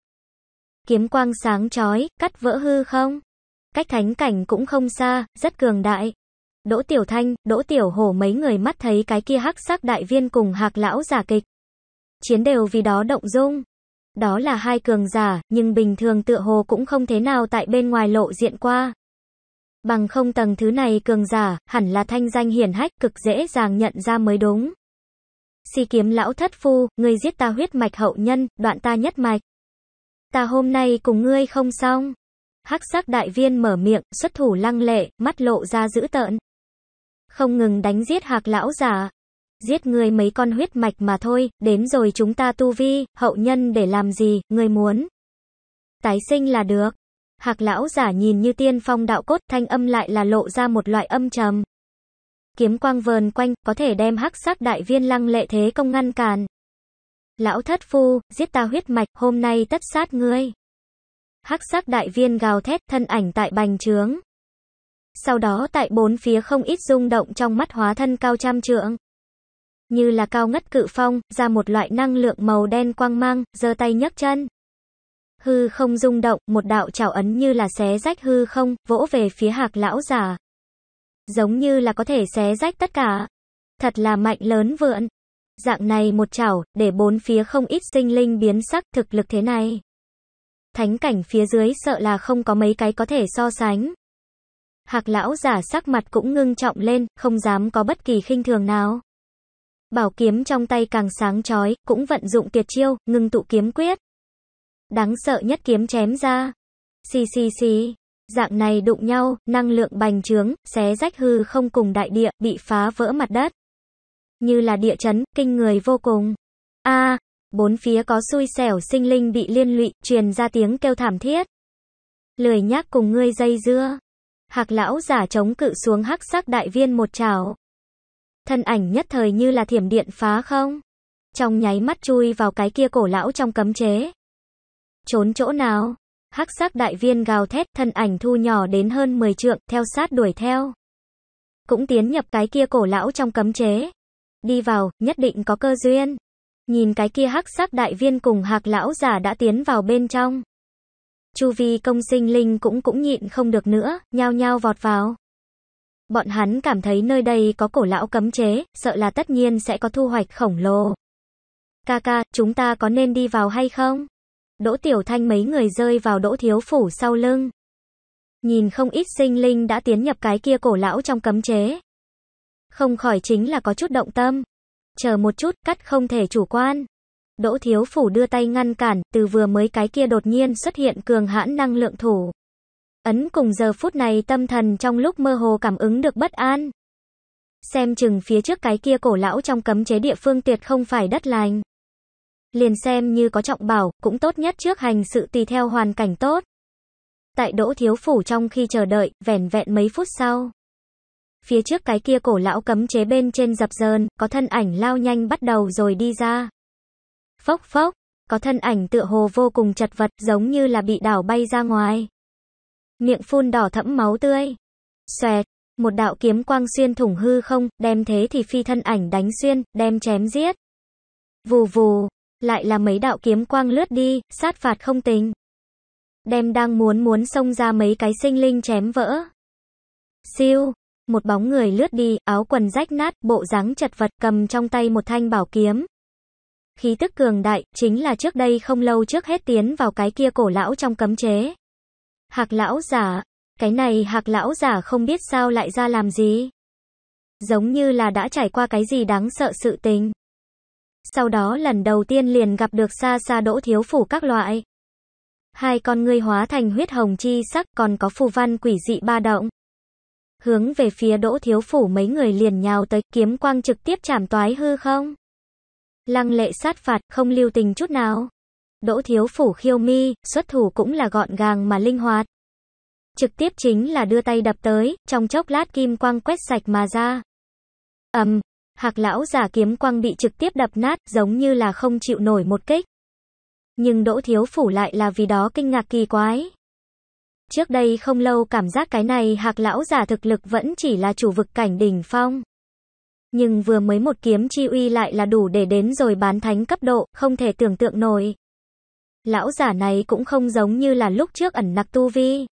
Kiếm quang sáng chói, cắt vỡ hư không. Cách thánh cảnh cũng không xa, rất cường đại. Đỗ Tiểu Thanh, Đỗ Tiểu Hổ mấy người mắt thấy cái kia hắc sắc đại viên cùng hạc lão giả kịch. Chiến đều vì đó động dung. Đó là hai cường giả, nhưng bình thường tựa hồ cũng không thế nào tại bên ngoài lộ diện qua. Bằng không tầng thứ này cường giả, hẳn là thanh danh hiển hách cực dễ dàng nhận ra mới đúng. Si kiếm lão thất phu, ngươi giết ta huyết mạch hậu nhân, đoạn ta nhất mạch. Ta hôm nay cùng ngươi không xong. Hắc sắc đại viên mở miệng, xuất thủ lăng lệ, mắt lộ ra dữ tợn. Không ngừng đánh giết hạc lão giả, giết ngươi mấy con huyết mạch mà thôi, đến rồi chúng ta tu vi, hậu nhân để làm gì, ngươi muốn. Tái sinh là được. Hạc lão giả nhìn như tiên phong đạo cốt, thanh âm lại là lộ ra một loại âm trầm. Kiếm quang vờn quanh, có thể đem hắc sắc đại viên lăng lệ thế công ngăn cản. Lão thất phu, giết ta huyết mạch, hôm nay tất sát ngươi. Hắc sắc đại viên gào thét thân ảnh tại bành trướng. Sau đó tại bốn phía không ít rung động trong mắt hóa thân cao trăm trượng như là cao ngất cự phong, ra một loại năng lượng màu đen quang mang, giơ tay nhấc chân. Hư không rung động, một đạo chảo ấn như là xé rách hư không, vỗ về phía hạc lão giả. Giống như là có thể xé rách tất cả. Thật là mạnh lớn vượn. Dạng này một chảo, để bốn phía không ít sinh linh biến sắc thực lực thế này. Thánh cảnh phía dưới sợ là không có mấy cái có thể so sánh. Hạc lão giả sắc mặt cũng ngưng trọng lên, không dám có bất kỳ khinh thường nào. Bảo kiếm trong tay càng sáng chói, cũng vận dụng tuyệt chiêu, ngưng tụ kiếm quyết. Đáng sợ nhất kiếm chém ra. Xì xì xì. Dạng này đụng nhau, năng lượng bành trướng, xé rách hư không cùng đại địa, bị phá vỡ mặt đất. Như là địa chấn, kinh người vô cùng. a bốn phía có xui xẻo sinh linh bị liên lụy, truyền ra tiếng kêu thảm thiết. Lười nhác cùng ngươi dây dưa. Hạc lão giả chống cự xuống hắc sắc đại viên một chảo thân ảnh nhất thời như là thiểm điện phá không. Trong nháy mắt chui vào cái kia cổ lão trong cấm chế. Trốn chỗ nào? Hắc sắc đại viên gào thét, thân ảnh thu nhỏ đến hơn 10 trượng, theo sát đuổi theo. Cũng tiến nhập cái kia cổ lão trong cấm chế. Đi vào, nhất định có cơ duyên. Nhìn cái kia hắc sắc đại viên cùng hạc lão giả đã tiến vào bên trong. Chu vi công sinh linh cũng cũng nhịn không được nữa, nhao nhao vọt vào. Bọn hắn cảm thấy nơi đây có cổ lão cấm chế, sợ là tất nhiên sẽ có thu hoạch khổng lồ. Kaka, chúng ta có nên đi vào hay không? Đỗ Tiểu Thanh mấy người rơi vào Đỗ Thiếu Phủ sau lưng. Nhìn không ít sinh linh đã tiến nhập cái kia cổ lão trong cấm chế. Không khỏi chính là có chút động tâm. Chờ một chút, cắt không thể chủ quan. Đỗ Thiếu Phủ đưa tay ngăn cản, từ vừa mới cái kia đột nhiên xuất hiện cường hãn năng lượng thủ. Ấn cùng giờ phút này tâm thần trong lúc mơ hồ cảm ứng được bất an. Xem chừng phía trước cái kia cổ lão trong cấm chế địa phương tuyệt không phải đất lành. Liền xem như có trọng bảo, cũng tốt nhất trước hành sự tùy theo hoàn cảnh tốt. Tại đỗ thiếu phủ trong khi chờ đợi, vẻn vẹn mấy phút sau. Phía trước cái kia cổ lão cấm chế bên trên dập dờn, có thân ảnh lao nhanh bắt đầu rồi đi ra. Phốc phốc, có thân ảnh tựa hồ vô cùng chật vật giống như là bị đảo bay ra ngoài miệng phun đỏ thẫm máu tươi. Xoẹt, một đạo kiếm quang xuyên thủng hư không, đem thế thì phi thân ảnh đánh xuyên, đem chém giết. Vù vù, lại là mấy đạo kiếm quang lướt đi, sát phạt không tình. Đem đang muốn muốn xông ra mấy cái sinh linh chém vỡ. Siêu, một bóng người lướt đi, áo quần rách nát, bộ dáng chật vật cầm trong tay một thanh bảo kiếm. Khí tức cường đại, chính là trước đây không lâu trước hết tiến vào cái kia cổ lão trong cấm chế. Hạc lão giả, cái này hạc lão giả không biết sao lại ra làm gì. Giống như là đã trải qua cái gì đáng sợ sự tình. Sau đó lần đầu tiên liền gặp được xa xa đỗ thiếu phủ các loại. Hai con ngươi hóa thành huyết hồng chi sắc còn có phù văn quỷ dị ba động. Hướng về phía đỗ thiếu phủ mấy người liền nhào tới kiếm quang trực tiếp chảm toái hư không. Lăng lệ sát phạt không lưu tình chút nào. Đỗ Thiếu Phủ khiêu mi, xuất thủ cũng là gọn gàng mà linh hoạt. Trực tiếp chính là đưa tay đập tới, trong chốc lát kim quang quét sạch mà ra. Ầm, um, Hạc lão giả kiếm quang bị trực tiếp đập nát, giống như là không chịu nổi một kích. Nhưng Đỗ Thiếu Phủ lại là vì đó kinh ngạc kỳ quái. Trước đây không lâu cảm giác cái này hạc lão giả thực lực vẫn chỉ là chủ vực cảnh đỉnh phong. Nhưng vừa mới một kiếm chi uy lại là đủ để đến rồi bán thánh cấp độ, không thể tưởng tượng nổi. Lão giả này cũng không giống như là lúc trước ẩn nặc tu vi.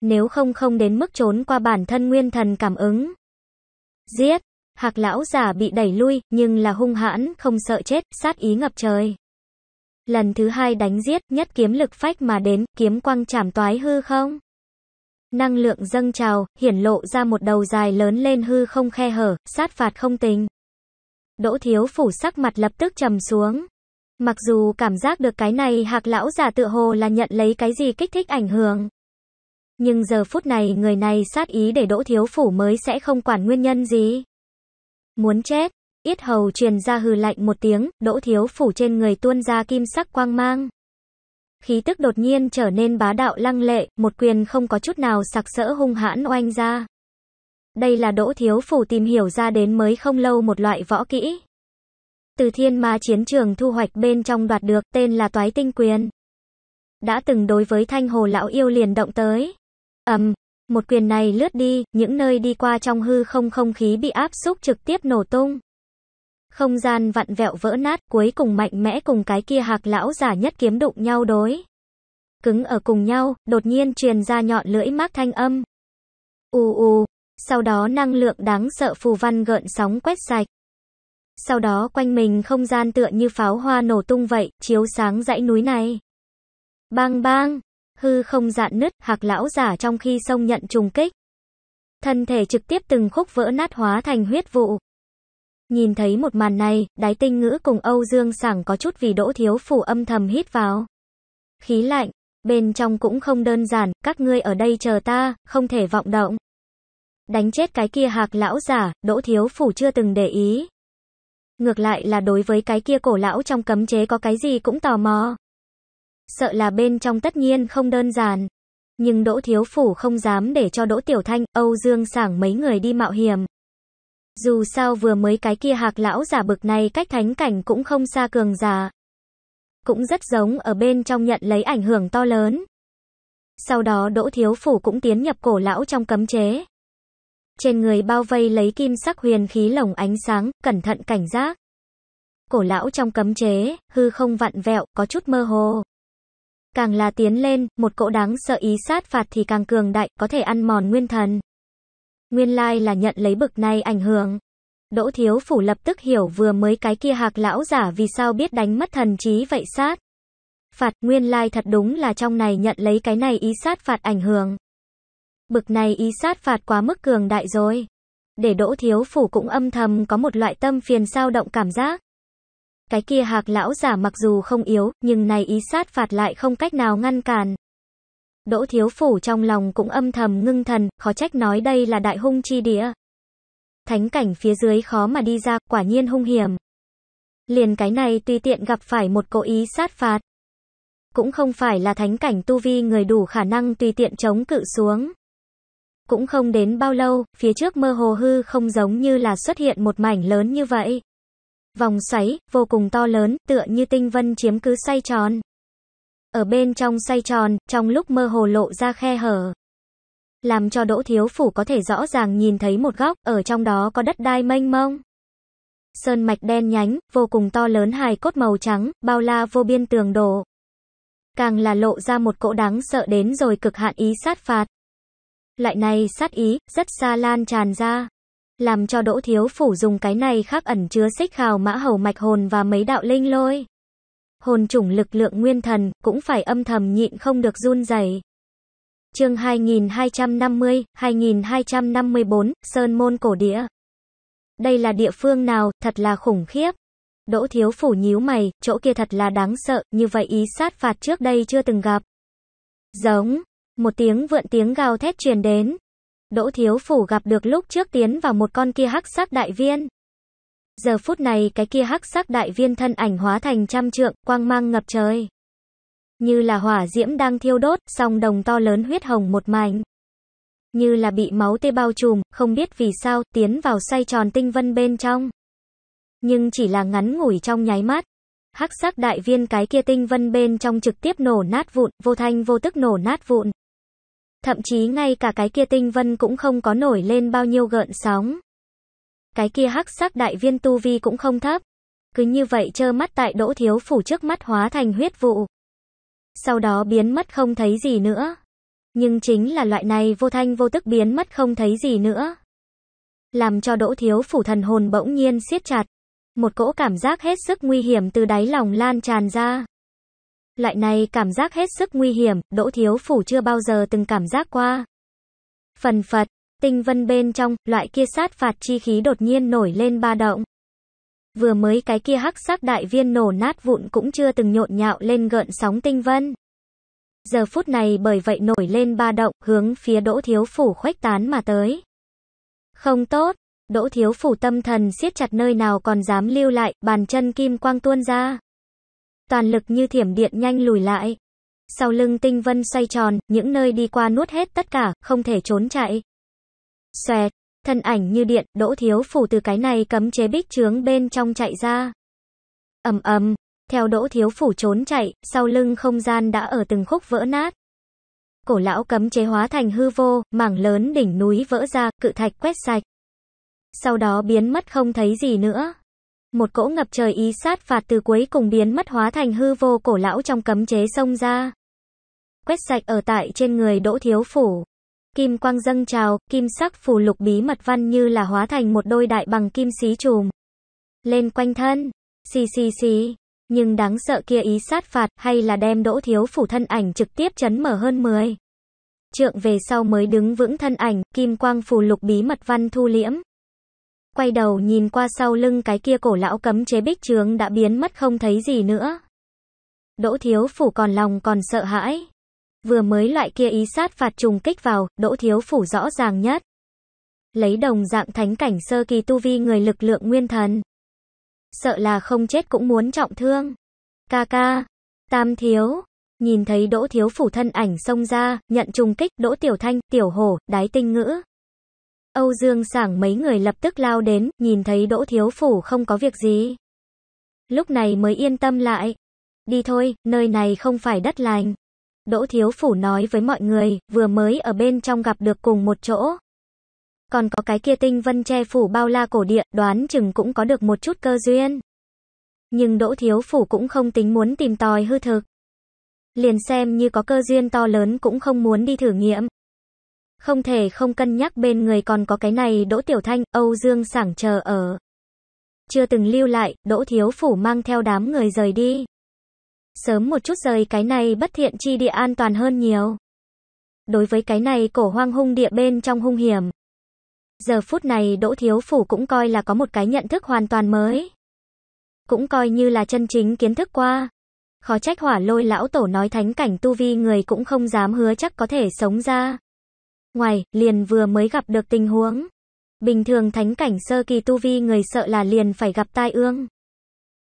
Nếu không không đến mức trốn qua bản thân nguyên thần cảm ứng. Giết, hạc lão giả bị đẩy lui, nhưng là hung hãn, không sợ chết, sát ý ngập trời. Lần thứ hai đánh giết, nhất kiếm lực phách mà đến, kiếm quăng chảm toái hư không. Năng lượng dâng trào, hiển lộ ra một đầu dài lớn lên hư không khe hở, sát phạt không tình. Đỗ thiếu phủ sắc mặt lập tức trầm xuống. Mặc dù cảm giác được cái này hạc lão giả tựa hồ là nhận lấy cái gì kích thích ảnh hưởng. Nhưng giờ phút này người này sát ý để đỗ thiếu phủ mới sẽ không quản nguyên nhân gì. Muốn chết, yết hầu truyền ra hừ lạnh một tiếng, đỗ thiếu phủ trên người tuôn ra kim sắc quang mang. Khí tức đột nhiên trở nên bá đạo lăng lệ, một quyền không có chút nào sặc sỡ hung hãn oanh ra. Đây là đỗ thiếu phủ tìm hiểu ra đến mới không lâu một loại võ kỹ từ thiên ma chiến trường thu hoạch bên trong đoạt được tên là toái tinh quyền. Đã từng đối với thanh hồ lão yêu liền động tới. ầm um, một quyền này lướt đi, những nơi đi qua trong hư không không khí bị áp xúc trực tiếp nổ tung. Không gian vặn vẹo vỡ nát cuối cùng mạnh mẽ cùng cái kia hạc lão giả nhất kiếm đụng nhau đối. Cứng ở cùng nhau, đột nhiên truyền ra nhọn lưỡi mát thanh âm. u u sau đó năng lượng đáng sợ phù văn gợn sóng quét sạch. Sau đó quanh mình không gian tựa như pháo hoa nổ tung vậy, chiếu sáng dãy núi này. Bang bang, hư không dạn nứt, hạc lão giả trong khi sông nhận trùng kích. Thân thể trực tiếp từng khúc vỡ nát hóa thành huyết vụ. Nhìn thấy một màn này, đái tinh ngữ cùng Âu Dương sảng có chút vì đỗ thiếu phủ âm thầm hít vào. Khí lạnh, bên trong cũng không đơn giản, các ngươi ở đây chờ ta, không thể vọng động. Đánh chết cái kia hạc lão giả, đỗ thiếu phủ chưa từng để ý. Ngược lại là đối với cái kia cổ lão trong cấm chế có cái gì cũng tò mò. Sợ là bên trong tất nhiên không đơn giản. Nhưng Đỗ Thiếu Phủ không dám để cho Đỗ Tiểu Thanh, Âu Dương Sảng mấy người đi mạo hiểm. Dù sao vừa mới cái kia hạc lão giả bực này cách thánh cảnh cũng không xa cường giả. Cũng rất giống ở bên trong nhận lấy ảnh hưởng to lớn. Sau đó Đỗ Thiếu Phủ cũng tiến nhập cổ lão trong cấm chế. Trên người bao vây lấy kim sắc huyền khí lồng ánh sáng, cẩn thận cảnh giác. Cổ lão trong cấm chế, hư không vặn vẹo, có chút mơ hồ. Càng là tiến lên, một cỗ đáng sợ ý sát phạt thì càng cường đại, có thể ăn mòn nguyên thần. Nguyên lai là nhận lấy bực này ảnh hưởng. Đỗ Thiếu Phủ lập tức hiểu vừa mới cái kia hạc lão giả vì sao biết đánh mất thần trí vậy sát. Phạt nguyên lai thật đúng là trong này nhận lấy cái này ý sát phạt ảnh hưởng. Bực này ý sát phạt quá mức cường đại rồi. Để Đỗ Thiếu Phủ cũng âm thầm có một loại tâm phiền sao động cảm giác. Cái kia hạc lão giả mặc dù không yếu, nhưng này ý sát phạt lại không cách nào ngăn cản. Đỗ Thiếu Phủ trong lòng cũng âm thầm ngưng thần, khó trách nói đây là đại hung chi địa. Thánh cảnh phía dưới khó mà đi ra, quả nhiên hung hiểm. Liền cái này tùy tiện gặp phải một cố ý sát phạt. Cũng không phải là thánh cảnh tu vi người đủ khả năng tùy tiện chống cự xuống. Cũng không đến bao lâu, phía trước mơ hồ hư không giống như là xuất hiện một mảnh lớn như vậy. Vòng xoáy, vô cùng to lớn, tựa như tinh vân chiếm cứ xoay tròn. Ở bên trong xoay tròn, trong lúc mơ hồ lộ ra khe hở. Làm cho đỗ thiếu phủ có thể rõ ràng nhìn thấy một góc, ở trong đó có đất đai mênh mông. Sơn mạch đen nhánh, vô cùng to lớn hài cốt màu trắng, bao la vô biên tường đổ. Càng là lộ ra một cỗ đáng sợ đến rồi cực hạn ý sát phạt. Lại này sát ý, rất xa lan tràn ra. Làm cho Đỗ Thiếu Phủ dùng cái này khác ẩn chứa xích khào mã hầu mạch hồn và mấy đạo linh lôi. Hồn chủng lực lượng nguyên thần, cũng phải âm thầm nhịn không được run rẩy chương 2250, 2254, Sơn Môn Cổ Địa. Đây là địa phương nào, thật là khủng khiếp. Đỗ Thiếu Phủ nhíu mày, chỗ kia thật là đáng sợ, như vậy ý sát phạt trước đây chưa từng gặp. Giống, một tiếng vượn tiếng gào thét truyền đến. Đỗ Thiếu Phủ gặp được lúc trước tiến vào một con kia hắc sắc đại viên. Giờ phút này cái kia hắc sắc đại viên thân ảnh hóa thành trăm trượng, quang mang ngập trời. Như là hỏa diễm đang thiêu đốt, song đồng to lớn huyết hồng một mảnh. Như là bị máu tê bao trùm, không biết vì sao, tiến vào xoay tròn tinh vân bên trong. Nhưng chỉ là ngắn ngủi trong nháy mắt. Hắc sắc đại viên cái kia tinh vân bên trong trực tiếp nổ nát vụn, vô thanh vô tức nổ nát vụn. Thậm chí ngay cả cái kia tinh vân cũng không có nổi lên bao nhiêu gợn sóng. Cái kia hắc sắc đại viên tu vi cũng không thấp. Cứ như vậy trơ mắt tại đỗ thiếu phủ trước mắt hóa thành huyết vụ. Sau đó biến mất không thấy gì nữa. Nhưng chính là loại này vô thanh vô tức biến mất không thấy gì nữa. Làm cho đỗ thiếu phủ thần hồn bỗng nhiên siết chặt. Một cỗ cảm giác hết sức nguy hiểm từ đáy lòng lan tràn ra. Loại này cảm giác hết sức nguy hiểm, Đỗ Thiếu Phủ chưa bao giờ từng cảm giác qua. Phần phật, tinh vân bên trong, loại kia sát phạt chi khí đột nhiên nổi lên ba động. Vừa mới cái kia hắc sắc đại viên nổ nát vụn cũng chưa từng nhộn nhạo lên gợn sóng tinh vân. Giờ phút này bởi vậy nổi lên ba động, hướng phía Đỗ Thiếu Phủ khuếch tán mà tới. Không tốt, Đỗ Thiếu Phủ tâm thần siết chặt nơi nào còn dám lưu lại, bàn chân kim quang tuôn ra toàn lực như thiểm điện nhanh lùi lại. Sau lưng tinh vân xoay tròn, những nơi đi qua nuốt hết tất cả, không thể trốn chạy. Xoẹt, thân ảnh như điện, đỗ thiếu phủ từ cái này cấm chế bích trướng bên trong chạy ra. ầm ầm, theo đỗ thiếu phủ trốn chạy, sau lưng không gian đã ở từng khúc vỡ nát. Cổ lão cấm chế hóa thành hư vô, mảng lớn đỉnh núi vỡ ra, cự thạch quét sạch. Sau đó biến mất không thấy gì nữa một cỗ ngập trời ý sát phạt từ cuối cùng biến mất hóa thành hư vô cổ lão trong cấm chế sông ra. Quét sạch ở tại trên người Đỗ Thiếu Phủ. Kim quang dâng trào, kim sắc phù lục bí mật văn như là hóa thành một đôi đại bằng kim xí trùm. Lên quanh thân, xì xì xì. Nhưng đáng sợ kia ý sát phạt hay là đem Đỗ Thiếu Phủ thân ảnh trực tiếp chấn mở hơn 10. Trượng về sau mới đứng vững thân ảnh, kim quang phù lục bí mật văn thu liễm, quay đầu nhìn qua sau lưng cái kia cổ lão cấm chế bích trướng đã biến mất không thấy gì nữa. Đỗ Thiếu Phủ còn lòng còn sợ hãi. Vừa mới loại kia ý sát phạt trùng kích vào, Đỗ Thiếu Phủ rõ ràng nhất. Lấy đồng dạng thánh cảnh sơ kỳ tu vi người lực lượng nguyên thần. Sợ là không chết cũng muốn trọng thương. Ca ca, tam thiếu, nhìn thấy Đỗ Thiếu Phủ thân ảnh xông ra, nhận trùng kích, Đỗ Tiểu Thanh, Tiểu Hổ, Đái Tinh Ngữ, Âu Dương Sảng mấy người lập tức lao đến, nhìn thấy Đỗ Thiếu Phủ không có việc gì. Lúc này mới yên tâm lại. Đi thôi, nơi này không phải đất lành. Đỗ Thiếu Phủ nói với mọi người, vừa mới ở bên trong gặp được cùng một chỗ. Còn có cái kia tinh vân che phủ bao la cổ địa, đoán chừng cũng có được một chút cơ duyên. Nhưng Đỗ Thiếu Phủ cũng không tính muốn tìm tòi hư thực. Liền xem như có cơ duyên to lớn cũng không muốn đi thử nghiệm, không thể không cân nhắc bên người còn có cái này Đỗ Tiểu Thanh, Âu Dương sảng chờ ở. Chưa từng lưu lại, Đỗ Thiếu Phủ mang theo đám người rời đi. Sớm một chút rời cái này bất thiện chi địa an toàn hơn nhiều. Đối với cái này cổ hoang hung địa bên trong hung hiểm. Giờ phút này Đỗ Thiếu Phủ cũng coi là có một cái nhận thức hoàn toàn mới. Cũng coi như là chân chính kiến thức qua. Khó trách hỏa lôi lão tổ nói thánh cảnh tu vi người cũng không dám hứa chắc có thể sống ra ngoài, liền vừa mới gặp được tình huống. Bình thường thánh cảnh sơ kỳ tu vi người sợ là liền phải gặp tai ương.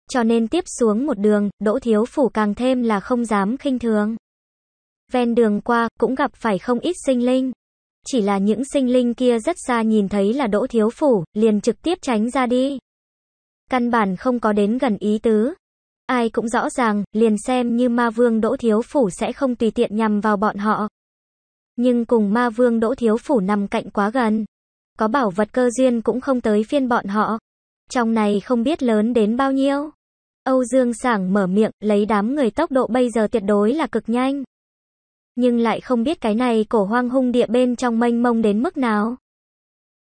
Cho nên tiếp xuống một đường, Đỗ Thiếu Phủ càng thêm là không dám khinh thường. Ven đường qua, cũng gặp phải không ít sinh linh. Chỉ là những sinh linh kia rất xa nhìn thấy là Đỗ Thiếu Phủ, liền trực tiếp tránh ra đi. Căn bản không có đến gần ý tứ. Ai cũng rõ ràng, liền xem như ma vương Đỗ Thiếu Phủ sẽ không tùy tiện nhằm vào bọn họ. Nhưng cùng ma vương Đỗ Thiếu Phủ nằm cạnh quá gần. Có bảo vật cơ duyên cũng không tới phiên bọn họ. Trong này không biết lớn đến bao nhiêu. Âu Dương Sảng mở miệng, lấy đám người tốc độ bây giờ tuyệt đối là cực nhanh. Nhưng lại không biết cái này cổ hoang hung địa bên trong mênh mông đến mức nào.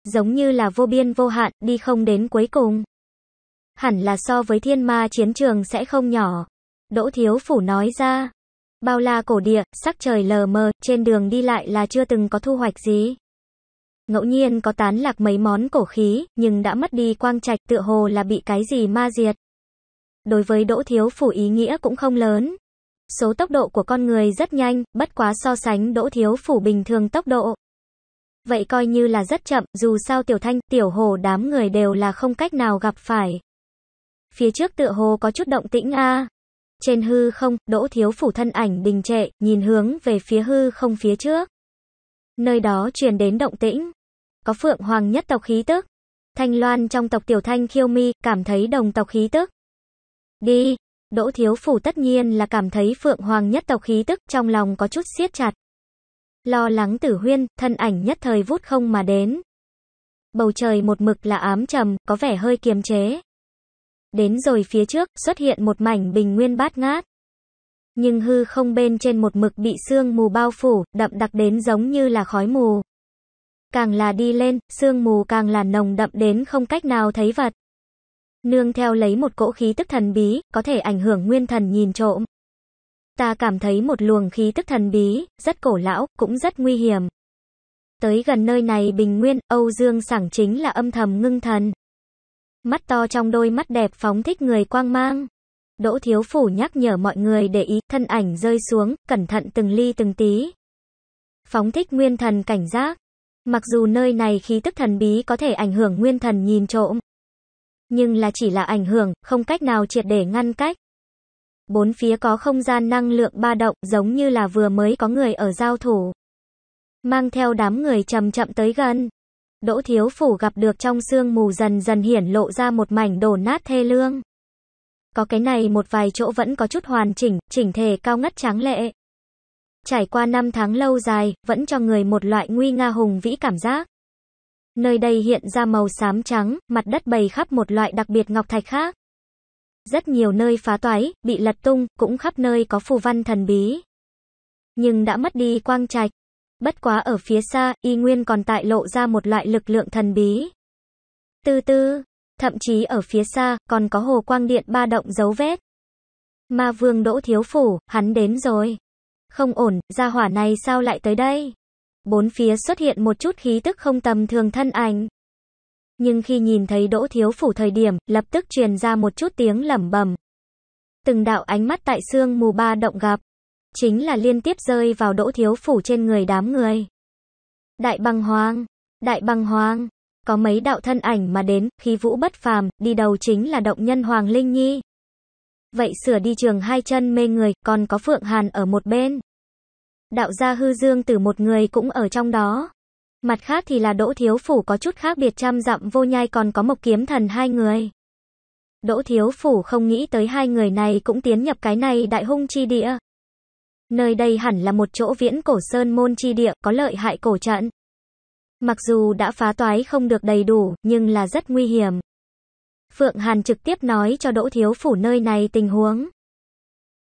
Giống như là vô biên vô hạn, đi không đến cuối cùng. Hẳn là so với thiên ma chiến trường sẽ không nhỏ. Đỗ Thiếu Phủ nói ra, Bao la cổ địa, sắc trời lờ mờ, trên đường đi lại là chưa từng có thu hoạch gì. Ngẫu nhiên có tán lạc mấy món cổ khí, nhưng đã mất đi quang trạch tựa hồ là bị cái gì ma diệt. Đối với Đỗ Thiếu Phủ ý nghĩa cũng không lớn. Số tốc độ của con người rất nhanh, bất quá so sánh Đỗ Thiếu Phủ bình thường tốc độ. Vậy coi như là rất chậm, dù sao Tiểu Thanh, Tiểu Hồ đám người đều là không cách nào gặp phải. Phía trước tựa hồ có chút động tĩnh a, trên hư không, Đỗ Thiếu Phủ thân ảnh đình trệ, nhìn hướng về phía hư không phía trước. Nơi đó truyền đến động tĩnh. Có Phượng Hoàng nhất tộc khí tức. Thanh Loan trong tộc Tiểu Thanh Khiêu Mi cảm thấy đồng tộc khí tức. Đi, Đỗ Thiếu Phủ tất nhiên là cảm thấy Phượng Hoàng nhất tộc khí tức trong lòng có chút siết chặt. Lo lắng tử huyên, thân ảnh nhất thời vút không mà đến. Bầu trời một mực là ám trầm, có vẻ hơi kiềm chế. Đến rồi phía trước, xuất hiện một mảnh bình nguyên bát ngát. Nhưng hư không bên trên một mực bị sương mù bao phủ, đậm đặc đến giống như là khói mù. Càng là đi lên, sương mù càng là nồng đậm đến không cách nào thấy vật. Nương theo lấy một cỗ khí tức thần bí, có thể ảnh hưởng nguyên thần nhìn trộm. Ta cảm thấy một luồng khí tức thần bí, rất cổ lão, cũng rất nguy hiểm. Tới gần nơi này bình nguyên, Âu Dương Sảng chính là âm thầm ngưng thần. Mắt to trong đôi mắt đẹp phóng thích người quang mang. Đỗ Thiếu Phủ nhắc nhở mọi người để ý, thân ảnh rơi xuống, cẩn thận từng ly từng tí. Phóng thích nguyên thần cảnh giác. Mặc dù nơi này khí tức thần bí có thể ảnh hưởng nguyên thần nhìn trộm. Nhưng là chỉ là ảnh hưởng, không cách nào triệt để ngăn cách. Bốn phía có không gian năng lượng ba động, giống như là vừa mới có người ở giao thủ. Mang theo đám người chậm chậm tới gần. Đỗ Thiếu Phủ gặp được trong sương mù dần dần hiển lộ ra một mảnh đổ nát thê lương. Có cái này một vài chỗ vẫn có chút hoàn chỉnh, chỉnh thể cao ngất tráng lệ. Trải qua năm tháng lâu dài, vẫn cho người một loại nguy nga hùng vĩ cảm giác. Nơi đây hiện ra màu xám trắng, mặt đất bầy khắp một loại đặc biệt ngọc thạch khác. Rất nhiều nơi phá toái, bị lật tung, cũng khắp nơi có phù văn thần bí. Nhưng đã mất đi quang trạch, Bất quá ở phía xa, y nguyên còn tại lộ ra một loại lực lượng thần bí. Từ từ, thậm chí ở phía xa, còn có hồ quang điện ba động dấu vết. Mà vương đỗ thiếu phủ, hắn đến rồi. Không ổn, gia hỏa này sao lại tới đây? Bốn phía xuất hiện một chút khí tức không tầm thường thân ảnh. Nhưng khi nhìn thấy đỗ thiếu phủ thời điểm, lập tức truyền ra một chút tiếng lẩm bẩm. Từng đạo ánh mắt tại xương mù ba động gặp chính là liên tiếp rơi vào đỗ thiếu phủ trên người đám người. Đại băng hoang, đại băng hoang, có mấy đạo thân ảnh mà đến, khi vũ bất phàm, đi đầu chính là động nhân Hoàng Linh Nhi. Vậy sửa đi trường hai chân mê người, còn có Phượng Hàn ở một bên. Đạo gia hư dương từ một người cũng ở trong đó. Mặt khác thì là Đỗ Thiếu Phủ có chút khác biệt trăm dặm vô nhai còn có một kiếm thần hai người. Đỗ Thiếu Phủ không nghĩ tới hai người này cũng tiến nhập cái này đại hung chi địa, Nơi đây hẳn là một chỗ viễn cổ sơn môn chi địa có lợi hại cổ trận. Mặc dù đã phá toái không được đầy đủ, nhưng là rất nguy hiểm. Phượng Hàn trực tiếp nói cho Đỗ Thiếu Phủ nơi này tình huống.